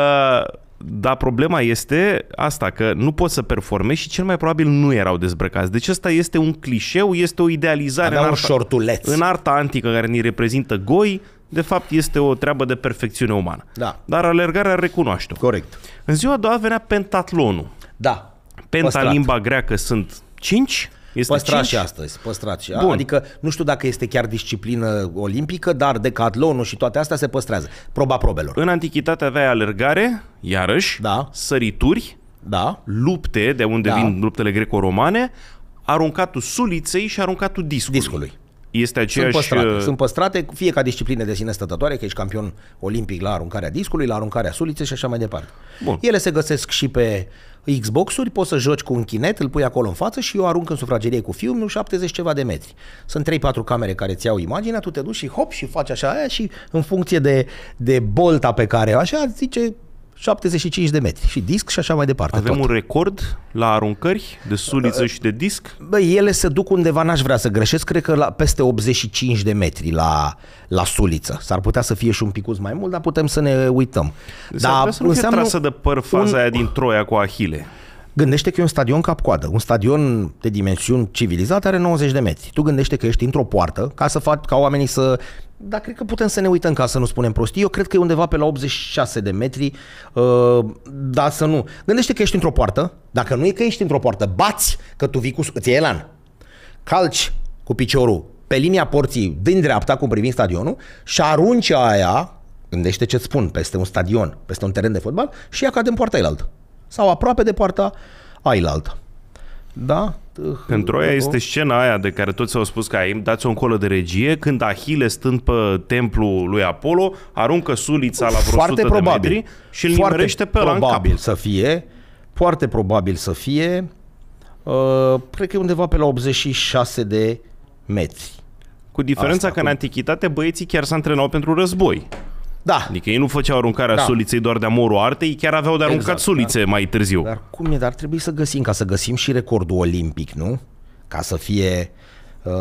dar problema este asta, că nu poți să performezi și cel mai probabil nu erau dezbrăcați. Deci asta este un clișeu, este o idealizare Avea în arta, în arta antică care ni reprezintă goi, de fapt este o treabă de perfecțiune umană. Da. Dar alergarea recunoaște-o. Corect. În ziua a doua venea pentatlonul. Da. Penta, limba greacă sunt 5, este păstrat cinci? și astăzi, păstrat și. Bun. Adică nu știu dacă este chiar disciplină olimpică, dar decathlonul și toate astea se păstrează. Proba probelor. În antichitate aveai alergare, iarăși, da. sărituri, da. lupte, de unde da. vin luptele greco-romane, aruncatul suliței și aruncatul discului. discului este aceeași... Sunt păstrate, uh, sunt păstrate fie ca discipline de sine stătătoare, că ești campion olimpic la aruncarea discului, la aruncarea suliței și așa mai departe. Bun. Ele se găsesc și pe Xbox-uri, poți să joci cu un chinet, îl pui acolo în față și eu arunc în sufragerie cu fiul meu 70 ceva de metri. Sunt 3-4 camere care ți iau imaginea, tu te duci și hop și faci așa aia și în funcție de, de bolta pe care așa zice 75 de metri și disc și așa mai departe. Avem tot. un record la aruncări de suliță uh, și de disc? Bă, ele se duc undeva, n-aș vrea să greșesc, cred că la peste 85 de metri la, la suliță. S-ar putea să fie și un picuț mai mult, dar putem să ne uităm. S-ar dar să nu înseamnă trasă de păr faza un... aia din Troia cu Ahile. Gândește că e un stadion cap-coadă. Un stadion de dimensiuni civilizate are 90 de metri. Tu gândește că ești într-o poartă ca să faci ca oamenii să dar cred că putem să ne uităm ca să nu spunem prostii. Eu cred că e undeva pe la 86 de metri, uh, dar să nu. Gândește că ești într-o poartă, dacă nu e că ești într-o poartă, bați că tu vii cu, îți iei elan. Calci cu piciorul pe linia porții din dreapta, cum privind stadionul, și arunci aia, gândește ce-ți spun, peste un stadion, peste un teren de fotbal, și ea cade în poarta ailaltă. Sau aproape de poarta ailaltă. Da? În Troia este scena aia de care toți au spus că ai dați-o în colă de regie, când Ahile, stând pe templu lui Apollo, aruncă sulița la vreo Foarte 100 probabil. de metri și îl nimerește pe probabil să fie, foarte probabil să fie, uh, cred că e undeva pe la 86 de metri. Cu diferența Asta, că în antichitate băieții chiar s-a antrenau pentru război. Da. Adică ei nu făceau aruncarea da. soliței doar de amorul artei, chiar aveau de aruncat exact, da. solițe da. mai târziu. Dar cum e? Dar trebuie să găsim, ca să găsim și recordul olimpic, nu? Ca să fie... Uh,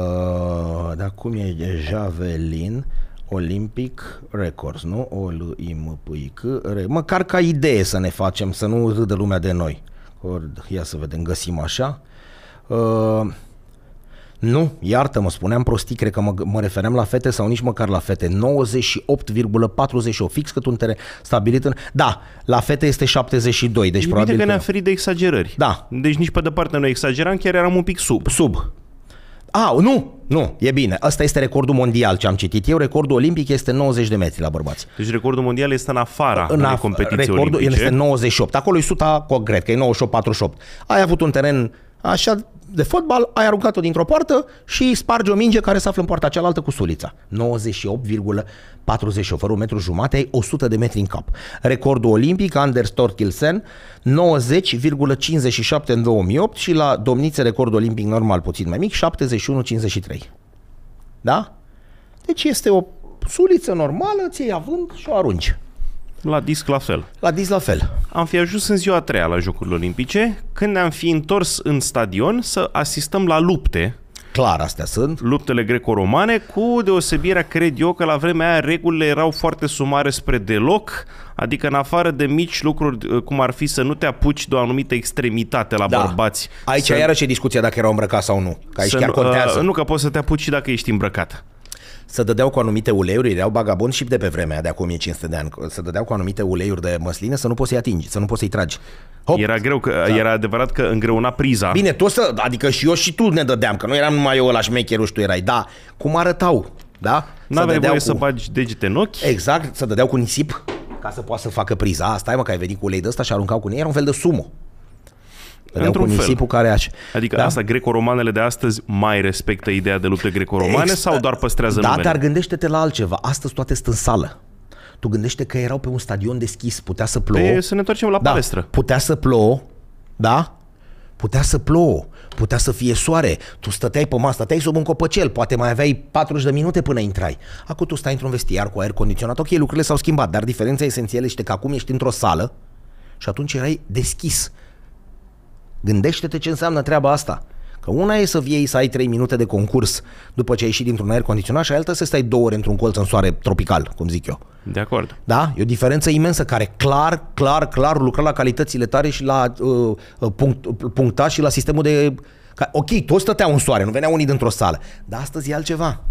dar cum e? Javelin... Olympic Records, nu? o l i m p i c -R. Măcar ca idee să ne facem, să nu râdă lumea de noi. Or, ia să vedem, găsim așa. Uh, nu, iartă-mă, spuneam prostii, cred că mă, mă referem la fete sau nici măcar la fete. 98,48, fix cât un teren stabilit în... Da, la fete este 72, deci e probabil... Bine că ne-am ferit de exagerări. Da. Deci nici pe departe nu exageram, chiar eram un pic sub. Sub. A, nu, nu, e bine. Asta este recordul mondial ce am citit eu. Recordul olimpic este 90 de metri la bărbați. Deci recordul mondial este în afara în af- competiției Recordul olimpice. este 98. Acolo e suta cred că e 98-48. Ai avut un teren așa de fotbal, ai aruncat-o dintr-o poartă și sparge o minge care se află în poarta cealaltă cu sulița. 98,48, fără un metru jumate, ai 100 de metri în cap. Recordul olimpic, Anders Torkilsen, 90,57 în 2008 și la domnițe record olimpic normal puțin mai mic, 71,53. Da? Deci este o suliță normală, ți-ai având și o arunci. La disc la fel. La disc la fel am fi ajuns în ziua a treia la Jocurile Olimpice, când ne-am fi întors în stadion să asistăm la lupte clar astea sunt. Luptele greco-romane, cu deosebirea, cred eu, că la vremea aia regulile erau foarte sumare spre deloc, adică în afară de mici lucruri, uh, cum ar fi să nu te apuci de o anumită extremitate la da. bărbați. Aici să... iarăși e discuția dacă erau îmbrăcat sau nu, că aici să, chiar contează. Uh, nu, că poți să te apuci și dacă ești îmbrăcat să dădeau cu anumite uleiuri, erau bagabon și de pe vremea de acum 1500 de ani, să dădeau cu anumite uleiuri de măsline să nu poți să-i atingi, să nu poți să-i tragi. Hop. Era greu, că, da. era adevărat că îngreuna priza. Bine, tu să, adică și eu și tu ne dădeam, că nu eram numai eu ăla șmecherul și tu erai, da, cum arătau, da? Nu aveai voie cu... să bagi degete în ochi. Exact, să dădeau cu nisip ca să poată să facă priza. Asta e mă că ai venit cu ulei de ăsta și aruncau cu ei, era un fel de sumo. Vedeau Într-un cu nisipul fel. care aș... Adică da? asta, greco-romanele de astăzi mai respectă ideea de lupte greco-romane Ex- sau doar păstrează Da, numele? dar gândește-te la altceva. Astăzi toate sunt în sală. Tu gândește că erau pe un stadion deschis, putea să plouă. Pe, păi, să ne întoarcem la da, palestră. Putea să plouă, da? Putea să plouă, putea să fie soare, tu stăteai pe masă, stăteai sub un copăcel, poate mai aveai 40 de minute până intrai. Acum tu stai într-un vestiar cu aer condiționat, ok, lucrurile s-au schimbat, dar diferența esențială este că acum ești într-o sală și atunci erai deschis Gândește-te ce înseamnă treaba asta. Că una e să vii să ai 3 minute de concurs după ce ai ieșit dintr-un aer condiționat și alta să stai două ore într-un colț în soare tropical, cum zic eu. De acord. Da? E o diferență imensă care clar, clar, clar lucra la calitățile tare și la uh, uh punct, puncta și la sistemul de... Ok, toți stăteau în soare, nu veneau unii dintr-o sală, dar astăzi e altceva.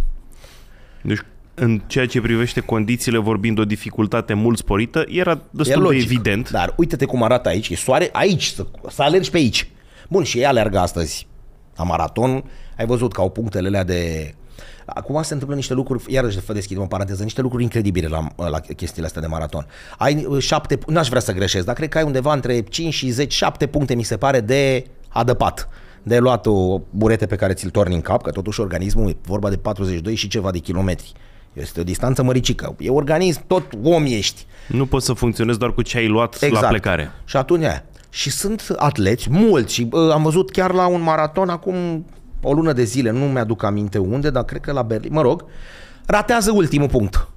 Deci în ceea ce privește condițiile, vorbind o dificultate mult sporită, era destul logic, de evident. Dar uite-te cum arată aici, e soare aici, să, să alergi pe aici. Bun, și ei alergă astăzi la maraton, ai văzut că au punctele alea de... Acum se întâmplă niște lucruri, iarăși deschid o paranteză, niște lucruri incredibile la, la chestiile astea de maraton. Ai uh, șapte, n-aș vrea să greșesc, dar cred că ai undeva între 5 și 10, 7 puncte, mi se pare, de adăpat de luat o burete pe care ți-l torni în cap, că totuși organismul e vorba de 42 și ceva de kilometri. Este o distanță măricică. E organism, tot om ești. Nu poți să funcționezi doar cu ce ai luat exact. la plecare. Și atunci Și sunt atleți, mulți, și uh, am văzut chiar la un maraton acum o lună de zile, nu mi-aduc aminte unde, dar cred că la Berlin, mă rog, ratează ultimul punct.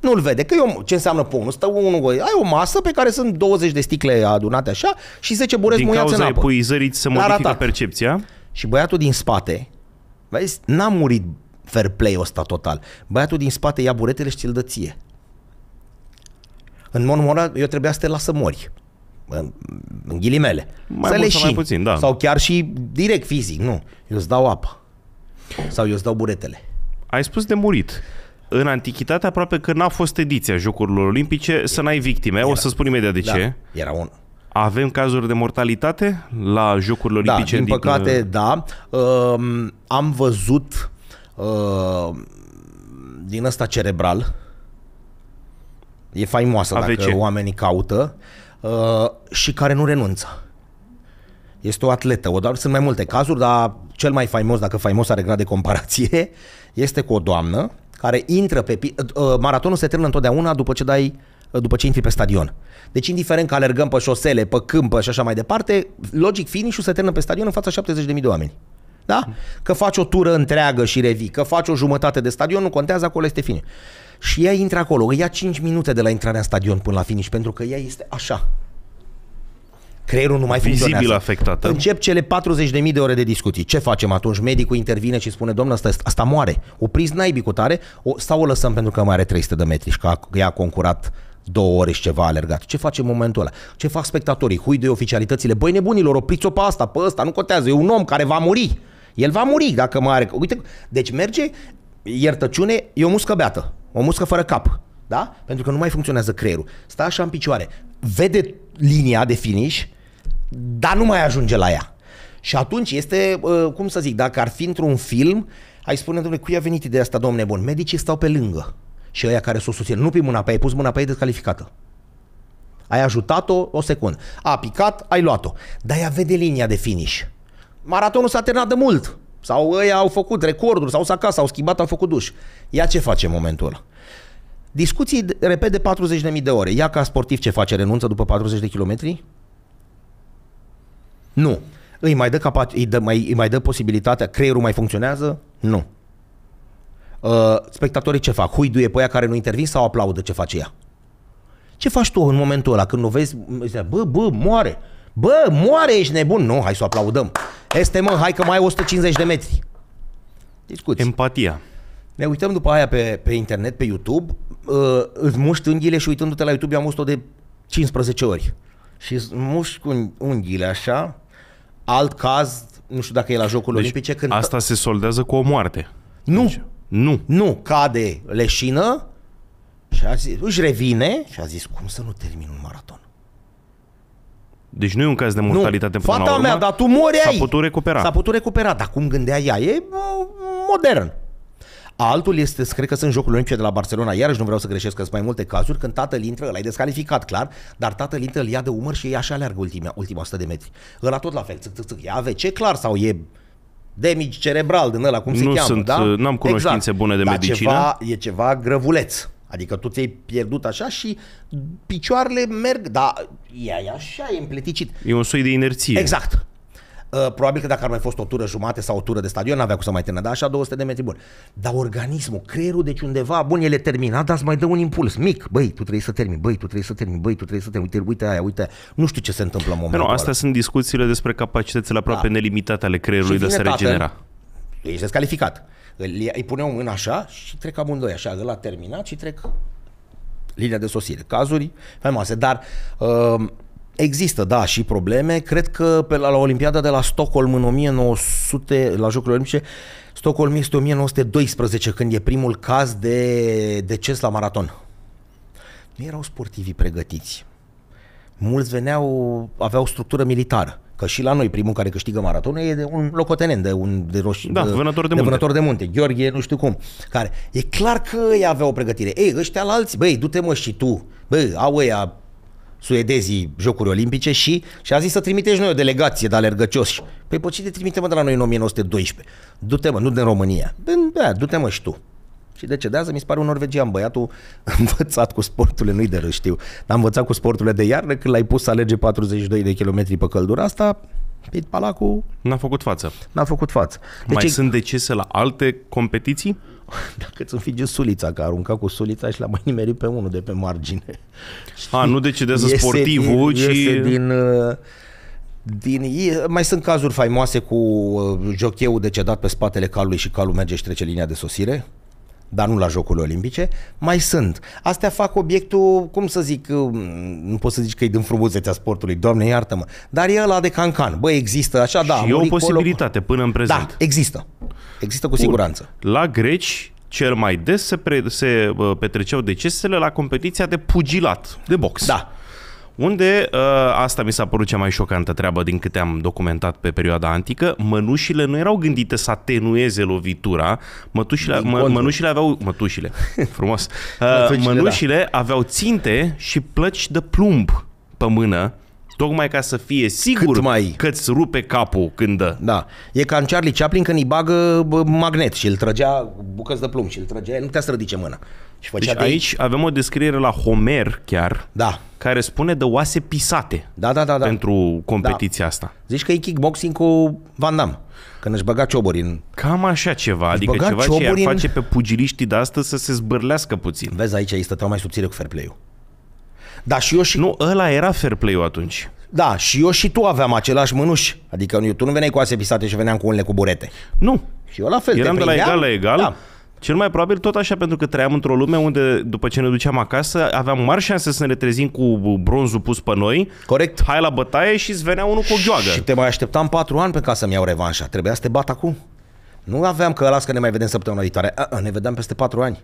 Nu-l vede, că eu, ce înseamnă pun? Stă unul, ai o masă pe care sunt 20 de sticle adunate așa și 10 burezi muiați în apă. Din cauza epuizării se modifică percepția? Și băiatul din spate, vezi, n-a murit fair play ăsta total. Băiatul din spate ia buretele și ți-l dă ție. În mod moral, eu trebuia să te las să mori. În, în ghilimele. Mai să mult leșin. sau mai puțin, da. Sau chiar și direct fizic, nu. Eu îți dau apă. Sau eu îți dau buretele. Ai spus de murit în antichitate aproape că n-a fost ediția Jocurilor Olimpice să n-ai victime. Era. O să spun imediat de da, ce. Era un. Avem cazuri de mortalitate la Jocurile da, Olimpice? Da, din păcate, din... da. Um, am văzut Uh, din ăsta cerebral. E faimoasă AVC. dacă oamenii caută uh, și care nu renunță. Este o atletă. O doamnă, sunt mai multe cazuri, dar cel mai faimos, dacă faimos are grad de comparație, este cu o doamnă care intră pe... Uh, uh, maratonul se termină întotdeauna după ce dai uh, după ce intri pe stadion. Deci, indiferent că alergăm pe șosele, pe câmpă și așa mai departe, logic finish-ul se termină pe stadion în fața 70.000 de oameni. Da? Că faci o tură întreagă și revii, că faci o jumătate de stadion, nu contează, acolo este fine. Și ea intră acolo, ia 5 minute de la intrarea în stadion până la finish, pentru că ea este așa. Creierul nu mai Vizibil funcționează. afectată. Încep cele 40.000 de ore de discuții. Ce facem atunci? Medicul intervine și spune, domnul, asta, asta moare. Opriți naibii cu tare o, sau o lăsăm pentru că mai are 300 de metri și că ea a concurat două ore și ceva alergat. Ce face în momentul ăla? Ce fac spectatorii? Hui de oficialitățile? Băi nebunilor, opriți-o pe asta, pe asta, nu contează. E un om care va muri. El va muri dacă mai are... Uite, deci merge iertăciune, e o muscă beată, o muscă fără cap, da? Pentru că nu mai funcționează creierul. Stă așa în picioare, vede linia de finish, dar nu mai ajunge la ea. Și atunci este, uh, cum să zic, dacă ar fi într-un film, ai spune, domnule, cui a venit ideea asta, domne bun? Medicii stau pe lângă și ăia care s-o susțin. Nu pe mâna pe ei, ai pus mâna pe ei descalificată. Ai ajutat-o o secundă. A picat, ai luat-o. Dar ea vede linia de finish maratonul s-a terminat de mult. Sau ei au făcut recorduri, sau s-a acasă, au schimbat, au făcut duș. Ia ce face în momentul ăla? Discuții, repede, 40.000 de ore. Ia ca sportiv ce face? Renunță după 40 de kilometri? Nu. Îi mai dă, capac- îi dă, mai, îi mai dă posibilitatea, creierul mai funcționează? Nu. Uh, spectatorii ce fac? Huiduie pe ea care nu intervin sau aplaudă ce face ea? Ce faci tu în momentul ăla când o vezi? Bă, bă, moare. Bă, moare, ești nebun. Nu, hai să o aplaudăm. Este, mă, hai că mai ai 150 de metri. Discuți. Empatia. Ne uităm după aia pe, pe internet, pe YouTube, uh, îți muști unghiile și uitându-te la YouTube, eu am văzut o de 15 ori. Și îți muști cu unghiile așa, alt caz, nu știu dacă e la Jocul deci Olimpice. Când asta se soldează cu o moarte. Nu. Deci, nu. Nu. Cade leșină și a zis, își revine și a zis, cum să nu termin un maraton? Deci nu e un caz de mortalitate nu. până Fata la urmă. mea, dar tu mori S-a putut recupera. S-a putut recupera, dar cum gândea ea, e uh, modern. Altul este, cred că sunt Jocurile Olimpice de la Barcelona, iarăși nu vreau să greșesc, că sunt mai multe cazuri, când tatăl intră, l-ai descalificat, clar, dar tatăl intră, îl ia de umăr și ei așa aleargă ultima, ultima 100 de metri. Ăla tot la fel, țâc, țâc, țâc, e AVC, clar, sau e demici cerebral din ăla, cum se nu cheamă, sunt, da? Uh, nu am exact. cunoștințe exact. bune de dar medicină. Ceva, e ceva grăvuleț. Adică tu ți-ai pierdut așa și picioarele merg, dar e așa, e împleticit. E un soi de inerție. Exact. Uh, probabil că dacă ar mai fost o tură jumate sau o tură de stadion, n-avea cum să mai termine, dar așa 200 de metri bun. Dar organismul, creierul, deci undeva, bun, el e terminat, dar îți mai dă un impuls mic. Băi, tu trebuie să termini, băi, tu trebuie să termini, băi, tu trebuie să termini, uite, uite aia, uite Nu știu ce se întâmplă în păi momentul Nu, astea sunt discuțiile despre capacitățile aproape da. nelimitate ale creierului de a se regenera. Ești descalificat. Îl, îi puneau mâna așa și trec amândoi așa, la terminat și trec linia de sosire. Cazuri faimoase, dar uh, Există, da, și probleme. Cred că pe la, la Olimpiada de la Stockholm în 1900, la Jocurile Olimpice, Stockholm este 1912 când e primul caz de deces la maraton. Nu erau sportivi pregătiți. Mulți veneau, aveau structură militară. Că și la noi primul care câștigă maratonul e de un locotenent, de un de roș... da, de, vânător, de, de vânător de munte, Gheorghe, nu știu cum, care e clar că ei avea o pregătire. Ei, ăștia la alții, băi, du-te mă și tu, băi, au ăia suedezii Jocuri Olimpice și, și a zis să trimitești noi o delegație de alergăcioși. Păi pe ce te trimite mă de la noi în 1912? Du-te mă, nu din România. Da, du-te mă și tu și decedează, mi se pare un norvegian, băiatul învățat cu sporturile, nu-i de râs, știu, dar învățat cu sporturile de iarnă, când l-ai pus să alerge 42 de kilometri pe căldura asta, Pit Palacu... N-a făcut față. N-a făcut față. Deci mai e... sunt decese la alte competiții? Dacă ți-o înfige sulița, că arunca cu sulița și l-a mai nimerit pe unul de pe margine. A, nu decidează iese sportivul, din, ci... Iese din, uh, din, mai sunt cazuri faimoase cu uh, jocheul decedat pe spatele calului și calul merge și trece linia de sosire dar nu la Jocurile Olimpice, mai sunt. Astea fac obiectul, cum să zic, uh, nu poți să zici că e din frumusețea sportului, doamne iartă-mă, dar e ăla de cancan, bă, există, așa, și da. Și e o posibilitate colo... până în prezent. Da, există. Există cu Bun. siguranță. La greci, cel mai des se, pre, se uh, petreceau decesele la competiția de pugilat, de box. Da unde, uh, asta mi s-a părut cea mai șocantă treabă din câte am documentat pe perioada antică, mănușile nu erau gândite să atenueze lovitura, mătușile, mă, mănușile aveau, mătușile, frumos, uh, mătușile, da. mănușile da. aveau ținte și plăci de plumb pe mână, Tocmai ca să fie sigur Cât mai... că-ți rupe capul când dă. Da. E ca în Charlie Chaplin când îi bagă magnet și îl trăgea bucăți de plumb și îl trăgea, nu te strădice mâna. Și deci de aici, aici avem o descriere la Homer chiar, da. care spune de oase pisate da, da, da, da. pentru da. competiția da. asta. Zici că e kickboxing cu Van Damme, când își băga cioburi în... Cam așa ceva, își adică ceva ce ar face pe pugiliștii de astăzi să se zbârlească puțin. Vezi, aici este stăteau mai subțire cu fair play-ul. Da, și eu și... Nu, ăla era fair play-ul atunci. Da, și eu și tu aveam același mânuș. Adică tu nu veneai cu oase pisate și veneam cu unele cu burete. Nu. Și eu la fel. Eram de la egal la egal. Da. Cel mai probabil tot așa, pentru că trăiam într-o lume unde, după ce ne duceam acasă, aveam mari șanse să ne trezim cu bronzul pus pe noi. Corect. Hai la bătaie și îți venea unul cu o gheoagă. Și te mai așteptam patru ani pe ca să-mi iau revanșa. Trebuia să te bat acum. Nu aveam că las că ne mai vedem săptămâna viitoare. A, a, ne vedem peste patru ani.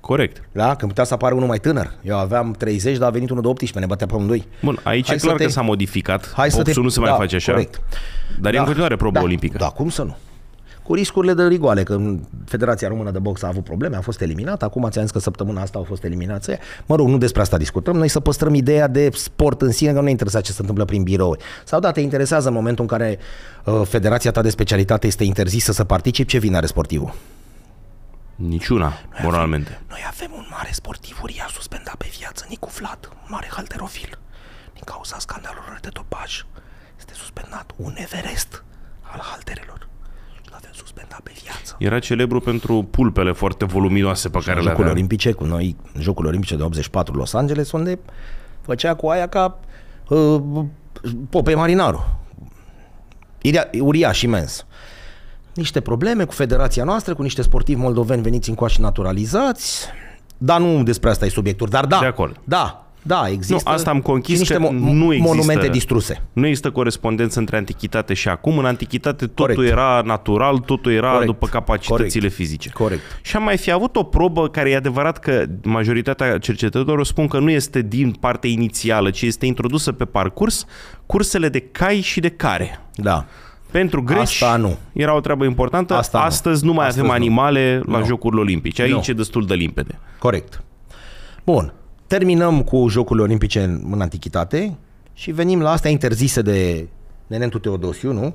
Corect. Da? Când putea să apară unul mai tânăr. Eu aveam 30, dar a venit unul de 18, ne bătea pe amândoi. Bun, aici Hai e clar te... că s-a modificat. Hai să te... nu se da, mai face așa. Corect. Dar da, e în da. continuare probă da, olimpică. Da, cum să nu? cu riscurile de rigoale, că Federația Română de Box a avut probleme, a fost eliminată, acum ți-am zis că săptămâna asta au fost eliminați Mă rog, nu despre asta discutăm, noi să păstrăm ideea de sport în sine, că nu ne interesează ce se întâmplă prin birouri. Sau da, te interesează în momentul în care uh, Federația ta de specialitate este interzisă să participi, ce vine are sportivul? Niciuna, noi moralmente. Avem, noi avem un mare sportiv uriaș suspendat pe viață, Nicu Vlad, un mare halterofil. Din cauza scandalurilor de topaj. este suspendat un Everest al halterelor avem suspendat pe viață. Era celebru pentru pulpele foarte voluminoase pe care le avea. olimpice, cu noi, Jocul Olimpice de 84 Los Angeles, unde făcea cu aia ca uh, Pope Marinaru. Era uriaș, imens. Niște probleme cu federația noastră, cu niște sportivi moldoveni veniți în coași naturalizați, dar nu despre asta e subiectul, dar da, de acord. da, da, există. Nu, asta am conchis niște că mo- nu există, monumente distruse. Nu există corespondență între antichitate și acum. În antichitate totul Corect. era natural, totul era Corect. după capacitățile Corect. fizice. Corect. Și am mai fi avut o probă care e adevărat că majoritatea cercetătorilor spun că nu este din partea inițială, ci este introdusă pe parcurs cursele de cai și de care. Da. Pentru greci Asta nu. era o treabă importantă. Asta Astăzi nu, nu mai Astăzi avem nu. animale la nu. Jocurile Olimpice. Aici nu. e destul de limpede. Corect. Bun terminăm cu Jocurile Olimpice în, în Antichitate și venim la astea interzise de Nenentu Teodosiu, nu?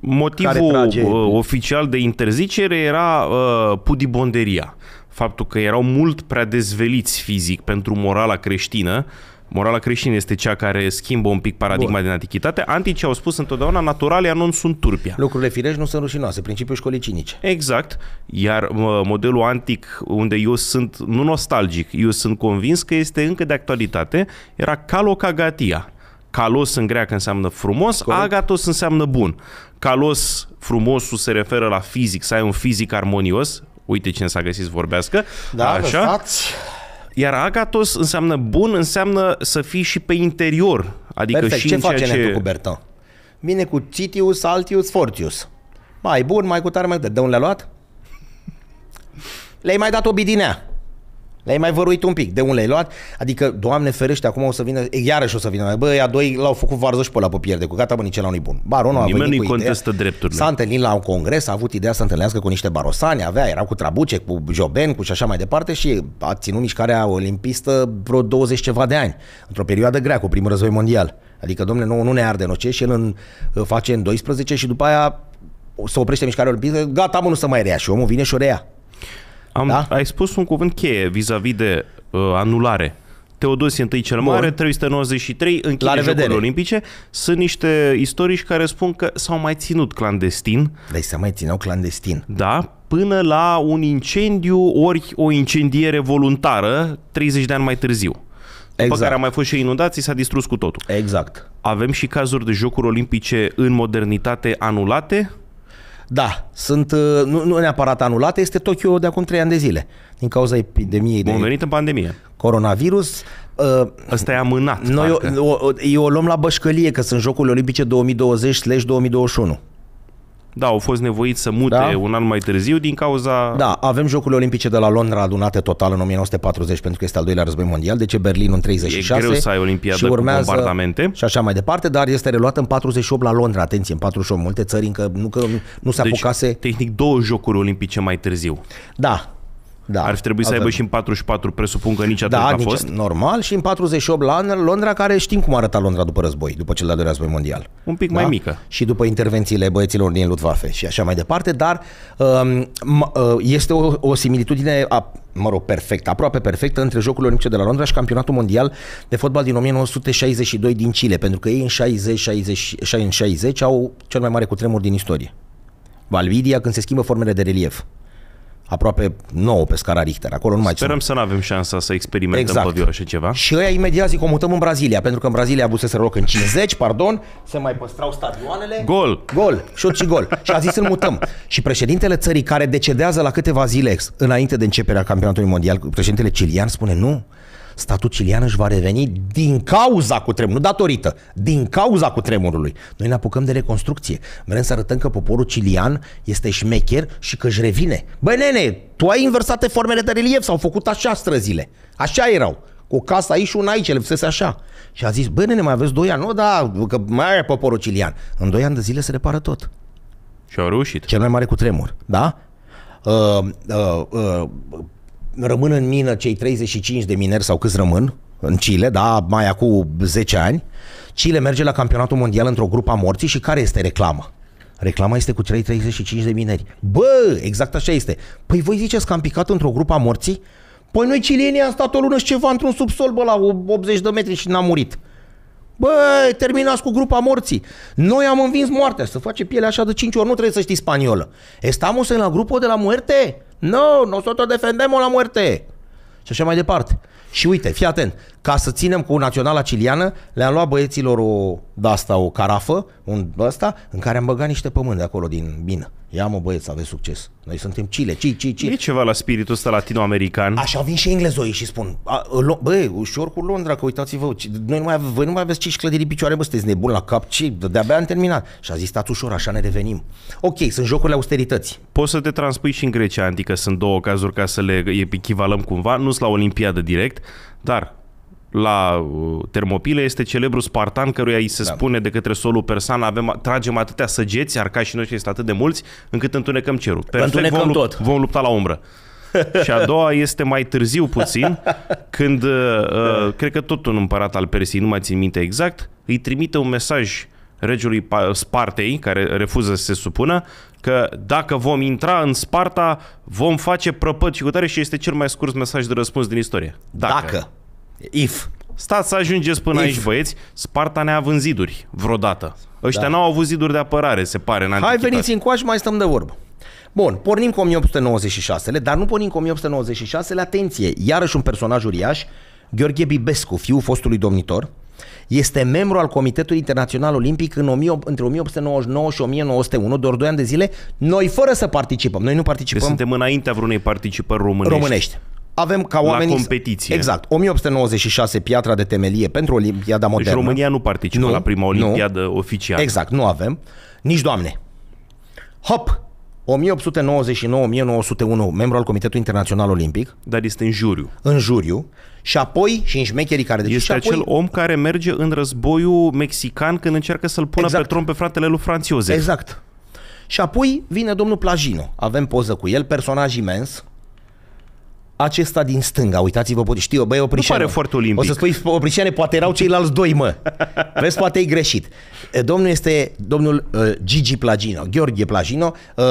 Motivul trage... Uh, oficial de interzicere era uh, pudibonderia. Faptul că erau mult prea dezveliți fizic pentru morala creștină, uh, Morala creștină este cea care schimbă un pic paradigma Bun. din antichitate. Anticii au spus întotdeauna naturale nu sunt turpia. Lucrurile firești nu sunt rușinoase, principiul școlii cinice. Exact. Iar modelul antic, unde eu sunt nu nostalgic, eu sunt convins că este încă de actualitate, era calocagatia. Calos în greacă înseamnă frumos, Corect. agatos înseamnă bun. Calos, frumosul, se referă la fizic, să ai un fizic armonios. Uite cine s-a găsit să vorbească. Da, Așa. Lăsați. Iar agatos înseamnă bun, înseamnă să fii și pe interior. Adică Perfect. și ce în face ce... cu Bertan? Vine cu Citius, Altius, Fortius. Mai bun, mai cu tare, mai cu tare. De unde le-a luat? Le-ai mai dat o bidinea. Le-ai mai văruit un pic. De unde le-ai luat? Adică, Doamne ferește, acum o să vină, iarăși o să vină. Bă, a doi l-au făcut varză și pe la pe pierde, cu gata, bă, nici la nu bun. Baronul Nimeni a venit nu cu contestă ideea, drepturile. S-a întâlnit la un congres, a avut ideea să întâlnească cu niște barosani, avea, era cu Trabuce, cu Joben, cu și așa mai departe și a ținut mișcarea olimpistă vreo 20 ceva de ani, într-o perioadă grea, cu primul război mondial. Adică, domne, nu nu ne arde noce și el în, face în 12 și după aia se oprește mișcarea olimpistă, gata, mă, nu să mai rea și omul vine și o rea. Am, da? Ai spus un cuvânt cheie vis-a-vis de uh, anulare. Teodosie I cel Mare, Bun. 393, închide Jocurile Olimpice. Sunt niște istorici care spun că s-au mai ținut clandestin. Deci au mai ținut clandestin. Da, până la un incendiu ori o incendiere voluntară 30 de ani mai târziu. După care exact. a mai fost și inundații, s-a distrus cu totul. Exact. Avem și cazuri de jocuri olimpice în modernitate anulate? Da, sunt uh, nu, nu neapărat anulate, este Tokyo de acum 3 ani de zile, din cauza epidemiei. Bun de venit în pandemie. Coronavirus. Uh, Ăsta e amânat. Noi o, o, eu o luăm la bășcălie, că sunt Jocurile Olimpice 2020-2021. Da, au fost nevoiți să mute da? un an mai târziu din cauza... Da, avem Jocurile Olimpice de la Londra adunate total în 1940 pentru că este al doilea război mondial, deci Berlin în 36. E greu să ai Olimpiadă și urmează, cu bombardamente. Și așa mai departe, dar este reluată în 48 la Londra, atenție, în 48, multe țări încă nu, că nu se deci, apucase... tehnic două Jocuri Olimpice mai târziu. Da, da, Ar fi trebuit să aibă și în 44, presupun că nici atât da, a nici, fost. Normal, și în 48 la Londra, care știm cum arăta Londra după război, după cel de-al doilea război mondial. Un pic da? mai mică. Și după intervențiile băieților din Luftwaffe și așa mai departe, dar um, uh, este o, o similitudine a, mă rog, perfect, aproape perfectă între Jocurile Olimpice de la Londra și Campionatul Mondial de Fotbal din 1962 din Chile, pentru că ei în 60, 60, 60, 60 au cel mai mare cutremur din istorie. Valvidia când se schimbă formele de relief aproape 9 pe scara Richter. Acolo nu mai Sperăm sunt. să nu avem șansa să experimentăm exact. pe și ceva. Și ăia imediat zic o mutăm în Brazilia, pentru că în Brazilia să loc în 50, pardon, se mai păstrau stadioanele. Gol! Gol! Șut și gol. și a zis să-l mutăm. Și președintele țării care decedează la câteva zile înainte de începerea campionatului mondial, președintele Cilian spune nu, statul cilian își va reveni din cauza cu tremur, nu datorită, din cauza cu tremurului. Noi ne apucăm de reconstrucție. Vrem să arătăm că poporul cilian este șmecher și că își revine. Băi, nene, tu ai inversate formele de relief, s-au făcut așa străzile. Așa erau cu o casă aici și una aici, le fusese așa. Și a zis, băi, nene, mai aveți doi ani? Nu, da, că mai are poporul cilian. În doi ani de zile se repară tot. Și au reușit. Cel mai mare cu tremur, da? Uh, uh, uh, rămân în mină cei 35 de mineri sau câți rămân în Chile, da, mai acum 10 ani, Chile merge la campionatul mondial într-o grupă a morții și care este reclama? Reclama este cu cei 35 de mineri. Bă, exact așa este. Păi voi ziceți că am picat într-o grupă a morții? Păi noi chilienii am stat o lună și ceva într-un subsol, bă, la 80 de metri și n-am murit. Băi, terminați cu grupa morții. Noi am învins moartea. Să face pielea așa de 5 ori, nu trebuie să știi spaniolă. Estamos în la grupo de la muerte? No, nosotros defendemos la muerte. Și așa mai departe. Și uite, fii atent, ca să ținem cu naționala ciliană, le-am luat băieților o, de asta, o carafă, un ăsta, în care am băgat niște pământ de acolo din bine. Ia mă băieți, aveți succes. Noi suntem Chile, ci, ci, ci. E ceva la spiritul ăsta latinoamerican. Așa vin și englezoii și spun, ă, băi, ușor cu Londra, că uitați-vă, noi nu mai, ave- voi nu mai aveți cinci clădiri picioare, bă, sunteți nebuni la cap, ci, de-abia am terminat. Și a zis, stați ușor, așa ne revenim. Ok, sunt jocurile austerității. Poți să te transpui și în Grecia adică sunt două cazuri ca să le echivalăm cumva, nu sunt la Olimpiadă direct, dar la uh, termopile este celebru Spartan căruia îi se da. spune de către solul persan avem, tragem atâtea săgeți, și noștri este atât de mulți, încât întunecăm cerul. Perfect, întunecăm vom, tot. vom lupta la umbră. și a doua este mai târziu puțin, când, uh, uh, cred că tot un împărat al Persiei, nu mai țin minte exact, îi trimite un mesaj regelui Spartei, care refuză să se supună, că dacă vom intra în Sparta, vom face prăpăt și cutare și este cel mai scurt mesaj de răspuns din istorie. Dacă. dacă. If. Stați să ajungeți până If. aici, băieți. Sparta ne-a având ziduri vreodată. Ăștia da. n-au avut ziduri de apărare, se pare, în Hai, veniți în încoace, mai stăm de vorbă. Bun, pornim cu 1896-le, dar nu pornim cu 1896-le, atenție, iarăși un personaj uriaș, Gheorghe Bibescu, fiul fostului domnitor, este membru al Comitetului Internațional Olimpic în 1000, între 1899 și 1901, doar 2 ani de zile, noi fără să participăm. Noi nu participăm. Deci suntem înaintea vreunei participări românești. Românești avem ca oamenii... La competiție. Exact. 1896 piatra de temelie pentru Olimpiada deci modernă. Deci România nu participă nu, la prima Olimpiadă nu. oficială. Exact, nu avem. Nici doamne. Hop! 1899-1901, membru al Comitetului Internațional Olimpic. Dar este în juriu. În juriu. Și apoi, și în șmecherii care... Deci, este apoi... acel om care merge în războiul mexican când încearcă să-l pună exact. pe tron pe fratele lui Franțiozef. Exact. Și apoi vine domnul Plajino. Avem poză cu el, personaj imens acesta din stânga. Uitați-vă, știu, băi, Oprișanu. Nu pare foarte olimpic. O să spui, Oprișane, poate erau ceilalți doi, mă. Vezi, poate e greșit. Domnul este domnul uh, Gigi Plagino, Gheorghe Plagino, uh,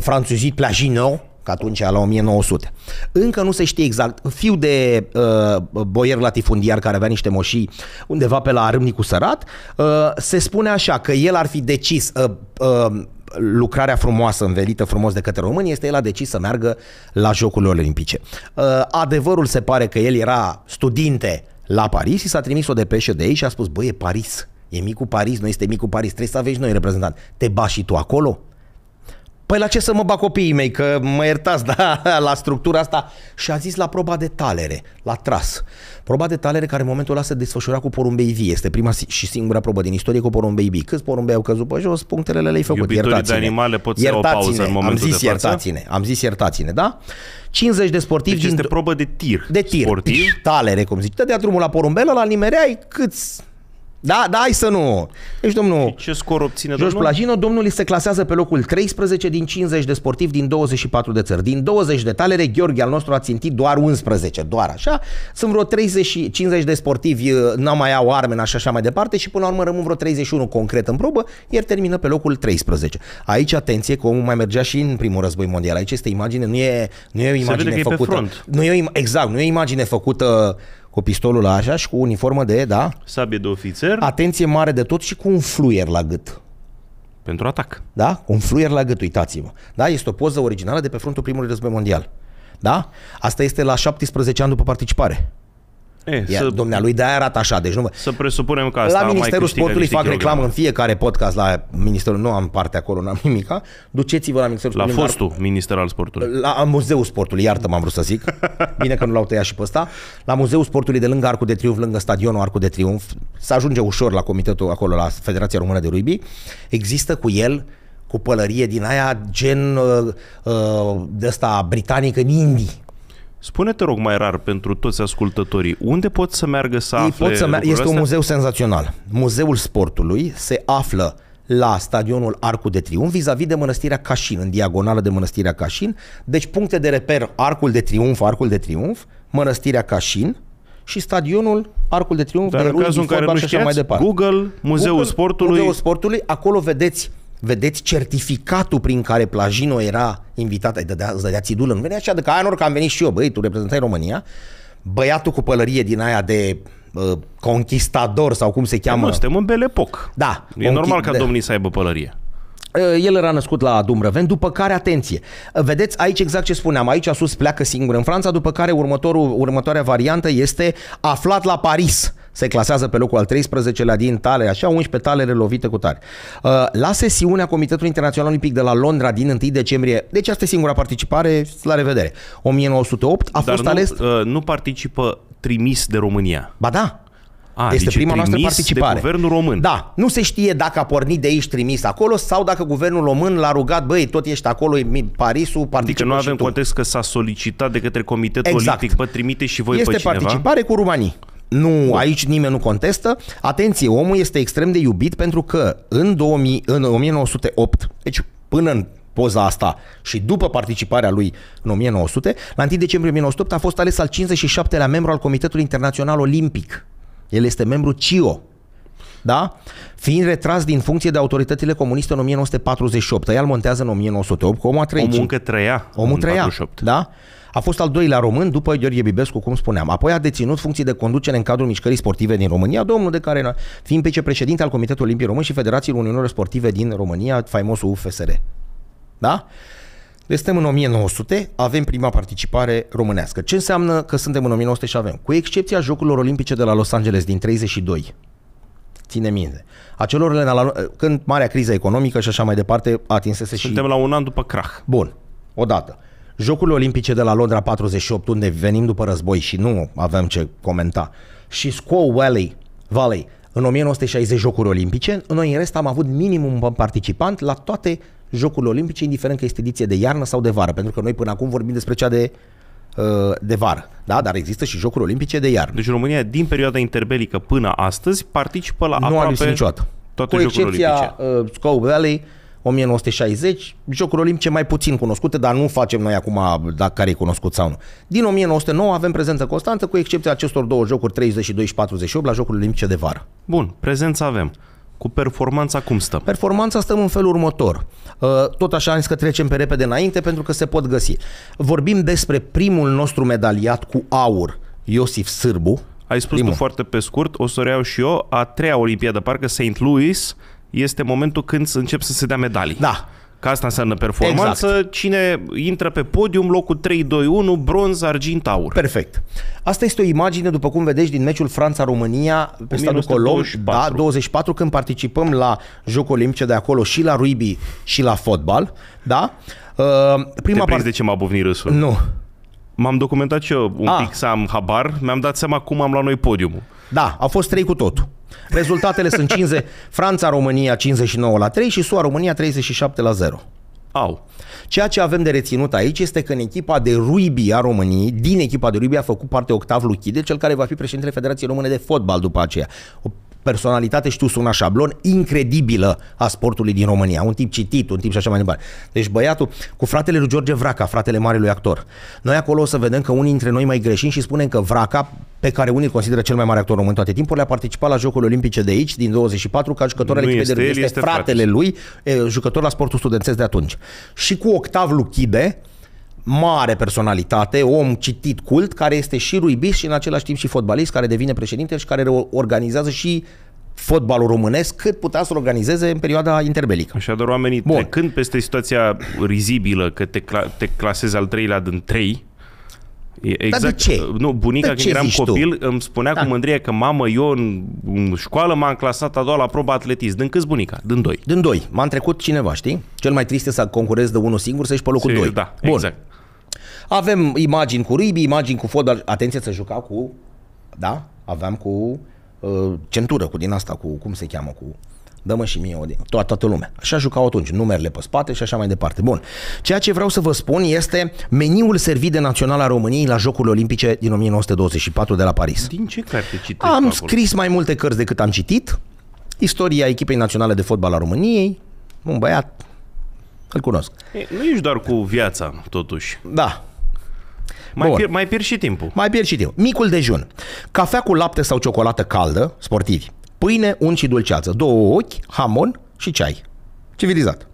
franțuzit Plagino, ca atunci la 1900. Încă nu se știe exact. Fiu de uh, boier latifundiar care avea niște moșii undeva pe la Râmnicu Sărat, uh, se spune așa că el ar fi decis uh, uh, lucrarea frumoasă, învelită frumos de către români, este el a decis să meargă la Jocurile Olimpice. Uh, adevărul se pare că el era studinte la Paris și s-a trimis o depeșă de ei și a spus, băie, Paris, e micul Paris, noi este micul Paris, trebuie să aveți noi reprezentant. Te bași și tu acolo? păi la ce să mă bag copiii mei, că mă iertați da, la structura asta. Și a zis la proba de talere, la tras. Proba de talere care în momentul ăla se desfășura cu porumbei vii. Este prima și singura probă din istorie cu porumbei vii. Câți porumbei au căzut pe jos, punctele le-ai făcut. Iubitorii iertați-ne. de animale pot să o pauză în momentul am zis de iertați-ne, am zis iertați-ne, da? 50 de sportivi. Deci este din... probă de tir. De tir. Sportiv. Talere, cum zici. Tădea drumul la porumbelă, la nimereai câți da, da, hai să nu. Deci domnul și ce scor obține George domnul? Plajino, domnul se clasează pe locul 13 din 50 de sportivi din 24 de țări. Din 20 de talere, Gheorghe al nostru a țintit doar 11, doar așa. Sunt vreo 30, 50 de sportivi, uh, n mai au arme așa, așa mai departe și până la urmă rămân vreo 31 concret în probă, iar termină pe locul 13. Aici, atenție, că omul mai mergea și în primul război mondial. Aici este imagine, nu e, nu e o imagine făcută. Nu e, exact, nu e imagine făcută uh, cu pistolul așa și cu uniformă de, da? Sabie de ofițer. Atenție mare de tot și cu un fluier la gât. Pentru atac. Da? Un fluier la gât, uitați-vă. Da? Este o poză originală de pe frontul primului război mondial. Da? Asta este la 17 ani după participare. E, Iar să... Dumnealui de-aia arată așa. Deci nu... Vă... Să presupunem că asta La Ministerul Sportului fac reclamă în fiecare podcast la Ministerul, nu am parte acolo, n-am nimica. Duceți-vă la Ministerul la Sportului. La fostul dar... Minister al Sportului. La Muzeul Sportului, iartă m-am vrut să zic. Bine că nu l-au tăiat și pe ăsta. La Muzeul Sportului de lângă Arcul de Triunf, lângă stadionul Arcul de Triunf, să ajunge ușor la comitetul acolo, la Federația Română de Rugby. Există cu el cu pălărie din aia gen uh, uh, de asta britanică în Indii Spune-te, rog, mai rar pentru toți ascultătorii, unde pot să meargă să Ei afle pot să meargă. Este un muzeu senzațional. Muzeul sportului se află la stadionul Arcul de Triunf, vis-a-vis de Mănăstirea Cașin, în diagonală de Mănăstirea Cașin. Deci puncte de reper Arcul de Triunf, Arcul de Triunf, Mănăstirea Cașin, și stadionul Arcul de Triunf Dar de Rui, în cazul în care nu știați, mai departe. Google, Muzeul Google, Sportului. Muzeul Sportului, acolo vedeți vedeți certificatul prin care Plajino era invitat, îi dădea, îți dădea țidul în venea și adică aia că am venit și eu, băi, tu reprezentai România, băiatul cu pălărie din aia de uh, conquistador sau cum se cheamă. Nu, suntem în Belepoc. Da. E conchi- normal ca de... domnii să aibă pălărie. Uh, el era născut la Dumrăven, după care, atenție, uh, vedeți aici exact ce spuneam, aici sus pleacă singur în Franța, după care următorul, următoarea variantă este aflat la Paris se clasează pe locul al 13-lea din tale, așa 11 talere lovite cu tare. Uh, la sesiunea Comitetului Internațional Olimpic de la Londra din 1 decembrie, deci asta e singura participare, la revedere. 1908 a Dar fost nu, ales... Uh, nu participă trimis de România. Ba da, a, este deci prima noastră participare. De guvernul român. Da, nu se știe dacă a pornit de aici trimis acolo sau dacă guvernul român l-a rugat, băi, tot ești acolo, e Parisul, participă Adică nu avem context că s-a solicitat de către Comitetul exact. Olimpic, bă, trimite și voi este pe cineva. Este participare cu Rumanii. Nu, Bun. aici nimeni nu contestă. Atenție, omul este extrem de iubit pentru că în, 2000, în 1908, deci până în poza asta și după participarea lui în 1900, la 1 decembrie 1908 a fost ales al 57-lea membru al Comitetului Internațional Olimpic. El este membru CIO, da? fiind retras din funcție de autoritățile comuniste în 1948. El montează în 1908, cu omul a trăit. Omul încă trăia omul în trăia, 48. Da? A fost al doilea român după Gheorghe Bibescu, cum spuneam. Apoi a deținut funcții de conducere în cadrul mișcării sportive din România, domnul de care pe fiind vicepreședinte al Comitetului Olimpiei Român și Federației Uniunilor Sportive din România, faimosul UFSR. Da? Deci suntem în 1900, avem prima participare românească. Ce înseamnă că suntem în 1900 și avem? Cu excepția Jocurilor Olimpice de la Los Angeles din 32, ține minte. Acelorile, când marea criză economică și așa mai departe atinsese Suntem și... Suntem la un an după crach. Bun, odată. Jocurile Olimpice de la Londra 48, unde venim după război și nu avem ce comenta, și Squaw Valley, Valley în 1960 Jocuri Olimpice, noi în rest am avut minimum un participant la toate Jocurile Olimpice, indiferent că este ediție de iarnă sau de vară, pentru că noi până acum vorbim despre cea de Uh, de vară. Da, dar există și Jocuri Olimpice de iarnă. Deci România din perioada interbelică până astăzi participă la nu aproape... Nu a niciodată. Toate Cu excepția uh, Scow Valley, 1960, jocuri olimpice mai puțin cunoscute, dar nu facem noi acum dacă care e cunoscut sau nu. Din 1909 avem prezență constantă, cu excepția acestor două jocuri, 32 și 48, la Jocurile Olimpice de vară. Bun, prezență avem. Cu performanța cum stăm? Performanța stăm în felul următor. Uh, tot așa am zis că trecem pe repede înainte pentru că se pot găsi. Vorbim despre primul nostru medaliat cu aur, Iosif Sârbu. Ai spus primul. tu foarte pe scurt, o să o reiau și eu, a treia olimpiadă, parcă St. Louis, este momentul când încep să se dea medalii. Da, ca asta înseamnă performanță. Exact. Cine intră pe podium, locul 3-2-1, bronz, argint, aur. Perfect. Asta este o imagine, după cum vedeți, din meciul Franța-România pe stadul Colom, da, 24, când participăm la Jocul Olimpice de acolo și la rugby și la fotbal. Da? Uh, prima Te part... de ce m-a buvnit râsul. Nu. M-am documentat și eu un A. Ah. pic să am habar, mi-am dat seama cum am luat noi podiumul. Da, au fost trei cu totul. Rezultatele sunt 50, Franța-România 59 la 3 și SUA-România 37 la 0. Au. Ceea ce avem de reținut aici este că în echipa de rugby a României, din echipa de rugby a făcut parte Octav Luchide, cel care va fi președintele Federației Române de Fotbal după aceea. O personalitate și tu sună șablon incredibilă a sportului din România. Un tip citit, un tip și așa mai departe. Deci băiatul cu fratele lui George Vraca, fratele marelui actor. Noi acolo o să vedem că unii dintre noi mai greșim și spunem că Vraca, pe care unii îl consideră cel mai mare actor român toate timpurile, a participat la Jocurile Olimpice de aici, din 24, ca jucător al echipei de Este, este fratele frate. lui, jucător la sportul studențesc de atunci. Și cu Octav Luchide, mare personalitate, om citit cult, care este și ruibist și în același timp și fotbalist, care devine președinte și care organizează și fotbalul românesc cât putea să organizeze în perioada interbelică. Așadar, oamenii Bun. trecând peste situația rizibilă că te, cla- te clasezi al treilea din trei, Exact. Dar de exact- ce? Nu, bunica de când eram copil tu? îmi spunea da. cu mândrie că mamă, eu în, în școală m-am clasat a doua la proba atletism. Din câți bunica? Din doi. Din doi. M-a trecut cineva, știi? Cel mai trist este să concurezi de unul singur să ești pe locul doi. Da, Bun. exact. Avem imagini cu ribi, imagini cu fotbal. Atenție, să juca cu... Da? Aveam cu uh, centură, cu din asta, cu cum se cheamă, cu Dă-mă și mie o din... toată toată lumea. Așa jucau atunci, numerele pe spate și așa mai departe. Bun. Ceea ce vreau să vă spun este meniul servit de Naționala României la Jocurile Olimpice din 1924 de la Paris. Din ce carte citești? Am acolo? scris mai multe cărți decât am citit. Istoria echipei naționale de fotbal a României. Un băiat, îl cunosc. Ei, nu ești doar cu viața, totuși. Da, mai, Bun. pier, mai pierd și timpul. Mai pierd și timpul. Micul dejun. Cafea cu lapte sau ciocolată caldă, sportivi pâine, unt și dulceață, două ochi, hamon și ceai. Civilizat.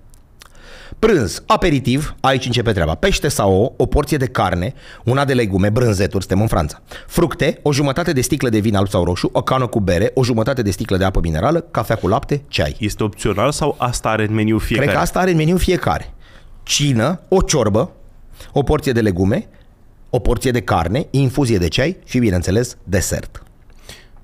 Prânz, aperitiv, aici începe treaba. Pește sau o, o porție de carne, una de legume, brânzeturi, suntem în Franța. Fructe, o jumătate de sticlă de vin alb sau roșu, o cană cu bere, o jumătate de sticlă de apă minerală, cafea cu lapte, ceai. Este opțional sau asta are în meniu fiecare? Cred că asta are în meniu fiecare. Cină, o ciorbă, o porție de legume, o porție de carne, infuzie de ceai și, bineînțeles, desert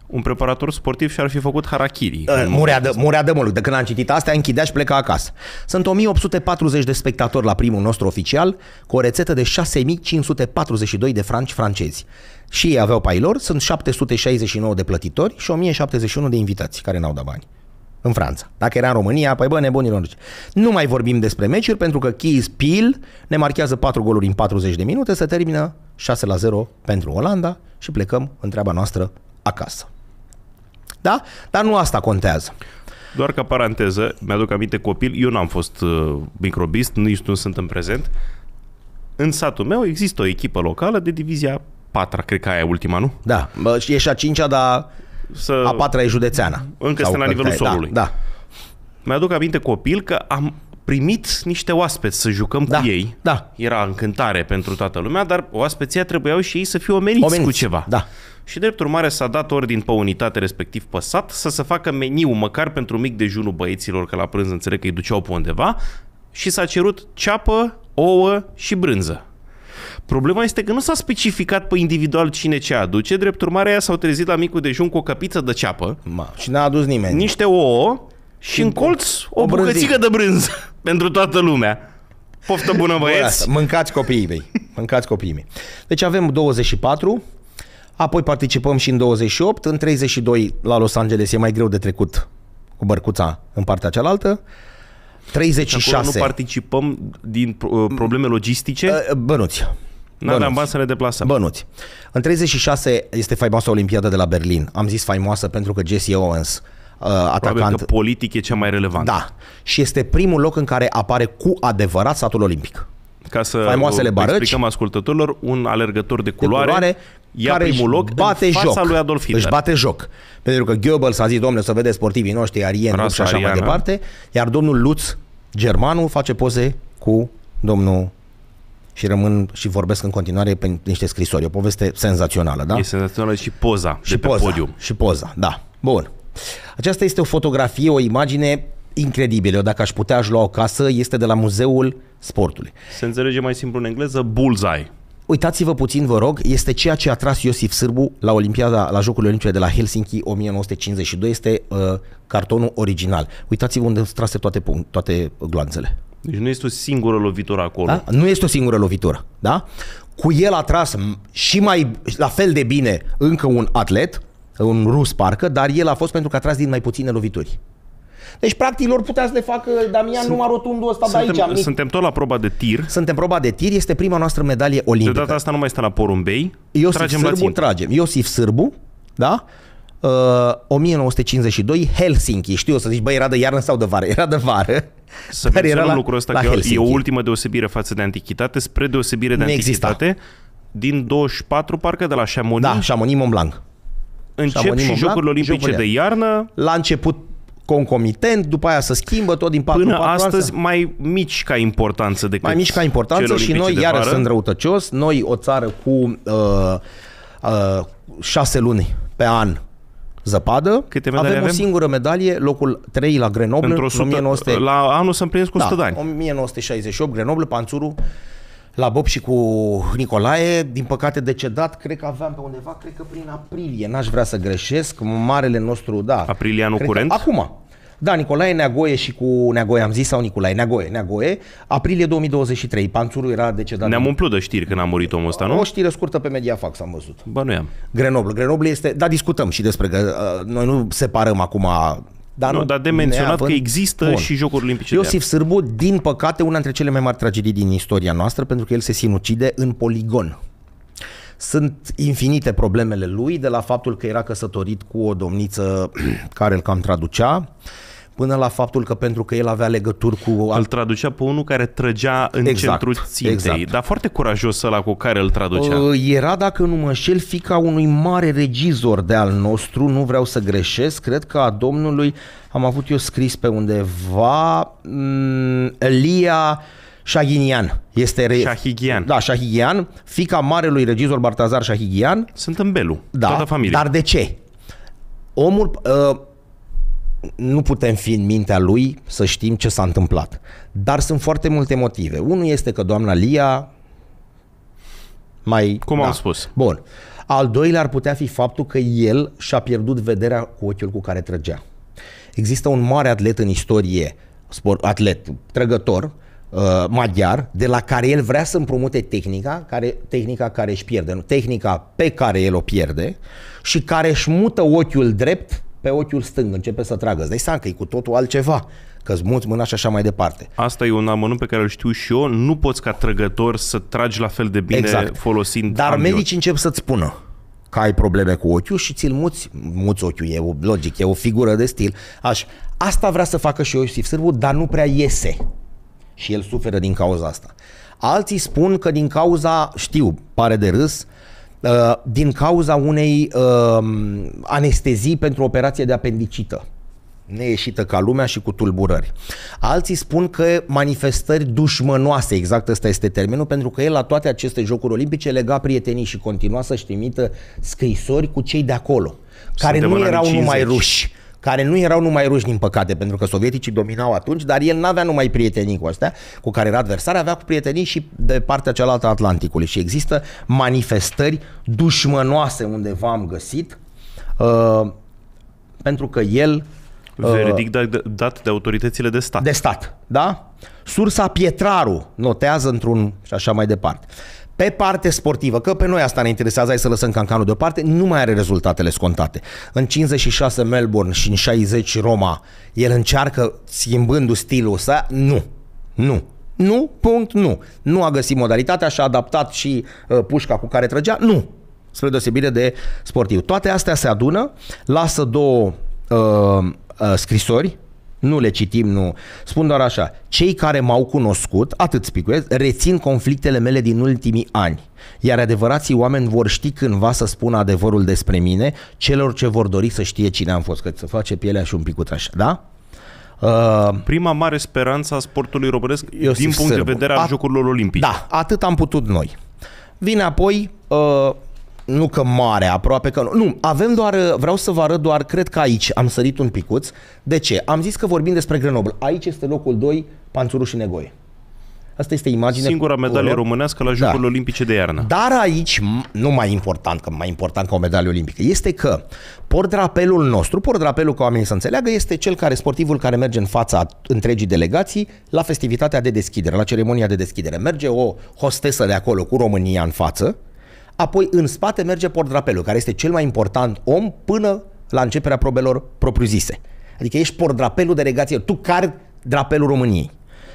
un preparator sportiv și ar fi făcut harakiri. Ă, murea de, murea de mult. De când am citit astea, închidea și pleca acasă. Sunt 1840 de spectatori la primul nostru oficial, cu o rețetă de 6542 de franci francezi. Și ei aveau pailor, sunt 769 de plătitori și 1071 de invitați care n-au dat bani în Franța. Dacă era în România, păi bă, nebunilor. Nu mai vorbim despre meciuri pentru că Keys Peel ne marchează 4 goluri în 40 de minute, se termină 6 la 0 pentru Olanda și plecăm în treaba noastră acasă. Da? Dar nu asta contează. Doar ca paranteză, mi-aduc aminte copil, eu n-am fost uh, microbist, nici nu sunt în prezent. În satul meu există o echipă locală de divizia patra, cred că aia e ultima, nu? Da, Bă, e și a cincea, dar Să... a patra e județeană. Încă este la nivelul da, solului. Da, da. Mi-aduc aminte copil că am primit niște oaspeți să jucăm da, cu ei. Da. Era încântare pentru toată lumea, dar oaspeția trebuiau și ei să fie omeniți, omeniți. cu ceva. Da și drept urmare s-a dat ordin pe unitate respectiv pe sat să se facă meniu măcar pentru mic dejunul băieților, că la prânz înțeleg că îi duceau pe undeva, și s-a cerut ceapă, ouă și brânză. Problema este că nu s-a specificat pe individual cine ce aduce, drept urmare aia s-au trezit la micul dejun cu o căpiță de ceapă. Ma, și n-a adus nimeni. Niște ouă și în colț o, o bucățică de brânză pentru toată lumea. Poftă bună băieți! Bă, mâncați copiii mei, mâncați copiii mei. Deci avem 24, Apoi participăm și în 28, în 32 la Los Angeles e mai greu de trecut cu bărcuța în partea cealaltă. 36. Acolo nu participăm din uh, probleme logistice? Uh, uh, bănuți. Nu aveam bani să ne deplasăm. Bănuți. În 36 este faimoasa Olimpiada de la Berlin. Am zis faimoasă pentru că Jesse Owens uh, atacant. că politic e cea mai relevantă. Da. Și este primul loc în care apare cu adevărat satul olimpic ca să faimoasele barăci, explicăm ascultătorilor, un alergător de culoare, de culoare ia care primul loc bate în fața joc. lui Adolf Hitler. Își bate joc. Pentru că Goebbels a zis, domnule, să vede sportivii noștri, Arien, Rasa și așa ariana. mai departe, iar domnul Lutz, germanul, face poze cu domnul și rămân și vorbesc în continuare pe niște scrisori. O poveste senzațională, da? E senzațională și poza și de pe poza, podium. Și poza, da. Bun. Aceasta este o fotografie, o imagine incredibilă. Dacă aș putea, aș lua o casă. Este de la muzeul sportului. Se înțelege mai simplu în engleză, bullseye. Uitați-vă puțin, vă rog, este ceea ce a tras Iosif Sârbu la Olimpiada, la Jocurile Olimpice de la Helsinki 1952, este uh, cartonul original. Uitați-vă unde trase toate, punct, toate gloanțele. Deci nu este o singură lovitură acolo. Da? Nu este o singură lovitură, da? Cu el a tras și mai la fel de bine încă un atlet, un rus parcă, dar el a fost pentru că a tras din mai puține lovituri. Deci, practic, lor putea să le facă Damian Sunt, numai rotundul ăsta suntem, de aici. Amic. Suntem tot la proba de tir. Suntem proba de tir, este prima noastră medalie olimpică. De data asta nu mai stă la porumbei, Iosif tragem Sârbu, la țin. tragem. Iosif Sârbu, da? Uh, 1952, Helsinki. Știu o să zici, băi, era de iarnă sau de vară? Era de vară. Să dar era la, lucrul ăsta la că Helsinki. e o ultimă deosebire față de antichitate, spre deosebire de nu antichitate. Exista. Din 24, parcă de la Chamonix. Da, Chamonix Mont Blanc. Încep Chamonix, și Jocurile Olimpice de iarnă. La început concomitent, după aia se schimbă tot din 4 Până 4 astăzi asta. mai mici ca importanță decât Mai mici ca importanță și noi iară sunt răutăcios. Noi o țară cu uh, uh, șase luni pe an zăpadă. Câte medalii avem, avem? o singură medalie, locul 3 la Grenoble. 1900... La anul sunt prins cu 100 da, de ani. 1968, Grenoble, Panțurul, la Bob și cu Nicolae, din păcate decedat, cred că aveam pe undeva, cred că prin aprilie, n-aș vrea să greșesc, marele nostru, da. anul curent? acum. Da, Nicolae Neagoie și cu Neagoie am zis, sau Nicolae Neagoie, Neagoie, aprilie 2023, panțurul era decedat. Ne-am umplut de știri când a murit omul ăsta, nu? O știre scurtă pe Mediafax am văzut. Bă, nu am. Grenoble. Grenoble este, da, discutăm și despre, că uh, noi nu separăm acum dar nu, dar de menționat neavând... că există Bun. și Jocuri Olimpice Iosif de Sârbu, din păcate, una dintre cele mai mari tragedii din istoria noastră, pentru că el se sinucide în poligon. Sunt infinite problemele lui, de la faptul că era căsătorit cu o domniță care îl cam traducea, până la faptul că pentru că el avea legături cu... Îl traducea pe unul care trăgea în exact, centrul țintei, exact. dar foarte curajos ăla cu care îl traducea. Uh, era, dacă nu mă înșel, fica unui mare regizor de al nostru, nu vreau să greșesc, cred că a domnului, am avut eu scris pe undeva, mm, Elia... Shahinian. Este re... Shahigian. Da, Shahigian, fica marelui regizor Bartazar Shahigian. Sunt în Belu, da, toată familia. Dar de ce? Omul, uh, nu putem fi în mintea lui să știm ce s-a întâmplat. Dar sunt foarte multe motive. Unul este că doamna Lia mai... Cum da. am spus. Bun. Al doilea ar putea fi faptul că el și-a pierdut vederea cu ochiul cu care trăgea. Există un mare atlet în istorie, sport, atlet, trăgător, uh, maghiar, de la care el vrea să împrumute tehnica care, tehnica care își pierde, tehnica pe care el o pierde și care își mută ochiul drept pe ochiul stâng, începe să tragă. Îți dai seama că e cu totul altceva, că îți muți mâna și așa mai departe. Asta e un amănunt pe care îl știu și eu. Nu poți ca trăgător să tragi la fel de bine exact. folosind Dar ambiot. medicii încep să-ți spună că ai probleme cu ochiul și ți-l muți, muți ochiul, e o, logic, e o figură de stil. Aș, asta vrea să facă și Iosif Sârbu, dar nu prea iese. Și el suferă din cauza asta. Alții spun că din cauza, știu, pare de râs, uh, Uh, din cauza unei um, anestezii pentru operație de apendicită neieșită ca lumea și cu tulburări. Alții spun că manifestări dușmănoase, exact ăsta este termenul, pentru că el la toate aceste jocuri olimpice lega prietenii și continua să-și trimită scrisori cu cei de acolo, care Suntem nu erau 50. numai ruși, care nu erau numai ruși, din păcate, pentru că sovieticii dominau atunci, dar el n-avea numai prietenii cu astea, cu care era adversar, avea cu prietenii și de partea cealaltă a Atlanticului. Și există manifestări dușmănoase undeva am găsit, uh, pentru că el... Uh, dat, dat de autoritățile de stat. De stat, da? Sursa Pietraru notează într-un și așa mai departe pe parte sportivă, că pe noi asta ne interesează, hai să lăsăm cancanul deoparte, nu mai are rezultatele scontate. În 56 Melbourne și în 60 Roma, el încearcă, schimbându-și stilul să nu, nu, nu, punct, nu. Nu a găsit modalitatea și a adaptat și uh, pușca cu care trăgea, nu. Spre deosebire de sportiv. Toate astea se adună, lasă două uh, uh, scrisori nu le citim, nu. Spun doar așa, cei care m-au cunoscut, atât spicuiesc, rețin conflictele mele din ultimii ani. Iar adevărații oameni vor ști cândva să spună adevărul despre mine, celor ce vor dori să știe cine am fost, că să face pielea și un picut așa, da? Uh, Prima mare speranță a sportului românesc eu din punct de vedere al Jocurilor Olimpice. Da, atât am putut noi. Vine apoi uh, nu că mare, aproape că nu. Nu, avem doar, vreau să vă arăt doar, cred că aici am sărit un picuț. De ce? Am zis că vorbim despre Grenoble. Aici este locul 2, Panțuru și Negoie. Asta este imaginea. Singura medalie color. românească la da. Jocurile da. Olimpice de iarnă. Dar aici, nu mai important, că mai important ca o medalie olimpică, este că portrapelul nostru, portrapelul ca oamenii să înțeleagă, este cel care, sportivul care merge în fața întregii delegații la festivitatea de deschidere, la ceremonia de deschidere. Merge o hostesă de acolo cu România în față, apoi în spate merge drapelul care este cel mai important om până la începerea probelor propriu-zise. Adică ești de delegației, tu care drapelul României.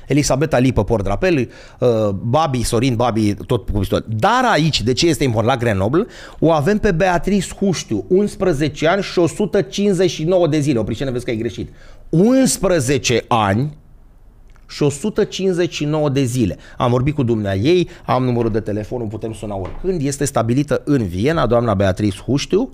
Elisabeta Lipă, uh, Babi, Sorin, Babi, tot cu pistol. Dar aici, de ce este important la Grenoble, o avem pe Beatrice Huștiu, 11 ani și 159 de zile. O pricină, vezi că ai greșit. 11 ani și 159 de zile. Am vorbit cu dumnea ei, am numărul de telefon, putem suna oricând. Este stabilită în Viena, doamna Beatrice Huștiu.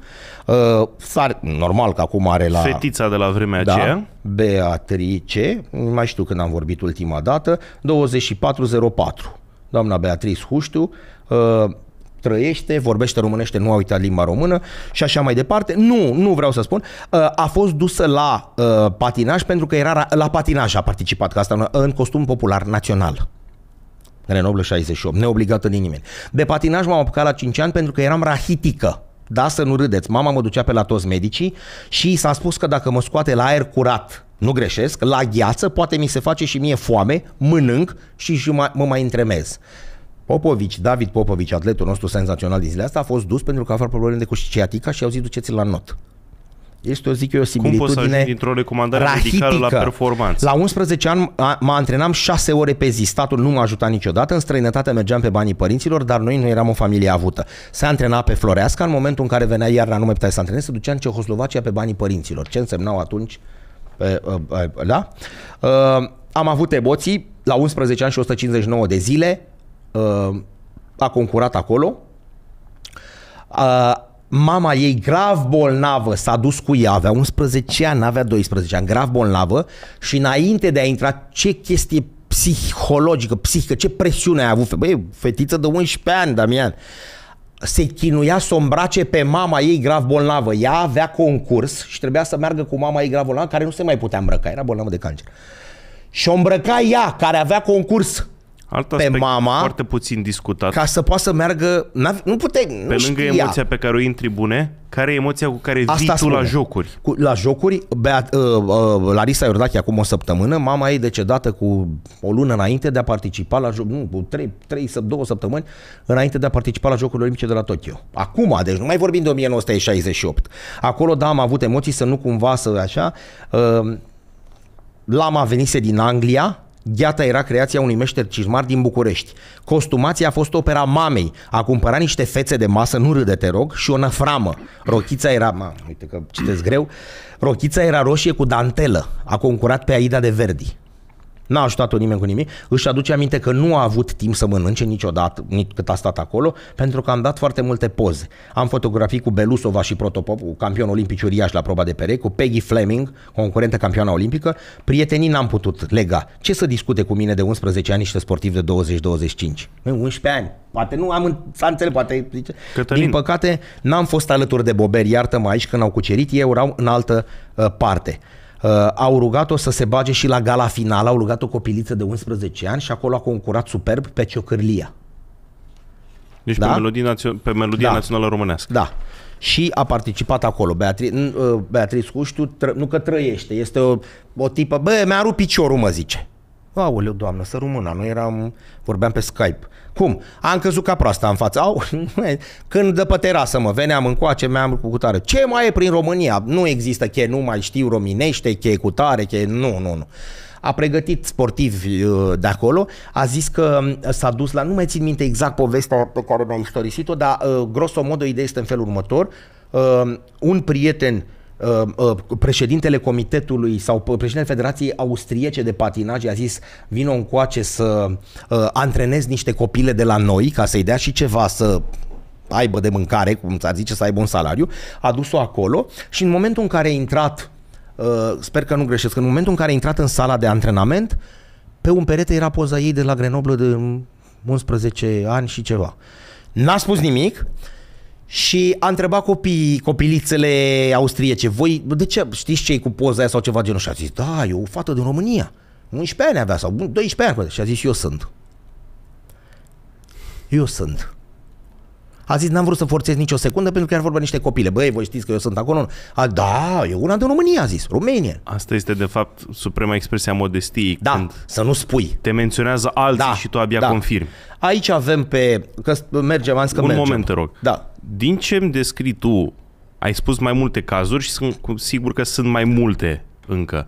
Uh, sar, normal că acum are la... Fetița de la vremea da, aceea. Beatrice, nu mai știu când am vorbit ultima dată, 2404. Doamna Beatrice Huștiu, uh, trăiește, vorbește românește, nu a uitat limba română și așa mai departe. Nu, nu vreau să spun. Uh, a fost dusă la uh, patinaj pentru că era la patinaj a participat, ca asta în costum popular național. Renoblă 68, neobligată din nimeni. De patinaj m-am apucat la 5 ani pentru că eram rahitică. Da, să nu râdeți. Mama mă ducea pe la toți medicii și s-a spus că dacă mă scoate la aer curat, nu greșesc, la gheață, poate mi se face și mie foame, mănânc și, și mă mai întremez. Popovici, David Popovici, atletul nostru senzațional din zilele astea, a fost dus pentru că a avut probleme cu sciatica și au zis duceți-l la not. Este, o zic eu, o similitudine Cum poți recomandare rahitică. medicală la performanță? La 11 ani mă antrenam 6 ore pe zi. Statul nu m-a ajutat niciodată. În străinătate mergeam pe banii părinților, dar noi nu eram o familie avută. Se antrena pe Floreasca în momentul în care venea iarna, nu mai puteai să antrenezi, se ducea în Cehoslovacia pe banii părinților. Ce însemnau atunci? Ă, ă, ă, da? Am avut emoții la 11 ani și 159 de zile, Uh, a concurat acolo. Uh, mama ei grav bolnavă s-a dus cu ea, avea 11 ani, avea 12 ani, grav bolnavă și înainte de a intra, ce chestie psihologică, psihică, ce presiune a avut. Băi, fetiță de 11 ani, Damian. Se chinuia să o îmbrace pe mama ei grav bolnavă. Ea avea concurs și trebuia să meargă cu mama ei grav bolnavă, care nu se mai putea îmbrăca, era bolnavă de cancer. Și o îmbrăca ea, care avea concurs. Alt pe mama foarte puțin discutat. Ca să poată să meargă, nu puteai, nu Pe lângă știa. emoția pe care o intri tribune, care e emoția cu care Asta vii tu la jocuri? Cu, la jocuri, Beat, uh, uh, Larisa Iordache acum o săptămână, mama ei decedată cu o lună înainte de a participa la joc, nu, cu trei, trei, două săptămâni înainte de a participa la Jocurile Olimpice de la Tokyo. Acum, deci nu mai vorbim de 1968. Acolo, da, am avut emoții să nu cumva să așa. Uh, Lama venise din Anglia, Gheata era creația unui meșter cizmar din București. Costumația a fost opera mamei. A cumpărat niște fețe de masă, nu râde, te rog, și o năframă. Rochița era, ma, uite că citesc greu, rochița era roșie cu dantelă. A concurat pe Aida de Verdi. N-a ajutat-o nimeni cu nimic. Își aduce aminte că nu a avut timp să mănânce niciodată, nici cât a stat acolo, pentru că am dat foarte multe poze. Am fotografii cu Belusova și Protopop, campion olimpic uriaș la proba de pere, cu Peggy Fleming, concurentă campioană olimpică. Prietenii n-am putut lega. Ce să discute cu mine de 11 ani și de sportiv de 20-25? 11 ani. Poate nu am s-a înțeles, poate... Zice. Cătălin. Din păcate, n-am fost alături de boberi, iartă-mă aici, când au cucerit, eu erau în altă uh, parte. Uh, au rugat-o să se bage și la gala finală, au rugat o copiliță de 11 ani și acolo a concurat superb pe Ciocârlia. Deci da? pe melodie, națio- pe melodia da. națională românească. Da. Și a participat acolo. Beatri- uh, Beatrice Cuștiu, nu că trăiește, este o, o tipă, bă, mi-a rupt piciorul, mă zice. Aoleu, doamnă, să româna, noi eram, vorbeam pe Skype. Cum? Am căzut ca proasta în față. Au, când dă pe terasă mă veneam încoace, mi-am cu cutare. Ce mai e prin România? Nu există che, nu mai știu rominește, che cu tare, che... Nu, nu, nu a pregătit sportivi uh, de acolo, a zis că uh, s-a dus la, nu mai țin minte exact povestea pe care mi-a istorisit-o, dar uh, grosomodo ideea este în felul următor, un prieten Ehm, ă, președintele comitetului sau președintele Federației Austriece de Patinaj i-a zis vino încoace să ă, antrenez niște copile de la noi ca să-i dea și ceva să aibă de mâncare, cum s-ar zice, să aibă un salariu, a dus-o acolo și în momentul în care a intrat, ă, sper că nu greșesc, în momentul în care a intrat în sala de antrenament, pe un perete era poza ei de la Grenoble de 11 mm, ani și ceva. N-a spus nimic, și a întrebat copiii, copilițele austriece, voi de ce știți ce cu poza aia sau ceva genul? Și a zis, da, e o fată din România. 11 ani avea sau 12 ani. Și a zis, eu sunt. Eu sunt. A zis, n-am vrut să forțez nicio secundă pentru că era vorba niște copile. Băi, voi știți că eu sunt acolo? A, da, e una din România, a zis, România. Asta este, de fapt, suprema expresie a modestiei. Da, când să nu spui. Te menționează alții da, și tu abia da. confirmi. Aici avem pe... Că mergem, am că Un mergem. moment, te rog. Da. Din ce îmi descrii tu, ai spus mai multe cazuri și sunt sigur că sunt mai multe încă.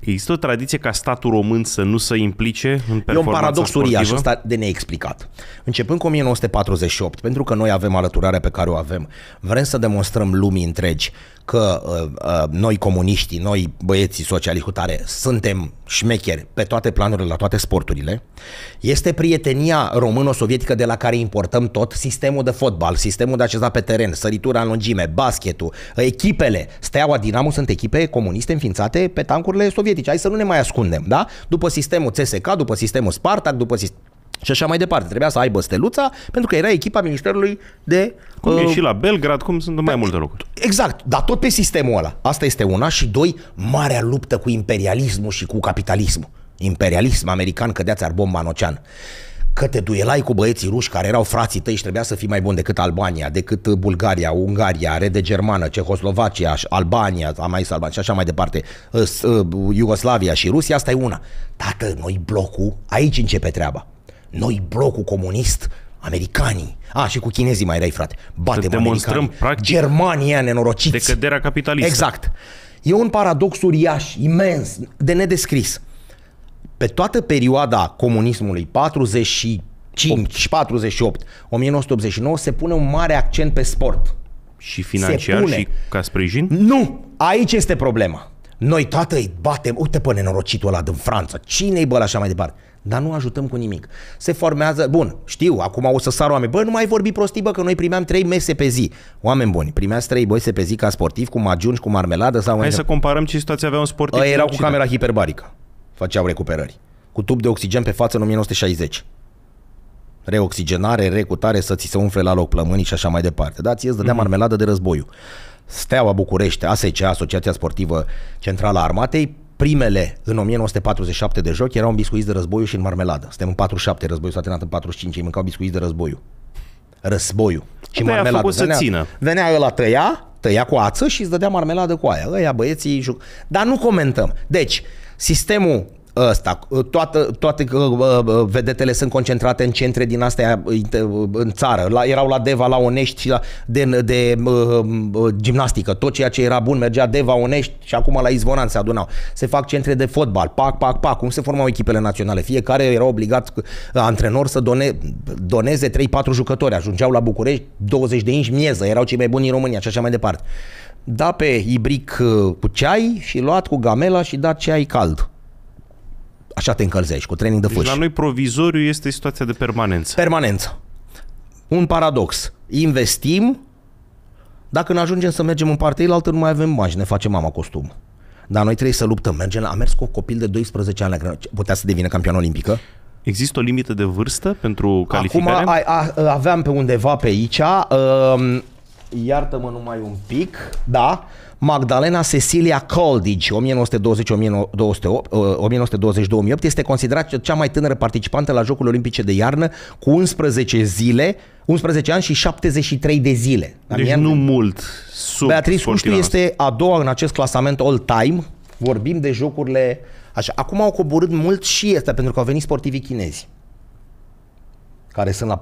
Există o tradiție ca statul român să nu se implice în performanța E un paradox uriaș ăsta de neexplicat. Începând cu 1948, pentru că noi avem alăturarea pe care o avem, vrem să demonstrăm lumii întregi că uh, uh, noi comuniștii, noi băieții sociali cu tare, suntem șmecheri pe toate planurile, la toate sporturile, este prietenia româno-sovietică de la care importăm tot sistemul de fotbal, sistemul de acesta pe teren, săritura în lungime, basketul, echipele. Steaua Dinamo sunt echipe comuniste înființate pe tancurile sovietice. Hai să nu ne mai ascundem, da? După sistemul CSK, după sistemul Spartak, după sistemul și așa mai departe. Trebuia să aibă steluța pentru că era echipa Ministerului de... Cum uh, e și la Belgrad, cum sunt mai multe locuri. Exact, dar tot pe sistemul ăla. Asta este una și doi, marea luptă cu imperialismul și cu capitalismul. Imperialism american, cădeați ar bomba în ocean. Că te duelai cu băieții ruși care erau frații tăi și trebuia să fii mai bun decât Albania, decât Bulgaria, Ungaria, Rede Germană, Cehoslovacia, Albania, am mai Albania și așa mai departe, uh, Iugoslavia și Rusia, asta e una. Tată, noi blocul, aici începe treaba noi blocul comunist, americanii. A, și cu chinezii mai răi, frate. Batem demonstrăm practic Germania nenorociți. Decăderea capitalistă. Exact. E un paradox uriaș, imens, de nedescris. Pe toată perioada comunismului, 45, 48, 1989, se pune un mare accent pe sport. Și financiar și ca sprijin? Nu! Aici este problema. Noi toată îi batem, uite pe nenorocitul ăla din Franța, cine-i bă așa mai departe? Dar nu ajutăm cu nimic. Se formează, bun, știu, acum o să sar oameni. Bă, nu mai vorbi prostii, bă, că noi primeam 3 mese pe zi. Oameni buni, primeați 3 mese pe zi ca sportiv, cu magiunci, cu marmeladă sau... Hai să de... comparăm ce situație avea un sportiv. Ei erau cu camera hiperbarică. Făceau recuperări. Cu tub de oxigen pe față în 1960 reoxigenare, recutare, să ți se umfle la loc plămânii și așa mai departe. Da, ție îți dădea mm-hmm. marmeladă de războiu. Steaua București, ASC, Asociația Sportivă Centrală a Armatei, primele în 1947 de joc erau biscuiți de războiu și în marmeladă. Suntem în 47, războiul s-a terminat în 45, ei mâncau biscuiți de războiu. Războiul. Și de păi marmeladă. Venea, țină. venea ăla tăia, tăia cu ață și îți dădea marmeladă cu aia. Ăia băieții juc. Dar nu comentăm. Deci, sistemul ăsta. Toată, toate uh, uh, vedetele sunt concentrate în centre din astea uh, în țară. La, erau la Deva, la Onești, la, de, de, uh, gimnastică. Tot ceea ce era bun mergea Deva, Onești și acum la Izvonan se adunau. Se fac centre de fotbal, pac, pac, pac. Cum se formau echipele naționale? Fiecare era obligat antrenor să done, doneze 3-4 jucători. Ajungeau la București 20 de inși mieză. Erau cei mai buni în România și așa mai departe. Da pe ibric cu ceai și luat cu gamela și da ceai cald așa te încălzești, cu training de deci la noi provizoriu este situația de permanență. Permanență. Un paradox. Investim, dacă ne ajungem să mergem în partea altă, nu mai avem bani ne facem mama costum. Dar noi trebuie să luptăm. Mergem la, am mers cu un copil de 12 ani Putea să devină campion olimpică? Există o limită de vârstă pentru calificare? Acum a, a, aveam pe undeva pe aici, uh, iartă-mă numai un pic, da, Magdalena Cecilia Coldidge, 1920-2008, este considerată cea mai tânără participantă la Jocurile Olimpice de iarnă cu 11 zile, 11 ani și 73 de zile. Deci nu mult sub Beatrice Cuștiu este a doua în acest clasament all-time. Vorbim de jocurile așa. Acum au coborât mult și este pentru că au venit sportivii chinezi care sunt la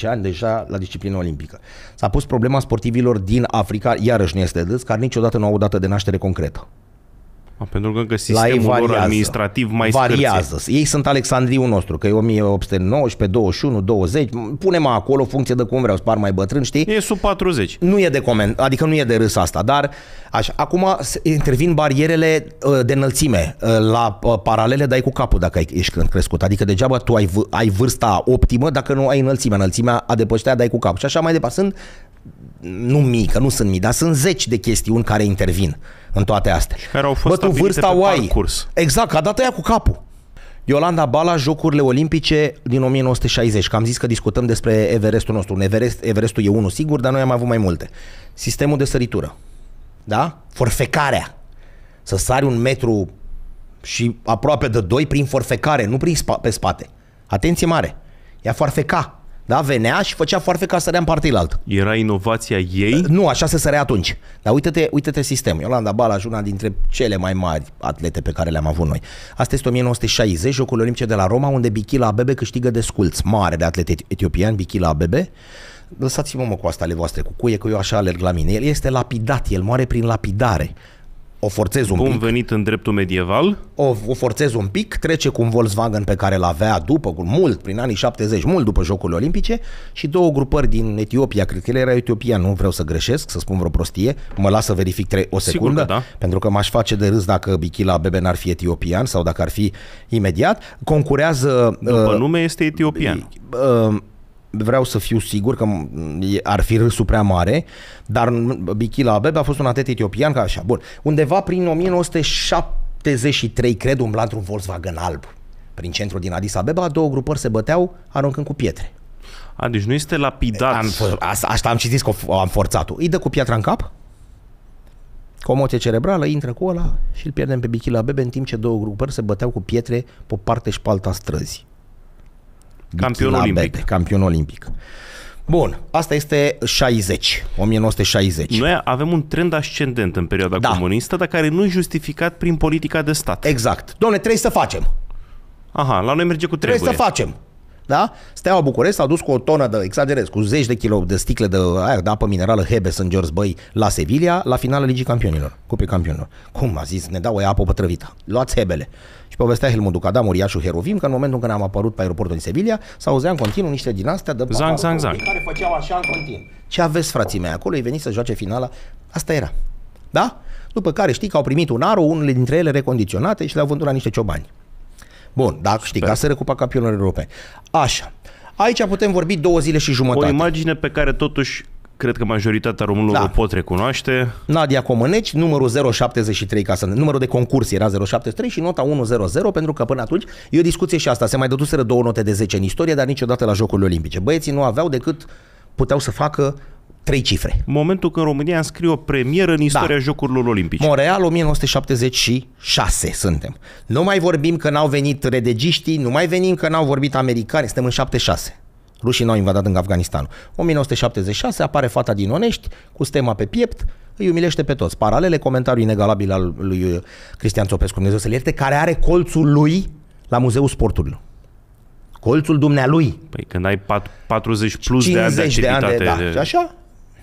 14-15 ani deja la disciplina olimpică. S-a pus problema sportivilor din Africa, iarăși nu este des, care niciodată nu au o dată de naștere concretă. Pentru că că sistemul ei variază, administrativ mai variază. Scârție. Ei sunt Alexandriul nostru, că e 1819, 21, 20, punem acolo funcție de cum vreau, spar mai bătrân, știi? E sub 40. Nu e de coment, adică nu e de râs asta, dar așa, acum intervin barierele uh, de înălțime uh, la uh, paralele dai cu capul dacă ești crescut, adică degeaba tu ai, ai vârsta optimă dacă nu ai înălțimea, înălțimea a depășitea dai cu capul și așa mai departe. Sunt nu că nu sunt mii, dar sunt zeci de chestiuni care intervin în toate astea. Și care au fost Bă, tu vârsta pe oai. Parcurs. Exact, a dat aia cu capul. Iolanda Bala, Jocurile Olimpice din 1960, că am zis că discutăm despre Everestul nostru. Un Everest, Everestul e unul sigur, dar noi am avut mai multe. Sistemul de săritură. Da? Forfecarea. Să sari un metru și aproape de doi prin forfecare, nu prin spa- pe spate. Atenție mare. Ea forfeca da? Venea și făcea foarte ca să sărea în altă. Era inovația ei? Uh, nu, așa se sărea atunci. Dar uite-te, uite-te sistemul. Iolanda Balaj, una dintre cele mai mari atlete pe care le-am avut noi. Asta este 1960, Jocul Olimpice de la Roma, unde Bikila Abebe câștigă de sculț. Mare de atlet etiopian, Bikila Abebe. Lăsați-mă mă cu asta ale voastre, cu cuie, că eu așa alerg la mine. El este lapidat, el moare prin lapidare o forțez un Bun pic. venit în dreptul medieval. O, o forțez un pic, trece cu un Volkswagen pe care l-avea după, cu mult, prin anii 70, mult după Jocurile Olimpice și două grupări din Etiopia, cred că el era Etiopia, nu vreau să greșesc, să spun vreo prostie, mă las să verific tre- o secundă, Sigur că da. pentru că m-aș face de râs dacă Bichila Bebe n-ar fi etiopian sau dacă ar fi imediat, concurează... După uh, nume este etiopian. Uh, uh, vreau să fiu sigur că ar fi râsul prea mare, dar Bichila Abebe a fost un atlet etiopian ca așa. Bun. Undeva prin 1973, cred, umbla într-un Volkswagen alb prin centrul din Addis Abeba, două grupări se băteau aruncând cu pietre. A, deci nu este lapidat. Am, asta, asta am citit că am forțat-o. Îi dă cu piatra în cap, cu o cerebrală, intră cu ăla și îl pierdem pe Bichila Bebe în timp ce două grupări se băteau cu pietre pe parte și pe alta străzi. Campion olimpic. Bebe, campion olimpic. Bun, asta este 60, 1960. Noi avem un trend ascendent în perioada da. comunistă, dar care nu e justificat prin politica de stat. Exact. Doamne, trebuie să facem. Aha, la noi merge cu trebuie. Trebuie să facem. Da? Steaua București a dus cu o tonă de, exagerez, cu zeci de kilo de sticle de, aer, de apă minerală Hebe în George Băi la Sevilla, la finala Ligii Campionilor, Cupei Campionilor. Cum a zis, ne dau o apă pătrăvită. Luați Hebele povestea Helmut da, Muriașul Herovim, că în momentul în care am apărut pe aeroportul din Sevilla, s-auzea în continuu niște din astea de zang, zang, zang. care făceau așa în continuu. Ce aveți, frații mei, acolo Ei venit să joace finala. Asta era. Da? După care știi că au primit un aro, unele dintre ele recondiționate și le-au vândut la niște ciobani. Bun, dacă știi, ca să recupa campionul european. Așa. Aici putem vorbi două zile și jumătate. O imagine pe care totuși cred că majoritatea românilor da. o pot recunoaște. Nadia Comăneci, numărul 073, ca să, numărul de concurs era 073 și nota 100, pentru că până atunci e o discuție și asta. Se mai dăduseră două note de 10 în istorie, dar niciodată la Jocurile Olimpice. Băieții nu aveau decât puteau să facă trei cifre. Momentul când România înscrie o premieră în istoria da. Jocurilor Olimpice. Montreal 1976 suntem. Nu mai vorbim că n-au venit redegiștii, nu mai venim că n-au vorbit americani, suntem în 76. Rușii n-au invadat în Afganistan. 1976 apare fata din Onești cu stema pe piept, îi umilește pe toți. Paralele, comentariul inegalabil al lui uh, Cristian Țopescu, Dumnezeu să-l ierte, care are colțul lui la Muzeul sportului? Colțul dumnealui. Păi când ai 40 plus 50 de ani de, de, da. de... așa?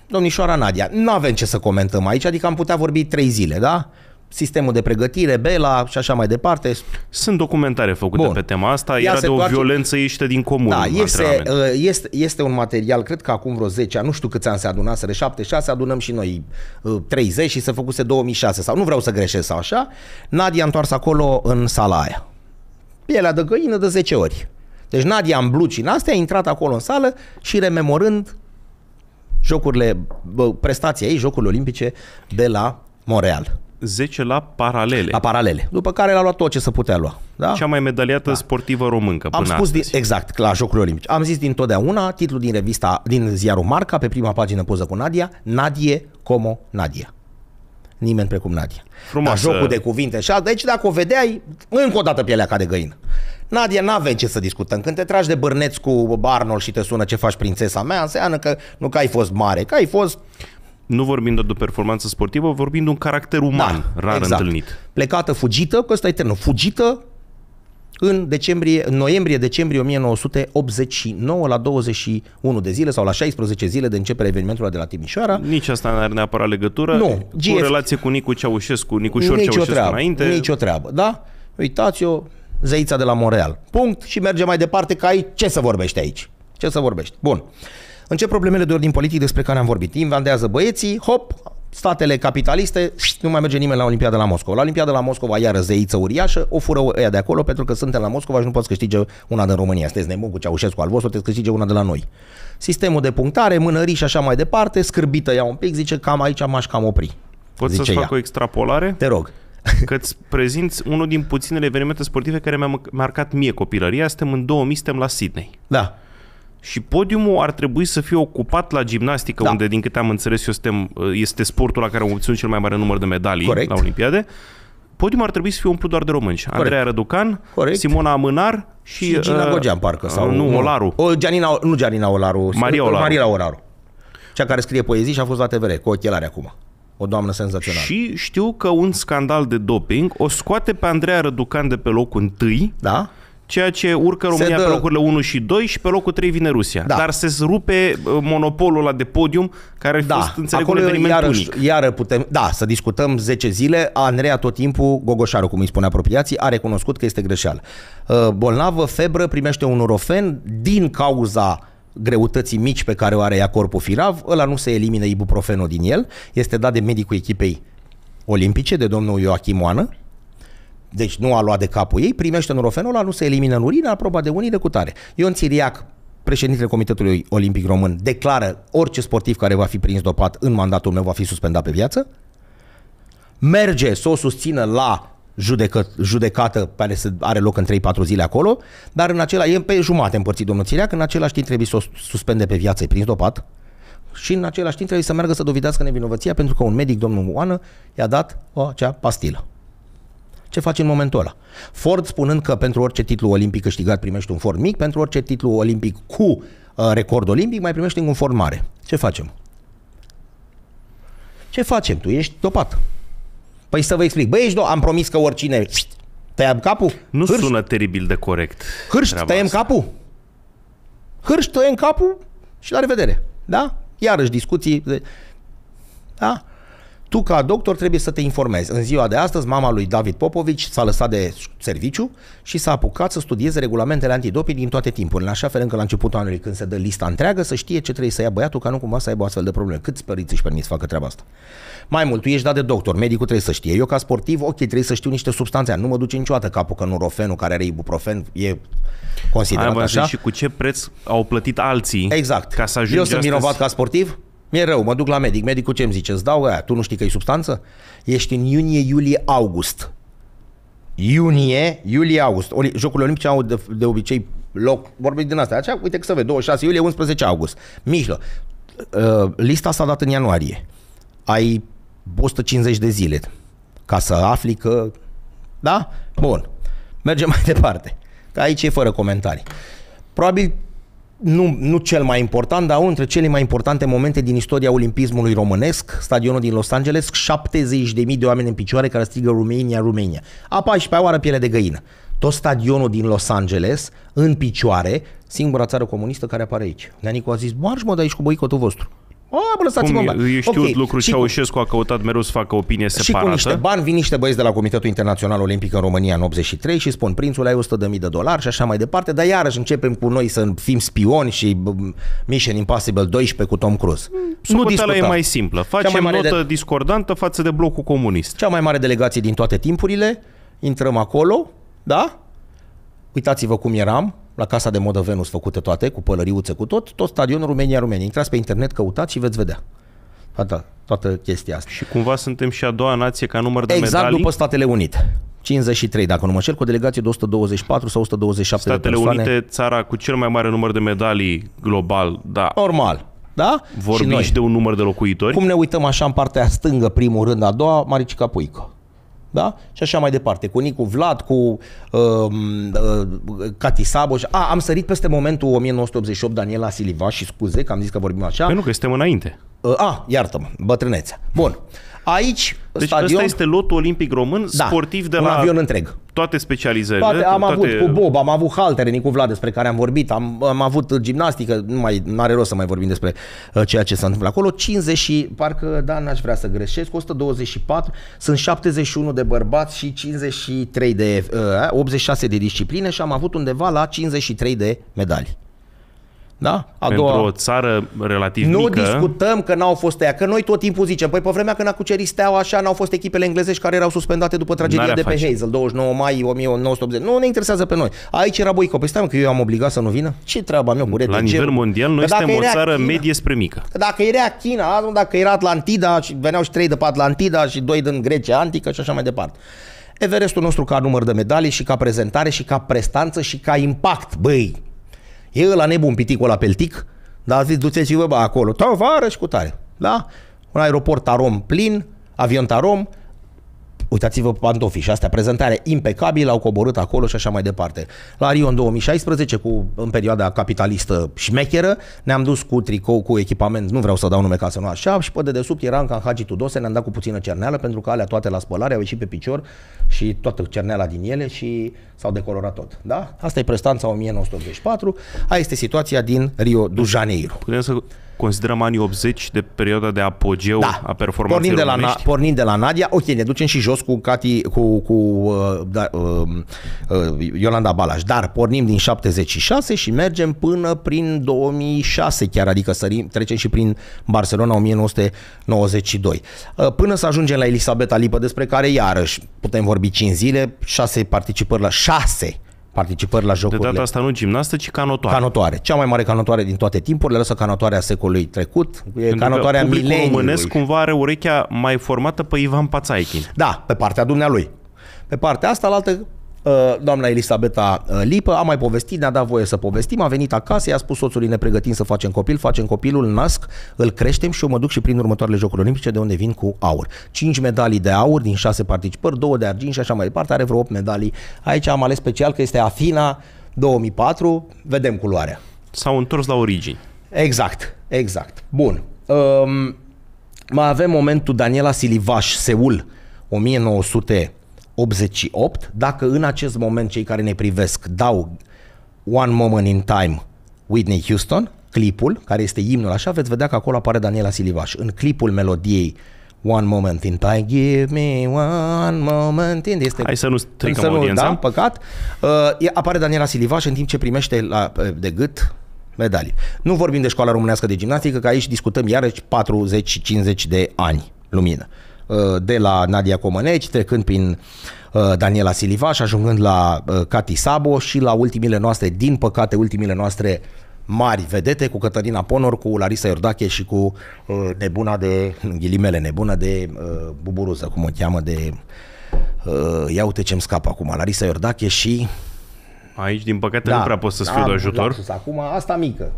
Domnișoara Nadia, nu avem ce să comentăm aici, adică am putea vorbi 3 zile, da? sistemul de pregătire, Bela și așa mai departe. Sunt documentare făcute Bun. pe tema asta, Ia era de o toarce... violență ieșită din comun. Da, este, uh, este, este un material, cred că acum vreo 10 ani, nu știu câți ani se adunaseră, 6, adunăm și noi 30 uh, și se făcuse 2006 sau nu vreau să greșesc sau așa. Nadia întoarsă acolo în sala aia. Pielea de găină de 10 ori. Deci Nadia în blugi, în astea a intrat acolo în sală și rememorând jocurile, prestația ei, jocurile olimpice de la Montreal. 10 la paralele. La paralele. După care l-a luat tot ce se putea lua. Da? Cea mai medaliată da. sportivă româncă până Am spus Din, exact, la Jocurile Olimpice. Am zis dintotdeauna, titlul din revista, din ziarul Marca, pe prima pagină poză cu Nadia, Nadie como Nadia. Nimeni precum Nadia. Frumos. Da, jocul de cuvinte și Deci dacă o vedeai, încă o dată pielea ca de găină. Nadia, n-avem ce să discutăm. Când te tragi de bărneți cu Arnold și te sună ce faci prințesa mea, înseamnă că nu că ai fost mare, că ai fost nu vorbim doar de performanță sportivă, vorbim de un caracter uman da, rar exact. întâlnit. Plecată, fugită, că ăsta e termenul, fugită în decembrie, noiembrie-decembrie 1989, la 21 de zile sau la 16 zile de începerea evenimentului de la Timișoara. Nici asta nu are neapărat legătură nu, GF... cu relație cu Nicu Ceaușescu, Nicu nici Ceaușescu treabă, înainte. Nici o treabă, da? Uitați-o, zeița de la Montreal. Punct și merge mai departe că ai ce să vorbești aici. Ce să vorbești. Bun. Uh, Încep problemele de ordin politic despre care am vorbit. Invandează băieții, hop, statele capitaliste, nu mai merge nimeni la Olimpiada la Moscova. La Olimpiada la Moscova, iară zeiță uriașă, o fură ea de acolo pentru că suntem la Moscova și nu poți câștige una din România. Sunteți nebun cu Ceaușescu al vostru, te câștige una de la noi. Sistemul de punctare, mânării și așa mai departe, scârbită ea un pic, zice cam aici m-aș cam opri. Poți să-ți ea. fac o extrapolare? Te rog că îți prezinți unul din puținele evenimente sportive care mi-a marcat mie copilăria. Suntem în 2000, suntem la Sydney. Da. Și podiumul ar trebui să fie ocupat la gimnastică, da. unde, din câte am înțeles eu, suntem, uh, este sportul la care am obținut cel mai mare număr de medalii Corect. la Olimpiade. Podiumul ar trebui să fie umplut doar de români. Corect. Andreea Răducan, Corect. Simona Amânar și... și Gina uh, Gogean, parcă. Uh, sau, nu, Olaru. O, Gianina, nu Gianina Olaru. Maria Olaru. Maria Olaru. Cea care scrie poezii și a fost la TVR, cu ochelari acum o doamnă senzațională. Și știu că un scandal de doping o scoate pe Andreea Răducan de pe locul întâi da? ceea ce urcă România dă... pe locurile 1 și 2 și pe locul 3 vine Rusia. Da. Dar se rupe uh, monopolul ăla de podium care da. fost înțeleg Acolo un eveniment iarăși, unic. Iară putem, da, să discutăm 10 zile. Andreea tot timpul, Gogoșaru, cum îi spune apropiații, a recunoscut că este greșeală. Uh, bolnavă, febră, primește un urofen din cauza greutății mici pe care o are ea corpul firav, ăla nu se elimine ibuprofenul din el, este dat de medicul echipei olimpice, de domnul Ioachim Oană, deci nu a luat de capul ei, primește norofenol, nu se elimină în urină, aproba de unii de cutare. Ion Țiriac, președintele Comitetului Olimpic Român, declară orice sportiv care va fi prins dopat în mandatul meu va fi suspendat pe viață, merge să o susțină la judecă, judecată care se are loc în 3-4 zile acolo, dar în acela, e pe jumate împărțit domnul Țiriac, în același timp trebuie să o suspende pe viață, e prins dopat, și în același timp trebuie să meargă să dovedească nevinovăția pentru că un medic, domnul Moană, i-a dat o acea pastilă ce faci în momentul ăla. Ford spunând că pentru orice titlu olimpic câștigat primești un Ford mic, pentru orice titlu olimpic cu uh, record olimpic mai primești un Ford mare. Ce facem? Ce facem? Tu ești dopat. Păi să vă explic. Băi, ești do- am promis că oricine tăiam capul. Nu Hârș. sună teribil de corect. Hârș, tăiem capul. Hârș, tăiem capul și la revedere. Da? Iarăși discuții. De... Da? tu ca doctor trebuie să te informezi. În ziua de astăzi, mama lui David Popovici s-a lăsat de serviciu și s-a apucat să studieze regulamentele antidoping din toate timpurile, în așa fel încât la începutul anului, când se dă lista întreagă, să știe ce trebuie să ia băiatul ca nu cumva să aibă astfel de probleme. Cât părinți își permit să facă treaba asta? Mai mult, tu ești dat de doctor, medicul trebuie să știe. Eu ca sportiv, ok, trebuie să știu niște substanțe. Nu mă duce niciodată capul că nurofenul care are ibuprofen e considerat Aia, așa. Și cu ce preț au plătit alții exact. ca să ajungi Eu sunt vinovat ca sportiv? Mi-e rău, mă duc la medic. Medicul ce mi zice? Îți dau aia. Tu nu știi că e substanță? Ești în iunie, iulie, august. Iunie, iulie, august. Jocurile Olimpice au de, de obicei loc, vorbim din asta. Așa, uite că să vede, 26 iulie, 11 august. Mijloc. Uh, lista s-a dat în ianuarie. Ai 150 de zile ca să afli că... Da? Bun. Mergem mai departe. Că aici e fără comentarii. Probabil nu, nu cel mai important, dar unul dintre cele mai importante momente din istoria olimpismului românesc, stadionul din Los Angeles, 70.000 de oameni în picioare care strigă România, România. A 14 pe oară piele de găină. Tot stadionul din Los Angeles, în picioare, singura țară comunistă care apare aici. Neanicu a zis, marș mă de aici cu boicotul vostru. O, bă, lăsați-mă Cum, Eu știu okay. lucru și Ceaușescu cu... a căutat mereu să facă opinie separată. Și cu niște bani vin niște băieți de la Comitetul Internațional Olimpic în România în 83 și spun, prințul ai 100.000 de dolari și așa mai departe, dar iarăși începem cu noi să fim spioni și Mission Impossible 12 cu Tom Cruise. Nu hmm. discutăm. e mai simplă. Facem mai notă de... discordantă față de blocul comunist. Cea mai mare delegație din toate timpurile, intrăm acolo, da? Uitați-vă cum eram, la Casa de Modă Venus făcute toate, cu pălăriuțe, cu tot, tot stadionul România-România. Intrați pe internet, căutați și veți vedea. Toată, toată chestia asta. Și cumva suntem și a doua nație ca număr de exact medalii? Exact după Statele Unite. 53, dacă nu mă cer, cu o delegație de 124 sau 127 Statele de persoane. Unite, țara cu cel mai mare număr de medalii global, da. Normal, da? Vorbim și, noi. și de un număr de locuitori. Cum ne uităm așa în partea stângă, primul rând, a doua, Maricica Puico da? Și așa mai departe, cu Nicu Vlad, cu uh, uh, Cati Saboș. A, am sărit peste momentul 1988 Daniela Siliva și scuze că am zis că vorbim așa. Păi nu, că suntem înainte. Uh, a, iartă-mă, bătrânețe. Bun. Uh, Aici, deci stadion... ăsta este lotul olimpic român da, sportiv de un la... avion întreg. Toate specializările. Toate, am toate... avut cu Bob, am avut haltere, Nicu Vlad, despre care am vorbit, am, am avut gimnastică, nu mai are rost să mai vorbim despre uh, ceea ce s-a întâmplat acolo. 50 și, parcă, da, n-aș vrea să greșesc, 124, sunt 71 de bărbați și 53 de, uh, 86 de discipline și am avut undeva la 53 de medalii. Da? A Pentru doua... o țară relativ nu mică... Nu discutăm că n-au fost aia, că noi tot timpul zicem, păi pe vremea când a cucerit Steaua așa, n-au fost echipele englezești care erau suspendate după tragedia de face. pe Hazel, 29 mai 1980. Nu ne interesează pe noi. Aici era Boico, păi stai că eu am obligat să nu vină? Ce treaba mea cu La nivel mondial, noi suntem o țară China, medie spre mică. Că dacă era China, dacă era Atlantida, și veneau și trei de pe Atlantida și doi din Grecia Antică și așa mai departe. Everestul nostru ca număr de medalii și ca prezentare și ca prestanță și ca impact, băi, E la nebun piticul ăla peltic, dar a zis, duceți-vă acolo, tovarăși cu tare. Da? Un aeroport tarom plin, avion tarom, Uitați-vă pantofii și asta, prezentare impecabilă, au coborât acolo și așa mai departe. La Rio în 2016, cu, în perioada capitalistă mecheră, ne-am dus cu tricou, cu echipament, nu vreau să dau nume ca să nu așa, și pe dedesubt era în Hagi Tudose, ne-am dat cu puțină cerneală, pentru că alea toate la spălare au ieșit pe picior și toată cerneala din ele și s-au decolorat tot. Da? Asta e prestanța 1984, aia este situația din Rio du Janeiro. Putem să considerăm anii 80 de perioada de apogeu da. a performanței pornind de, la, na, pornind de la Nadia, ok, ne ducem și jos cu Cati, cu, cu uh, da, uh, uh, Iolanda Balaj, dar pornim din 76 și mergem până prin 2006 chiar, adică sărim, trecem și prin Barcelona 1992. Uh, până să ajungem la Elisabeta Lipă, despre care iarăși putem vorbi 5 zile, 6 participări la 6 participări la jocurile. De data asta nu gimnastă, ci canotoare. Canotoare. Cea mai mare canotoare din toate timpurile, lăsă canotoarea secolului trecut, e canotoarea mileniului. românesc cumva are urechea mai formată pe Ivan Pațaichin. Da, pe partea dumnealui. Pe partea asta, la altă Uh, doamna Elisabeta uh, Lipă, a mai povestit, ne-a dat voie să povestim, a venit acasă, i-a spus soțului, ne pregătim să facem copil, facem copilul, îl nasc, îl creștem și eu mă duc și prin următoarele Jocuri Olimpice, de unde vin cu aur. 5 medalii de aur din 6 participări, 2 de argint și așa mai departe, are vreo 8 medalii. Aici am ales special că este Afina 2004, vedem culoarea. S-au întors la origini. Exact, exact. Bun. Um, mai avem momentul Daniela Silivaș, Seul, 1900 88, dacă în acest moment cei care ne privesc dau One Moment in Time Whitney Houston, clipul, care este imnul așa, veți vedea că acolo apare Daniela Silivaș. În clipul melodiei One Moment in Time, give me one moment in... Este, Hai să nu stricăm audiența. Da, păcat. Uh, apare Daniela Silivaș în timp ce primește la, uh, de gât medalii. Nu vorbim de școala românească de gimnastică, că aici discutăm iarăși 40-50 de ani lumină. Uh, Uh, de la Nadia Comăneci, trecând prin uh, Daniela Siliva și ajungând la uh, Cati Sabo și la ultimile noastre, din păcate, ultimile noastre mari vedete cu Cătălina Ponor, cu Larisa Iordache și cu nebuna de, ghilimele, nebuna de buburuză, cum o cheamă, de ia uite ce-mi scap acum, Larisa Iordache și... Aici, din păcate, da, nu prea pot să-ți fiu de ajutor. Da, acum, asta mică.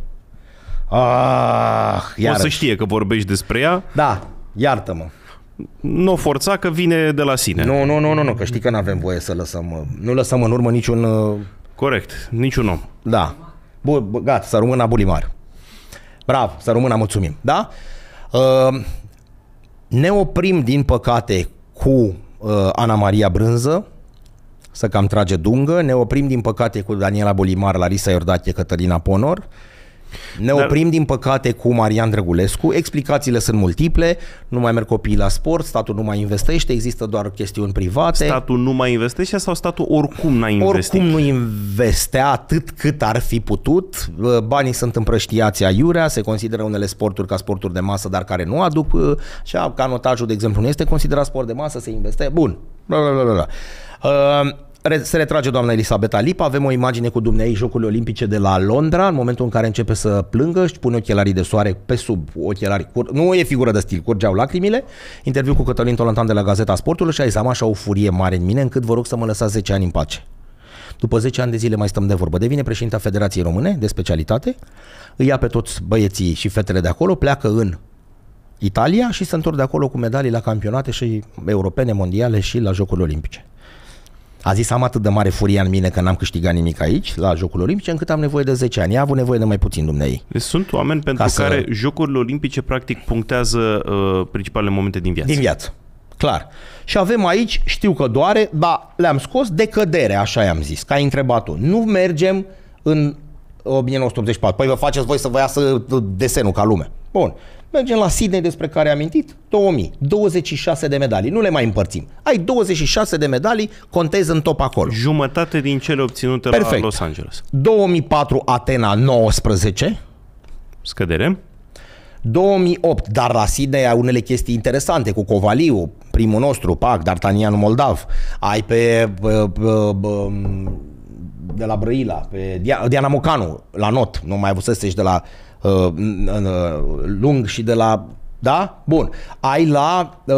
Ah, o să știe că vorbești despre ea. Da, iartă-mă nu forța că vine de la sine. Nu, nu, nu, nu, nu că știi că nu avem voie să lăsăm, nu lăsăm în urmă niciun... Uh, Corect, niciun om. Da. Bun, gata, să rămână bulimar. Brav, să rămână, mulțumim. Da? Uh, ne oprim, din păcate, cu uh, Ana Maria Brânză, să cam trage dungă, ne oprim, din păcate, cu Daniela Bulimar, Larisa Iordache, Cătălina Ponor, ne Dar... oprim, din păcate, cu Marian Drăgulescu. Explicațiile sunt multiple. Nu mai merg copiii la sport, statul nu mai investește, există doar chestiuni private. Statul nu mai investește sau statul oricum n-a investit? Oricum nu investea atât cât ar fi putut. Banii sunt împrăștiați aiurea, se consideră unele sporturi ca sporturi de masă, dar care nu aduc. Și canotajul, de exemplu, nu este considerat sport de masă, se investește. Bun. Bla, bla, bla, bla. Uh, se retrage doamna Elisabeta Lipa, avem o imagine cu dumneai Jocurile Olimpice de la Londra, în momentul în care începe să plângă, își pune ochelarii de soare pe sub ochelari, cur... nu e figură de stil, curgeau lacrimile, interviu cu Cătălin Tolantan de la Gazeta Sportului și ai seama așa o furie mare în mine încât vă rog să mă lăsați 10 ani în pace. După 10 ani de zile mai stăm de vorbă. Devine președinta Federației Române de specialitate, îi ia pe toți băieții și fetele de acolo, pleacă în Italia și se întorc de acolo cu medalii la campionate și europene, mondiale și la Jocurile Olimpice. A zis, am atât de mare furia în mine că n-am câștigat nimic aici, la Jocurile Olimpice, încât am nevoie de 10 ani. Ea a avut nevoie de mai puțin dumnei. Deci sunt oameni pentru ca care să... Jocurile Olimpice, practic, punctează uh, principalele momente din viață. Din viață, clar. Și avem aici, știu că doare, dar le-am scos de cădere, așa i-am zis, că ai întrebat Nu mergem în 1984. Păi vă faceți voi să vă iasă desenul ca lume. Bun. Mergem la Sydney despre care am mintit. 2000. 26 de medalii. Nu le mai împărțim. Ai 26 de medalii, contezi în top acolo. Jumătate din cele obținute Perfect. la Los Angeles. 2004 Atena 19. Scădere. 2008, dar la Sydney ai unele chestii interesante cu Covaliu, primul nostru, Pac, D'Artagnan Moldav. Ai pe... Uh, uh, uh, de la Brăila, pe Diana Mocanu, la not, nu mai avusesești de la uh, uh, lung și de la da? Bun. Ai la uh,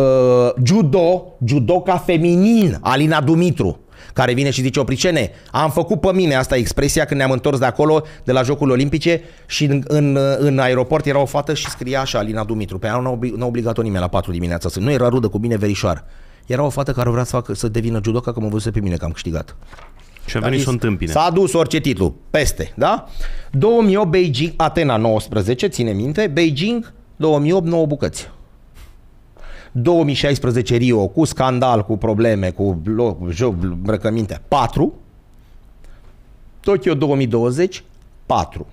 judo, judoca feminin, Alina Dumitru, care vine și zice, opricene, am făcut pe mine, asta expresia, când ne-am întors de acolo, de la Jocurile Olimpice și în, în, în aeroport era o fată și scria așa, Alina Dumitru, pe aia nu a obligat-o nimeni la 4 dimineața, să nu era rudă cu mine verișoar. Era o fată care vrea să, facă, să devină judoca, că mă văzuse pe mine că am câștigat. Și a venit să o întâmpine. S-a adus orice titlu, peste, da? 2008 Beijing, Atena 19, ține minte, Beijing 2008 9 bucăți. 2016 Rio cu scandal, cu probleme, cu loc, joc, îmbrăcăminte, 4. Tokyo 2020, 4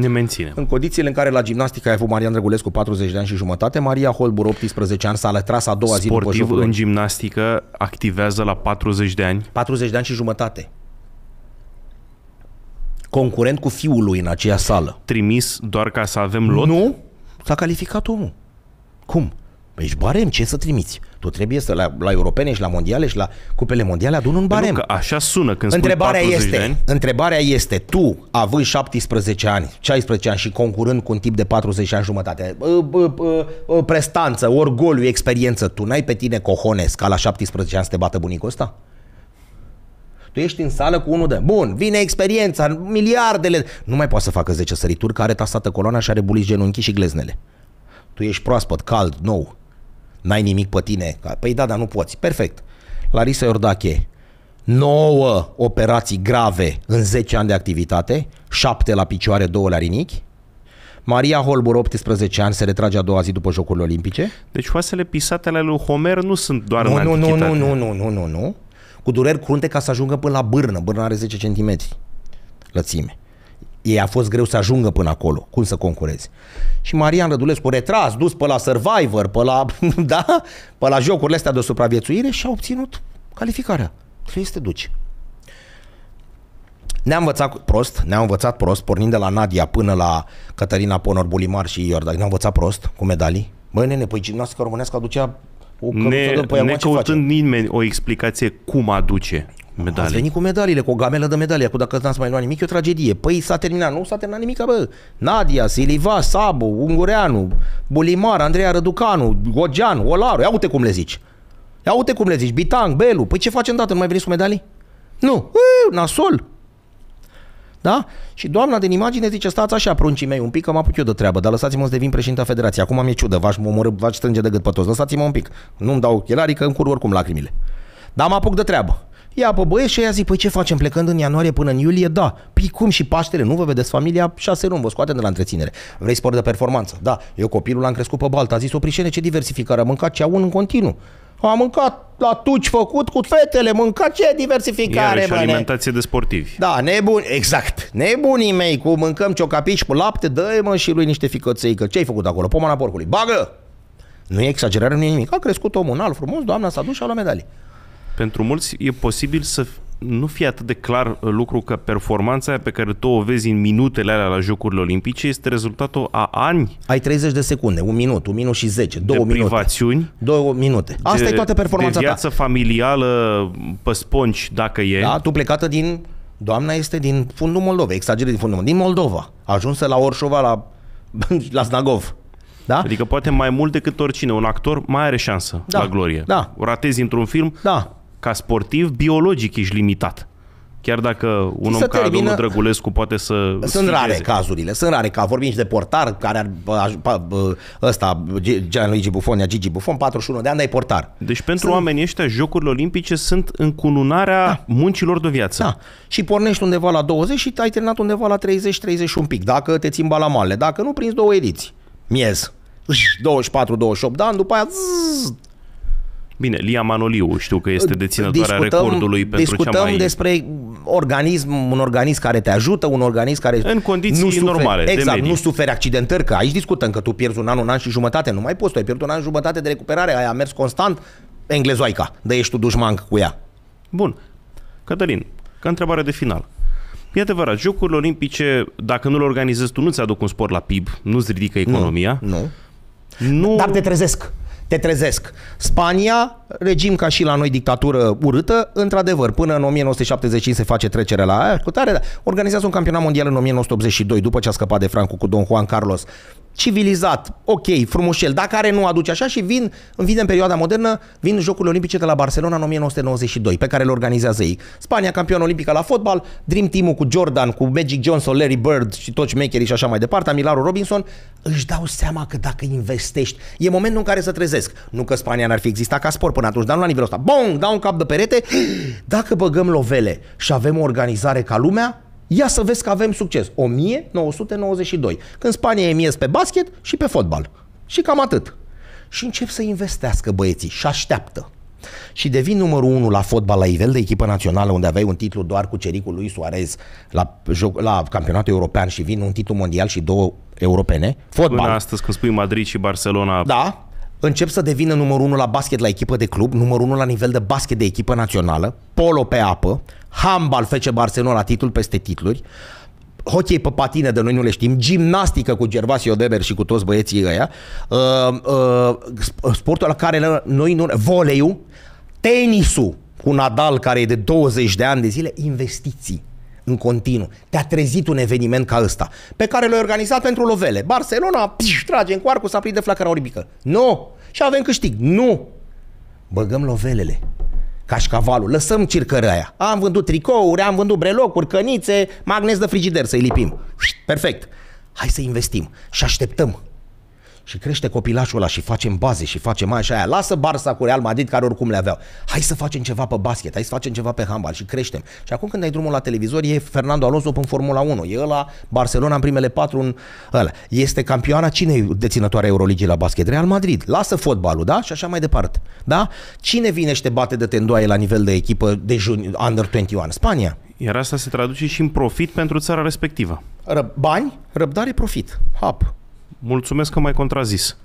ne menține. În condițiile în care la gimnastică ai avut Marian Drăgulescu 40 de ani și jumătate, Maria Holbur 18 ani s-a retras a doua Sportiv, zi după Sportiv în gimnastică activează la 40 de ani? 40 de ani și jumătate. Concurent cu fiul lui în aceea sală. Trimis doar ca să avem lot? Nu, s-a calificat omul. Cum? Ești păi barem, ce să trimiți? Tu trebuie să la, la europene și la mondiale și la cupele mondiale adun un păi barem. că așa sună când întrebarea spui 40 este, de ani. Întrebarea este, tu, având 17 ani, 16 ani și concurând cu un tip de 40 ani jumătate, prestanță, orgoliu, experiență, tu n-ai pe tine cohones ca la 17 ani să te bată bunicul ăsta? Tu ești în sală cu unul de... Bun, vine experiența, miliardele... Nu mai poate să facă 10 sărituri, care are tasată coloana și are bulici genunchi și gleznele. Tu ești proaspăt, cald, nou n-ai nimic pe tine. Păi da, dar nu poți. Perfect. Larisa Iordache, 9 operații grave în 10 ani de activitate, 7 la picioare, 2 la rinichi. Maria Holbur, 18 ani, se retrage a doua zi după Jocurile Olimpice. Deci oasele pisate ale lui Homer nu sunt doar nu, în nu, nu, nu, nu, nu, nu, nu, nu. Cu dureri crunte ca să ajungă până la bârnă. Bârna are 10 cm lățime ei a fost greu să ajungă până acolo. Cum să concurezi? Și Marian Rădulescu retras, dus pe la Survivor, pe la, da, pe la jocurile astea de supraviețuire și a obținut calificarea. să este duci. Ne-a învățat prost, ne-a învățat prost, pornind de la Nadia până la Cătălina Ponor Bulimar și Iordan. Ne-a învățat prost cu medalii. Băi, nene, păi gimnastica românească aducea o ne, de, păi ne căutând nimeni o explicație cum aduce medalii. Ați venit cu medaliile, cu o gamelă de medalii. Acum dacă n-ați mai luat nimic, e o tragedie. Păi s-a terminat, nu s-a terminat nimic, bă. Nadia, Siliva, Sabu, Ungureanu, Bulimar, Andreea Răducanu, Gogean, Olaru, ia uite cum le zici. Ia uite cum le zici, Bitang, Belu, păi ce facem dată, nu mai veniți cu medalii? Nu, Uu, nasol. Da? Și doamna din imagine zice, stați așa, pruncii mei, un pic că mă apuc eu de treabă, dar lăsați-mă să devin președinta federației. Acum am e ciudă, v-aș, mă v-aș strânge de gât pe toți, lăsați-mă un pic. Nu-mi dau ochelarii că îmi curg oricum lacrimile. Dar mă apuc de treabă. Ia pe băieți și ea zic, păi ce facem plecând în ianuarie până în iulie? Da. Păi cum și Paștele, nu vă vedeți familia? Șase luni, vă scoatem de la întreținere. Vrei sport de performanță? Da. Eu copilul l-am crescut pe baltă, a zis o ce diversificare, a mâncat cea un în continuu. A mâncat la tuci făcut cu fetele, mâncat ce diversificare, Iarăși, bă, alimentație ne... de sportivi. Da, nebuni, exact. Nebunii mei cu mâncăm ciocapici cu lapte, dă mă și lui niște ficăței, că ce-ai făcut acolo? Pomana porcului. Bagă! Nu e exagerare, nu e nimic. A crescut omul înalt, frumos, doamna s-a dus și a luat medalii pentru mulți e posibil să nu fie atât de clar uh, lucru că performanța pe care tu o vezi în minutele alea la Jocurile Olimpice este rezultatul a ani. Ai 30 de secunde, un minut, un minut și 10, două de minute. privațiuni. Două minute. Asta de, e toată performanța de viață ta. familială pe sponci, dacă e. Da, tu plecată din... Doamna este din fundul Moldovei, exagerez din fundul Moldovei, din Moldova. Ajunsă la Orșova, la, la Snagov. Da? Adică poate mai mult decât oricine, un actor mai are șansă da. la glorie. Da. O ratezi într-un film, da ca sportiv, biologic ești limitat. Chiar dacă un om ca termină, domnul Drăgulescu poate să Sunt sfideze. rare cazurile, sunt rare, ca vorbim și de portar, care ar, ăsta, Gianluigi Buffon, Gigi Buffon, 41 de ani, dar e portar. Deci pentru sunt... oamenii ăștia, Jocurile Olimpice sunt încununarea da. muncilor de viață. Da. Și pornești undeva la 20 și ai terminat undeva la 30-30 un pic, dacă te țin balamalele, dacă nu, prinzi două ediții. Miez. 24-28 de ani, după aia zzz, Bine, Lia Manoliu știu că este deținătoarea discutăm, recordului pentru discutăm cea mai... despre organism, un organism care te ajută, un organism care... În condiții nu suferi, normale, Exact, nu suferi accidentări, că aici discutăm că tu pierzi un an, un an și jumătate, nu mai poți, tu ai pierdut un an și jumătate de recuperare, aia a mers constant, englezoica, de ești tu dușman cu ea. Bun. Cătălin, ca întrebare de final. E adevărat, Jocurile Olimpice, dacă nu le organizezi tu, nu-ți aduc un sport la PIB, nu-ți ridică economia. Nu, nu. nu... Dar te trezesc te trezesc. Spania, regim ca și la noi dictatură urâtă, într-adevăr, până în 1975 se face trecerea la aia, cu tare, da. organizează un campionat mondial în 1982, după ce a scăpat de Franco cu Don Juan Carlos. Civilizat, ok, frumușel, dacă are nu aduce așa și vin, vin în perioada modernă, vin Jocurile Olimpice de la Barcelona în 1992, pe care le organizează ei. Spania, campion olimpică la fotbal, Dream Team-ul cu Jordan, cu Magic Johnson, Larry Bird și toți mecherii și așa mai departe, Milaro Robinson, își dau seama că dacă investești, e momentul în care să trezesc. Nu că Spania n-ar fi existat ca sport până atunci, dar nu la nivelul ăsta. Bong, dau un cap de perete. Dacă băgăm lovele și avem o organizare ca lumea, ia să vezi că avem succes. 1992, când Spania e mies pe basket și pe fotbal. Și cam atât. Și încep să investească băieții și așteaptă și devin numărul 1 la fotbal la nivel de echipă națională unde aveai un titlu doar cu cericul lui Suarez la, joc, la campionatul european și vin un titlu mondial și două europene. Fotbal. Până astăzi când spui Madrid și Barcelona... Da, încep să devină numărul 1 la basket la echipă de club, numărul 1 la nivel de basket de echipă națională, polo pe apă, handbal FC Barcelona titlul peste titluri, hockey pe patine de noi nu le știm, gimnastică cu Gervasio Deber și cu toți băieții ăia, uh, uh, sportul la care noi nu... voleiul, tenisul cu Nadal care e de 20 de ani de zile, investiții în continuu. Te-a trezit un eveniment ca ăsta, pe care l-ai organizat pentru lovele. Barcelona, piș, trage în coarcu, s-a de flacăra orbică. Nu! Și avem câștig. Nu! Băgăm lovelele. Cașcavalul, lăsăm circărea aia. Am vândut tricouri, am vândut brelocuri, cănițe, magnez de frigider să-i lipim. Perfect. Hai să investim și așteptăm și crește copilașul ăla și facem baze și facem mai așa aia. Lasă Barça cu Real Madrid care oricum le aveau. Hai să facem ceva pe basket, hai să facem ceva pe handbal și creștem. Și acum când ai drumul la televizor e Fernando Alonso în Formula 1, e la Barcelona în primele patru în ăla. Este campioana cine e deținătoarea Euroligii la basket? Real Madrid. Lasă fotbalul, da? Și așa mai departe. Da? Cine vine și te bate de tendoaie la nivel de echipă de junior, under 21? Spania. Iar asta se traduce și în profit pentru țara respectivă. Bani, răbdare, profit. Hap. Mulțumesc că m-ai contrazis.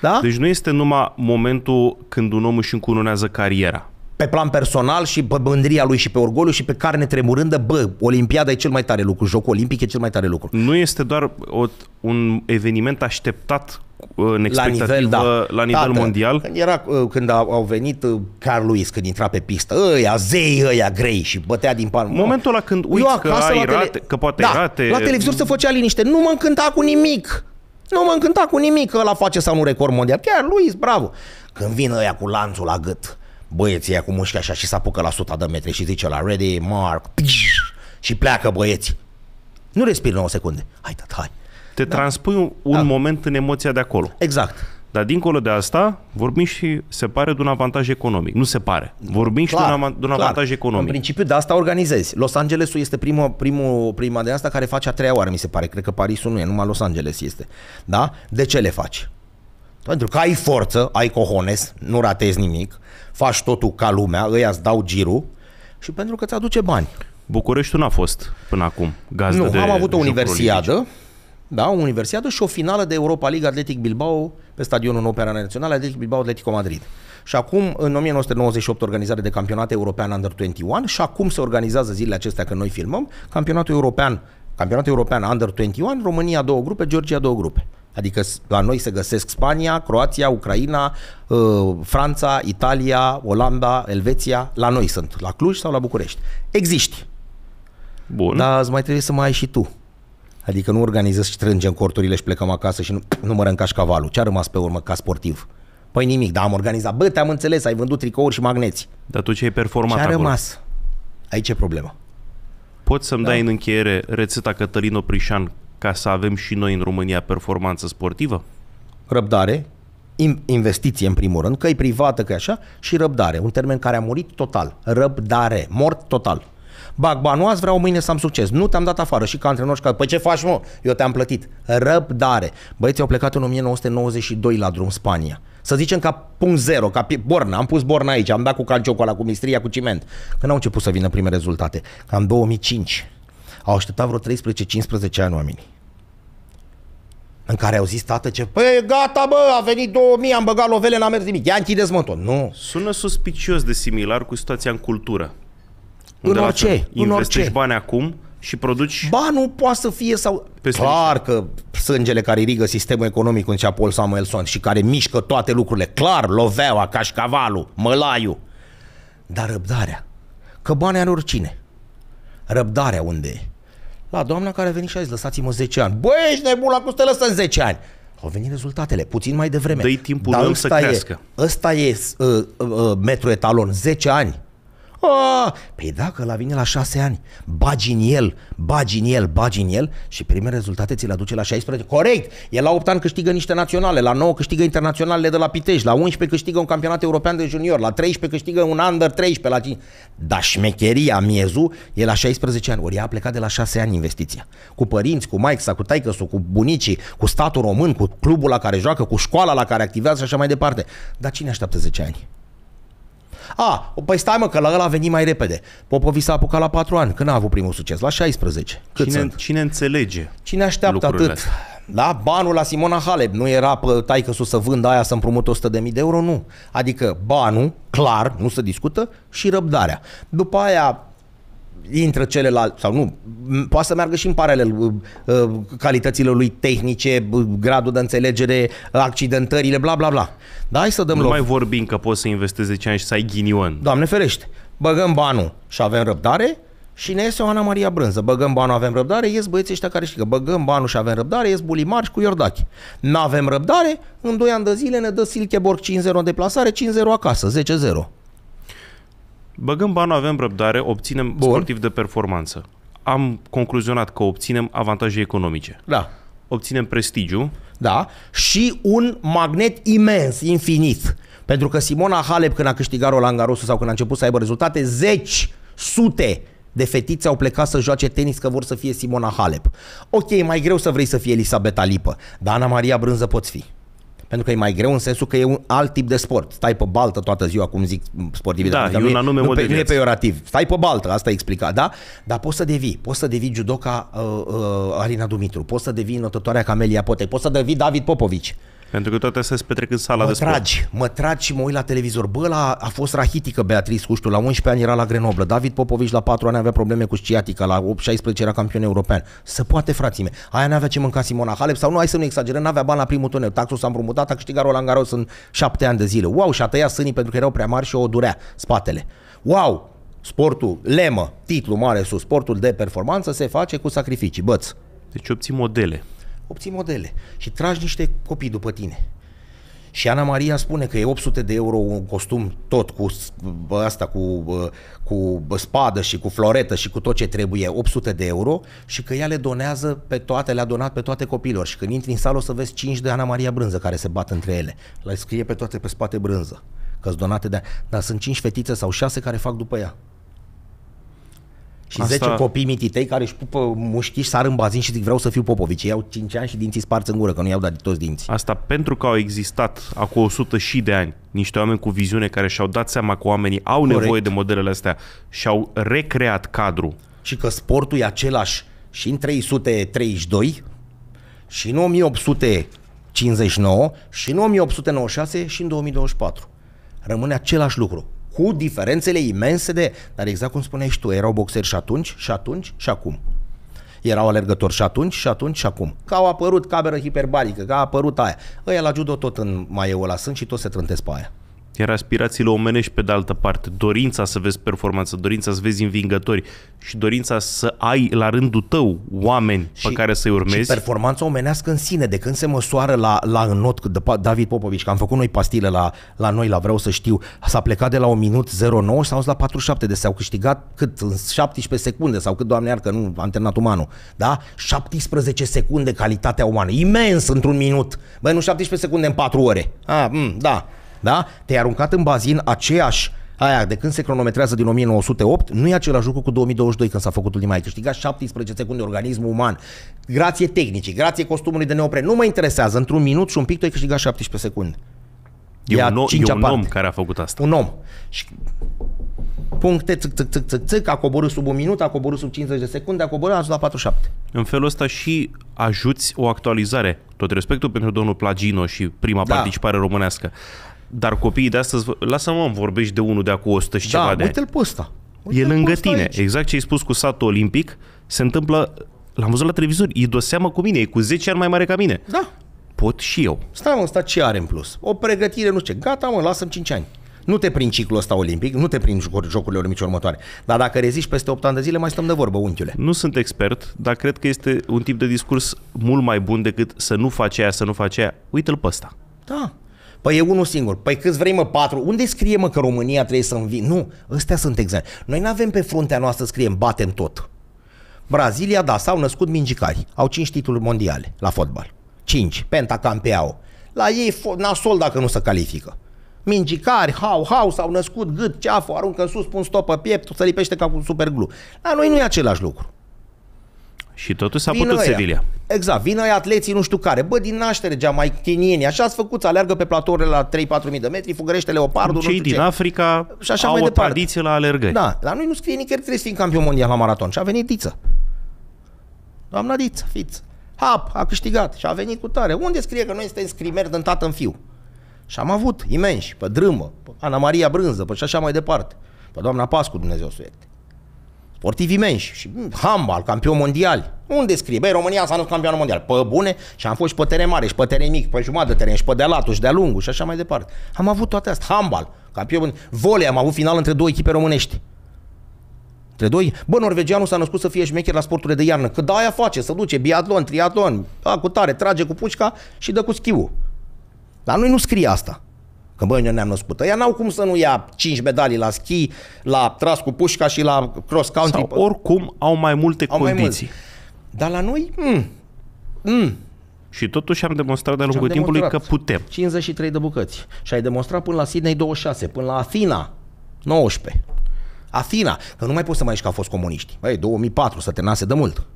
Da? Deci nu este numai momentul când un om își încununează cariera. Pe plan personal și pe mândria lui și pe orgoliu și pe carne tremurândă, bă, Olimpiada e cel mai tare lucru, jocul olimpic e cel mai tare lucru. Nu este doar o, un eveniment așteptat în la nivel, da. la nivel Tată, mondial. Când, era, uh, când au venit uh, Carl Lewis, când intra pe pistă, ăia zei, ăia grei și bătea din palmă. Momentul ăla când uiți Eu că, ai rate, tele... că poate da, rate. La televizor se făcea liniște, nu mă încânta cu nimic. Nu mă încânta cu nimic că la face sau un record mondial. Chiar lui, bravo. Când vin ăia cu lanțul la gât, băieții ăia cu mușchi așa și se apucă la 100 de metri și zice la ready, mark, și pleacă băieți. Nu respiri 9 secunde. Hai, tata, hai. Te da. transpui un da. moment în emoția de acolo. Exact. Dar dincolo de asta, vorbim și, se pare, de un avantaj economic. Nu se pare. Vorbim clar, și de un, de un clar. avantaj economic. În principiu, de asta organizezi. Los Angelesul este primul, primul, prima de asta care face a treia oară, mi se pare. Cred că Parisul nu e, numai Los Angeles este. Da? De ce le faci? Pentru că ai forță, ai cohones, nu ratezi nimic, faci totul ca lumea, îi îți dau girul și pentru că ți aduce bani. București nu a fost până acum gazdă Nu, de am avut o universiadă, olimpice da, o universiadă și o finală de Europa League Atletic Bilbao pe stadionul Opera Națională Atletic Bilbao Atletico Madrid. Și acum, în 1998, organizare de campionate european Under-21 și acum se organizează zilele acestea când noi filmăm campionatul european Campionatul European Under-21, România două grupe, Georgia două grupe. Adică la noi se găsesc Spania, Croația, Ucraina, uh, Franța, Italia, Olanda, Elveția. La noi sunt, la Cluj sau la București. Existi. Bun. Dar îți mai trebuie să mai ai și tu Adică nu organizez și strângem corturile și plecăm acasă și nu, nu mă răncaș cavalul. Ce-a rămas pe urmă ca sportiv? Păi nimic, dar am organizat. Bă, te-am înțeles, ai vândut tricouri și magneți. Dar tu ce ai performat Ce-a rămas? Aici e problema. Poți să-mi da. dai în încheiere rețeta Cătălin Oprișan ca să avem și noi în România performanță sportivă? Răbdare, investiție în primul rând, că e privată, că e așa, și răbdare, un termen care a murit total. Răbdare, mort total bag azi, vreau mâine să am succes. Nu te-am dat afară și ca antrenor și ca... Păi ce faci, mă? Eu te-am plătit. Răbdare. Băieții au plecat în 1992 la drum Spania. Să zicem că pun zero, ca borna, am pus borna aici, am dat cu calciocul ăla, cu mistria, cu ciment. Când au început să vină prime rezultate? Cam 2005. Au așteptat vreo 13-15 ani oamenii în care au zis tată ce, păi gata bă, a venit 2000, am băgat lovele, n-a mers nimic, ia închideți mă tot. Nu. Sună suspicios de similar cu situația în cultură. Unde în orice. În orice. bani acum și produci... Banul poate să fie sau... Peste clar niște. că sângele care irigă sistemul economic cea Paul Samuelson și care mișcă toate lucrurile, clar, loveaua, cașcavalul, mălaiul, dar răbdarea. Că banii are oricine. Răbdarea unde e? La doamna care a venit și a zis, lăsați-mă 10 ani. Băi, ești nebun, acum te lăsăm 10 ani. Au venit rezultatele, puțin mai devreme. Dă-i timpul Dar să crească. E, ăsta e uh, uh, uh, metru etalon, 10 ani. Oh! Păi dacă la vine la șase ani, bagi în el, bagi în el, bagi în el și primele rezultate ți le aduce la 16. Corect! El la 8 ani câștigă niște naționale, la 9 câștigă internaționalele de la Pitești, la 11 câștigă un campionat european de junior, la 13 câștigă un under 13, la 5. Dar șmecheria, miezu, e la 16 ani. Ori ea a plecat de la 6 ani investiția. Cu părinți, cu Mike, maica, cu taică cu bunicii, cu statul român, cu clubul la care joacă, cu școala la care activează și așa mai departe. Dar cine așteaptă 10 ani? A, păi stai mă, că la ăla a venit mai repede. Popovi s-a apucat la 4 ani, când a avut primul succes, la 16. Cât cine, sunt? cine înțelege Cine așteaptă atât? Astea? Da? Banul la Simona Halep nu era pe taică să vândă, aia să împrumut 100.000 de euro, nu. Adică banul, clar, nu se discută, și răbdarea. După aia intră celălalt sau nu, poate să meargă și în paralel uh, uh, calitățile lui tehnice, gradul de înțelegere, accidentările, bla bla bla. Da, hai să dăm Nu loc. mai vorbim că poți să investezi 10 ani și să ai ghinion. Doamne ferește, băgăm banul și avem răbdare și ne iese Oana Ana Maria Brânză. Băgăm banul, avem răbdare, ies băieții ăștia care știu că băgăm banul și avem răbdare, ies bulimar și cu iordachi. Nu avem răbdare, în 2 ani de zile ne dă Silkeborg 5-0 în deplasare, 5-0 acasă, 10-0. Băgăm bani, avem răbdare, obținem Bun. sportiv de performanță. Am concluzionat că obținem avantaje economice. Da. Obținem prestigiu. Da. Și un magnet imens, infinit. Pentru că Simona Halep, când a câștigat Roland Garros sau când a început să aibă rezultate, zeci, sute de fetițe au plecat să joace tenis că vor să fie Simona Halep. Ok, mai greu să vrei să fie Elisabeta Lipă, dar Ana Maria Brânză poți fi pentru că e mai greu în sensul că e un alt tip de sport. Stai pe baltă toată ziua, cum zic sportivii. Da, e un anume nu, pe, nu e peorativ. Stai pe baltă, asta e explicat, da? Dar poți să devii. Poți să devii judoca uh, uh, Arina Dumitru, poți să devii notătoarea Camelia Potec, poți să devii David Popovici. Pentru că toate astea se petrec în sala mă de sport. tragi, mă tragi și mă uit la televizor. Bă, la, a fost rahitică Beatrice Cuștu, la 11 ani era la Grenoble. David Popovici la 4 ani avea probleme cu sciatica, la 8-16 era campion european. Se poate, frații mei. Aia n-avea ce mânca Simona Halep sau nu, hai să nu exagerăm, n-avea bani la primul turneu. Taxul s-a împrumutat, a câștigat Roland Garros în 7 ani de zile. Wow, și a tăiat sânii pentru că erau prea mari și o durea spatele. Wow, sportul, lemă, titlu mare sus, sportul de performanță se face cu sacrificii, băți. Deci obții modele obții modele și tragi niște copii după tine. Și Ana Maria spune că e 800 de euro un costum tot cu asta cu, cu spadă și cu floretă și cu tot ce trebuie, 800 de euro și că ea le donează pe toate, le-a donat pe toate copilor și când intri în sală o să vezi 5 de Ana Maria Brânză care se bat între ele. Le scrie pe toate pe spate Brânză, că donate de... Dar sunt 5 fetițe sau 6 care fac după ea. Și Asta... 10 copii mititei care își pupă mușchii și sar în bazin și zic vreau să fiu Popovici. Iau 5 ani și dinții sparți în gură, că nu i-au dat toți dinții. Asta pentru că au existat acum 100 și de ani niște oameni cu viziune care și-au dat seama că oamenii au Corect. nevoie de modelele astea și au recreat cadrul. Și că sportul e același și în 332 și în 1859 și în 1896 și în 2024. Rămâne același lucru cu diferențele imense de... Dar exact cum spuneai și tu, erau boxeri și atunci, și atunci, și acum. Erau alergători și atunci, și atunci, și acum. Că au apărut cameră hiperbarică, că a apărut aia. Ăia la judo tot în maieul ăla sunt și tot se trântesc pe aia. Iar aspirațiile omenești, pe de altă parte, dorința să vezi performanță, dorința să vezi învingători și dorința să ai la rândul tău oameni și, pe care să-i urmezi. Și performanța omenească în sine, de când se măsoară la, la înot, de David Popovici, că am făcut noi pastile la, la noi, la Vreau să știu, s-a plecat de la 1 minut 09 și s-a la 47, de deci s-au câștigat cât? În 17 secunde sau cât, doamne, că nu, a terminat umanul, da? 17 secunde calitatea umană, imens într-un minut, băi, nu 17 secunde în 4 ore, ah, m- mm, da, da? Te-ai aruncat în bazin aceeași Aia, de când se cronometrează din 1908, nu e același lucru cu 2022 când s-a făcut ultima. aia. câștigat 17 secunde organismul uman. Grație tehnicii, grație costumului de neopren. Nu mă interesează, într-un minut și un pic tu ai câștigat 17 secunde. E, e, un, no, e un om care a făcut asta. Un om. Și puncte, țâc, țâc, țâc, țâc, țâc, a coborât sub un minut, a coborât sub 50 de secunde, a coborât, a ajuns la 47. În felul ăsta și ajuți o actualizare. Tot respectul pentru domnul Plagino și prima da. participare românească. Dar copiii de astăzi, lasă-mă, vorbești de unul de acum 100 și da, ceva de Da. uite-l pe ăsta. Uite e lângă tine. Aici. Exact ce ai spus cu satul olimpic, se întâmplă, l-am văzut la televizor, e de seamă cu mine, e cu 10 ani mai mare ca mine. Da. Pot și eu. Stai mă, stai, ce are în plus? O pregătire, nu știu ce. Gata mă, lasă-mi 5 ani. Nu te prin ciclul ăsta olimpic, nu te prin jocurile olimpice următoare. Dar dacă reziști peste 8 ani de zile, mai stăm de vorbă, unchiule. Nu sunt expert, dar cred că este un tip de discurs mult mai bun decât să nu faci aia, să nu faci aia. Uite-l pe ăsta. Da. Păi e unul singur. Păi câți vrei, mă, patru? Unde scrie, mă, că România trebuie să învin? Nu, ăstea sunt exemple. Noi nu avem pe fruntea noastră, scriem, batem tot. Brazilia, da, s-au născut mingicari. Au cinci titluri mondiale la fotbal. Cinci. Penta Campeau. La ei nasol dacă nu se califică. Mingicari, hau, hau, s-au născut, gât, ceafă, aruncă în sus, pun stop pe piept, se lipește ca un superglu. La noi nu e același lucru. Și totuși s-a putut Sevilla. Exact, vină aia atleții nu știu care. Bă, din naștere chinieni. așa ați făcut, alergă pe platourile la 3-4 mii de metri, fugărește leopardul, Cei nu știu din ce. Africa și așa au mai o departe. tradiție la alergări. Da, la noi nu scrie nicăieri trebuie să fim campion mondial la maraton. Și a venit Diță. Doamna Diță, fiți. Hap, a câștigat și a venit cu tare. Unde scrie că noi suntem scrimeri în tată în fiu? Și am avut Imenși, pe Drâmă, pe Ana Maria Brânză, pe și așa mai departe. Pe doamna Pascu, Dumnezeu suiecte sportivi menși și mm, handball, campion mondial. Unde scrie? Băi, România s-a anunțat campionul mondial. Pă bune, și am fost și pe teren mare, și pe teren mic, pe jumătate de teren, și pe de latul, și de lungul, și așa mai departe. Am avut toate astea. Handball, campion volei, am avut final între două echipe românești. Între doi, bă, norvegianul s-a născut să fie șmecher la sporturile de iarnă, că da, aia face, să duce biatlon, triatlon, a, cu tare, trage cu pușca și dă cu schiu. Dar noi nu scrie asta. Că băi, noi ne-am născut. Ea n-au cum să nu ia 5 medalii la schi, la tras cu pușca și la cross country. Sau oricum au mai multe au condiții. Mai multe. Dar la noi, mm, mm, și totuși am demonstrat de-a lungul timpului că putem. 53 de bucăți. Și ai demonstrat până la Sydney 26, până la Athena 19. Athena, că nu mai poți să mai ești că au fost comuniști. Băi, 2004 să te nase de mult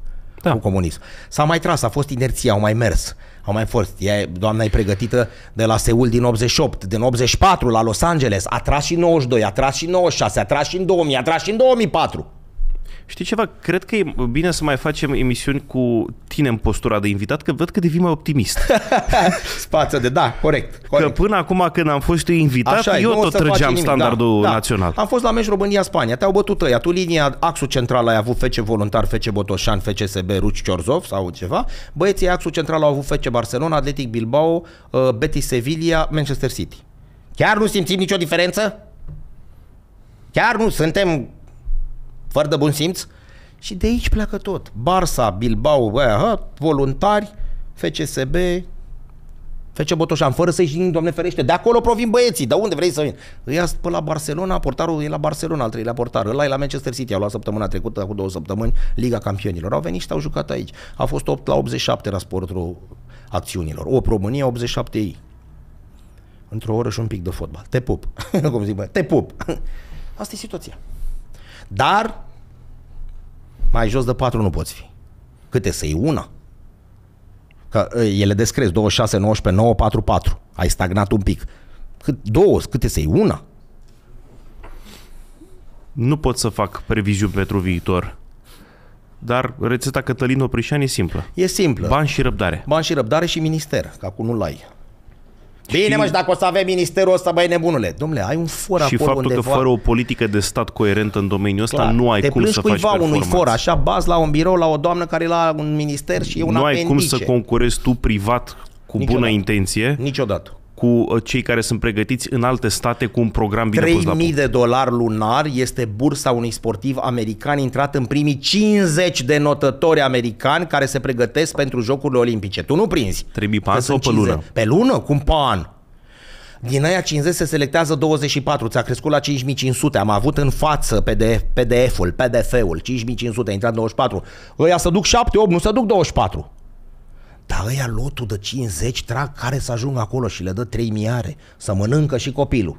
da. cu comunism. S-a mai tras, a fost inerția, au mai mers. Au mai fost. Ea, doamna e pregătită de la Seul din 88, din 84 la Los Angeles, a tras și 92, a tras și 96, a tras și în 2000, a tras și în 2004. Știi ceva? Cred că e bine să mai facem emisiuni cu tine în postura de invitat, că văd că devii mai optimist. Spață de, da, corect, corect. Că până acum când am fost tu invitat, Așa eu tot trăgeam standardul da, da. național. Am fost la meci România-Spania, te-au bătut ăia, tu linia, axul central ai avut fece Voluntar, fece Botoșan, FCSB, Ruci Ciorzov sau ceva. Băieții axul central au avut fece Barcelona, Atletic Bilbao, uh, Betis Sevilla, Manchester City. Chiar nu simțim nicio diferență? Chiar nu suntem fără de bun simț. Și de aici pleacă tot. Barça, Bilbao, aia, ha, voluntari, FCSB, Fece Botoșan, fără să-i știm, Doamne ferește, de acolo provin băieții, de unde vrei să vin? Îi ia pe la Barcelona, portarul e la Barcelona, al treilea portar, ăla e la Manchester City, au luat săptămâna trecută, cu două săptămâni, Liga Campionilor. Au venit și au jucat aici. A fost 8 la 87 la sportul acțiunilor. 8 România, 87 ei. Într-o oră și un pic de fotbal. Te pup. Cum zic, bă, te pup. Asta e situația. Dar mai jos de 4 nu poți fi. Câte să iei una? Că ă, ele descresc 26, 19, 9, 4, 4. Ai stagnat un pic. Cât, două, câte să iei una? Nu pot să fac previziuni pentru viitor. Dar rețeta Cătălin Oprișan e simplă. E simplă. Bani și răbdare. Bani și răbdare și minister, că acum nu l-ai. Bine, și... mă, și dacă o să avem ministerul ăsta, băi, nebunule. Domnule, ai un for și acolo Și faptul undeva... că fără o politică de stat coerentă în domeniul ăsta, Clar, nu ai cum să faci performanță. unui for, așa, baz la un birou, la o doamnă care la un minister și e un Nu apendice. ai cum să concurezi tu privat cu Niciodată. bună intenție. Niciodată cu uh, cei care sunt pregătiți în alte state cu un program bine 3 pus la punct. de dolari lunar este bursa unui sportiv american intrat în primii 50 de notători americani care se pregătesc pentru Jocurile Olimpice. Tu nu prinzi. 3.000 pe an sau pe lună? Pe lună? Cum pe an? Din aia 50 se selectează 24, ți-a crescut la 5500, am avut în față PDF, PDF-ul, PDF-ul, 5500, a intrat 24. Ăia să duc 7, 8, nu să duc 24. Dar ăia lotul de 50 trag care să ajungă acolo și le dă 3 miare, să mănâncă și copilul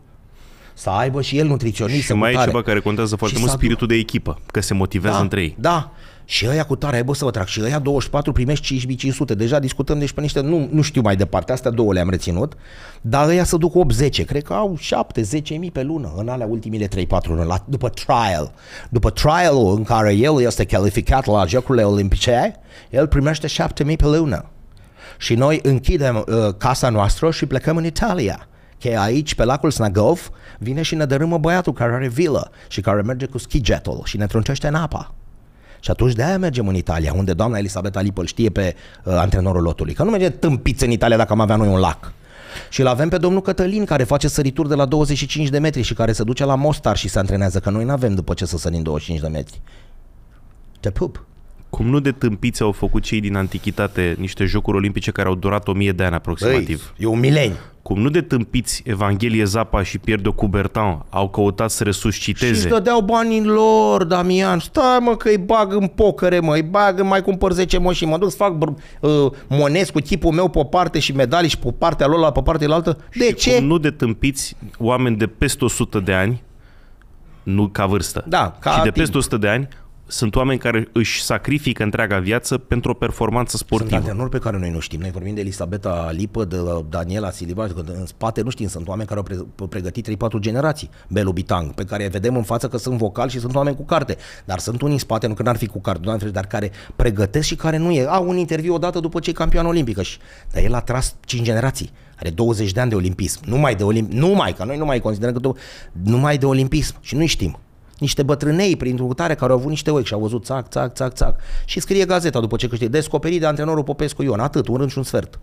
să aibă și el nutriționist. Și mai e ceva care contează foarte mult, spiritul de echipă, că se motivează da, între ei. Da, și ăia cu tare, bă, să vă trag, și ăia 24 primești 5500, deja discutăm deci pe niște, nu, nu știu mai departe, astea două le-am reținut, dar ăia să duc 80, cred că au 7-10 mii pe lună în alea ultimile 3-4 luni, la, după trial. După trialul în care el este calificat la Jocurile Olimpice, el primește 7 mii pe lună și noi închidem uh, casa noastră și plecăm în Italia. Că aici, pe lacul Snagov, vine și ne dărâmă băiatul care are vilă și care merge cu ski jetul și ne truncește în apa. Și atunci de-aia mergem în Italia, unde doamna Elisabeta Lipăl știe pe uh, antrenorul lotului. Că nu merge tâmpiți în Italia dacă am avea noi un lac. Și îl avem pe domnul Cătălin care face sărituri de la 25 de metri și care se duce la Mostar și se antrenează, că noi nu avem după ce să sărim 25 de metri. Te pup! Cum nu de tâmpiți au făcut cei din antichitate niște jocuri olimpice care au durat o mie de ani aproximativ. Băi, e un mileniu. Cum nu de tâmpiți Evanghelie Zapa și Pierre de Coubertin au căutat să resusciteze. Și dădeau banii lor, Damian. Stai mă că îi bag în pocăre, mă, îi bag, mai cumpăr 10 moșii, mă duc să fac uh, monez cu tipul meu pe o parte și medalii și pe partea lor, pe partea altă. De și ce? Cum nu de tâmpiți oameni de peste 100 de ani, nu ca vârstă, da, ca și timp. de peste 100 de ani, sunt oameni care își sacrifică întreaga viață pentru o performanță sportivă. Sunt antrenori pe care noi nu știm. Noi vorbim de Elisabeta Lipă, de la Daniela că în spate nu știm, sunt oameni care au pregătit 3-4 generații. Belu Bitang, pe care vedem în față că sunt vocali și sunt oameni cu carte. Dar sunt unii în spate, nu că n-ar fi cu carte, dar care pregătesc și care nu e. Au un interviu odată după ce e campion olimpică. Și, dar el a tras 5 generații. Are 20 de ani de olimpism. Numai de olimpism. numai, că noi nu mai considerăm că tu numai de olimpism. Și nu știm niște bătrânei prin trutare care au avut niște ochi și au văzut țac, țac, țac, țac. Și scrie gazeta după ce câștigă. Descoperit de antrenorul Popescu Ion. Atât, un rând și un sfert.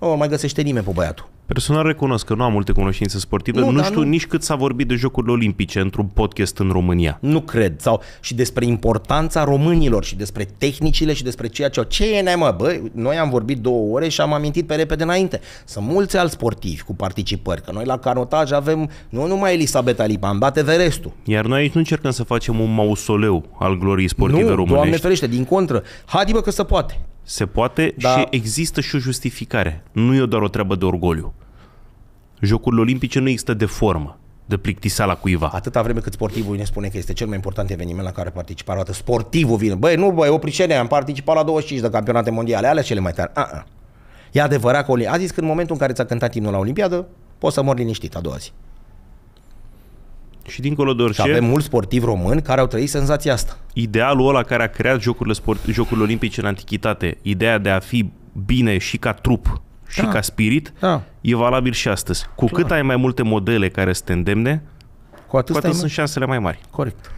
Nu mai găsește nimeni pe băiatul. Personal recunosc că nu am multe cunoștințe sportive, nu, nu știu nu... nici cât s-a vorbit de Jocurile Olimpice într-un podcast în România. Nu cred. Sau și despre importanța românilor și despre tehnicile și despre ceea ce... Ce e neamă? Bă, noi am vorbit două ore și am amintit pe repede înainte. Sunt mulți alți sportivi cu participări, că noi la canotaj avem nu numai Elisabeta Lipa, am dat Everestul. Iar noi aici nu încercăm să facem un mausoleu al gloriei sportive nu, românești. Nu, doamne ferește, din contră. Hadi bă că se poate. Se poate da. și există și o justificare. Nu e doar o treabă de orgoliu. Jocurile olimpice nu există de formă, de la cuiva. Atâta vreme cât sportivul ne spune că este cel mai important eveniment la care participa o dată. Sportivul vine. Băi, nu, băi, opricene, am participat la 25 de campionate mondiale, alea cele mai tare. A-a. E adevărat că Olim... a zis că în momentul în care ți-a cântat timpul la Olimpiadă, poți să mor liniștit a doua zi. Și dincolo de orice... Și avem mulți sportivi români care au trăit senzația asta. Idealul ăla care a creat jocurile, sport, jocurile olimpice în antichitate, ideea de a fi bine și ca trup, și da. ca spirit da. e valabil și astăzi. Cu Clar. cât ai mai multe modele care să te îndemne, cu atât, cu atât sunt mai... șansele mai mari. Corect.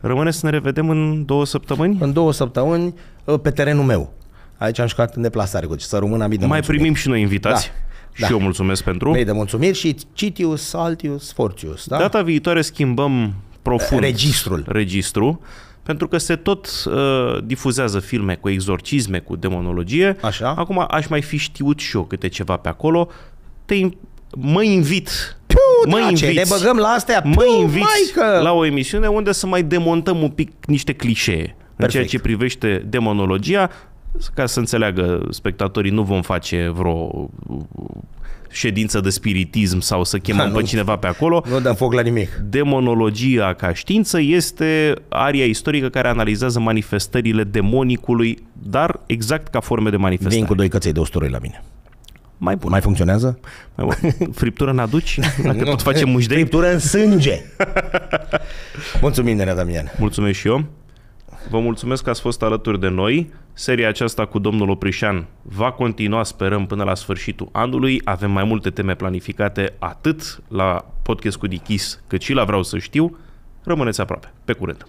Rămâne să ne revedem în două săptămâni? În două săptămâni, uh, pe terenul meu. Aici am jucat în deplasare cu să rămână mii de Mai mulțumiri. primim și noi invitați. Da. Și da. eu mulțumesc pentru. Mai de mulțumiri și Citius, Altius, Fortius. Da? Data viitoare schimbăm profund registrul. Registrul pentru că se tot uh, difuzează filme cu exorcisme, cu demonologie. Așa. Acum aș mai fi știut și eu câte ceva pe acolo. Te, mă invit Piu, mă invit. ne băgăm la astea. Piu, mă invit maică. la o emisiune unde să mai demontăm un pic niște clișee Perfect. în ceea ce privește demonologia. Ca să înțeleagă spectatorii, nu vom face vreo ședință de spiritism sau să chemăm ha, pe nu, cineva pe acolo. Nu dăm foc la nimic. Demonologia ca știință este aria istorică care analizează manifestările demonicului, dar exact ca forme de manifestare. Vin cu doi căței de usturoi la mine. Mai bun. Mai funcționează? Mai bun. Friptură în aduci? Dacă tot facem mușdei? Friptură în sânge! Mulțumim, Nerea Damian! Mulțumesc și eu! Vă mulțumesc că ați fost alături de noi. Seria aceasta cu domnul Oprișan va continua, sperăm, până la sfârșitul anului. Avem mai multe teme planificate atât la podcast cu Dichis cât și la Vreau să știu. Rămâneți aproape. Pe curând!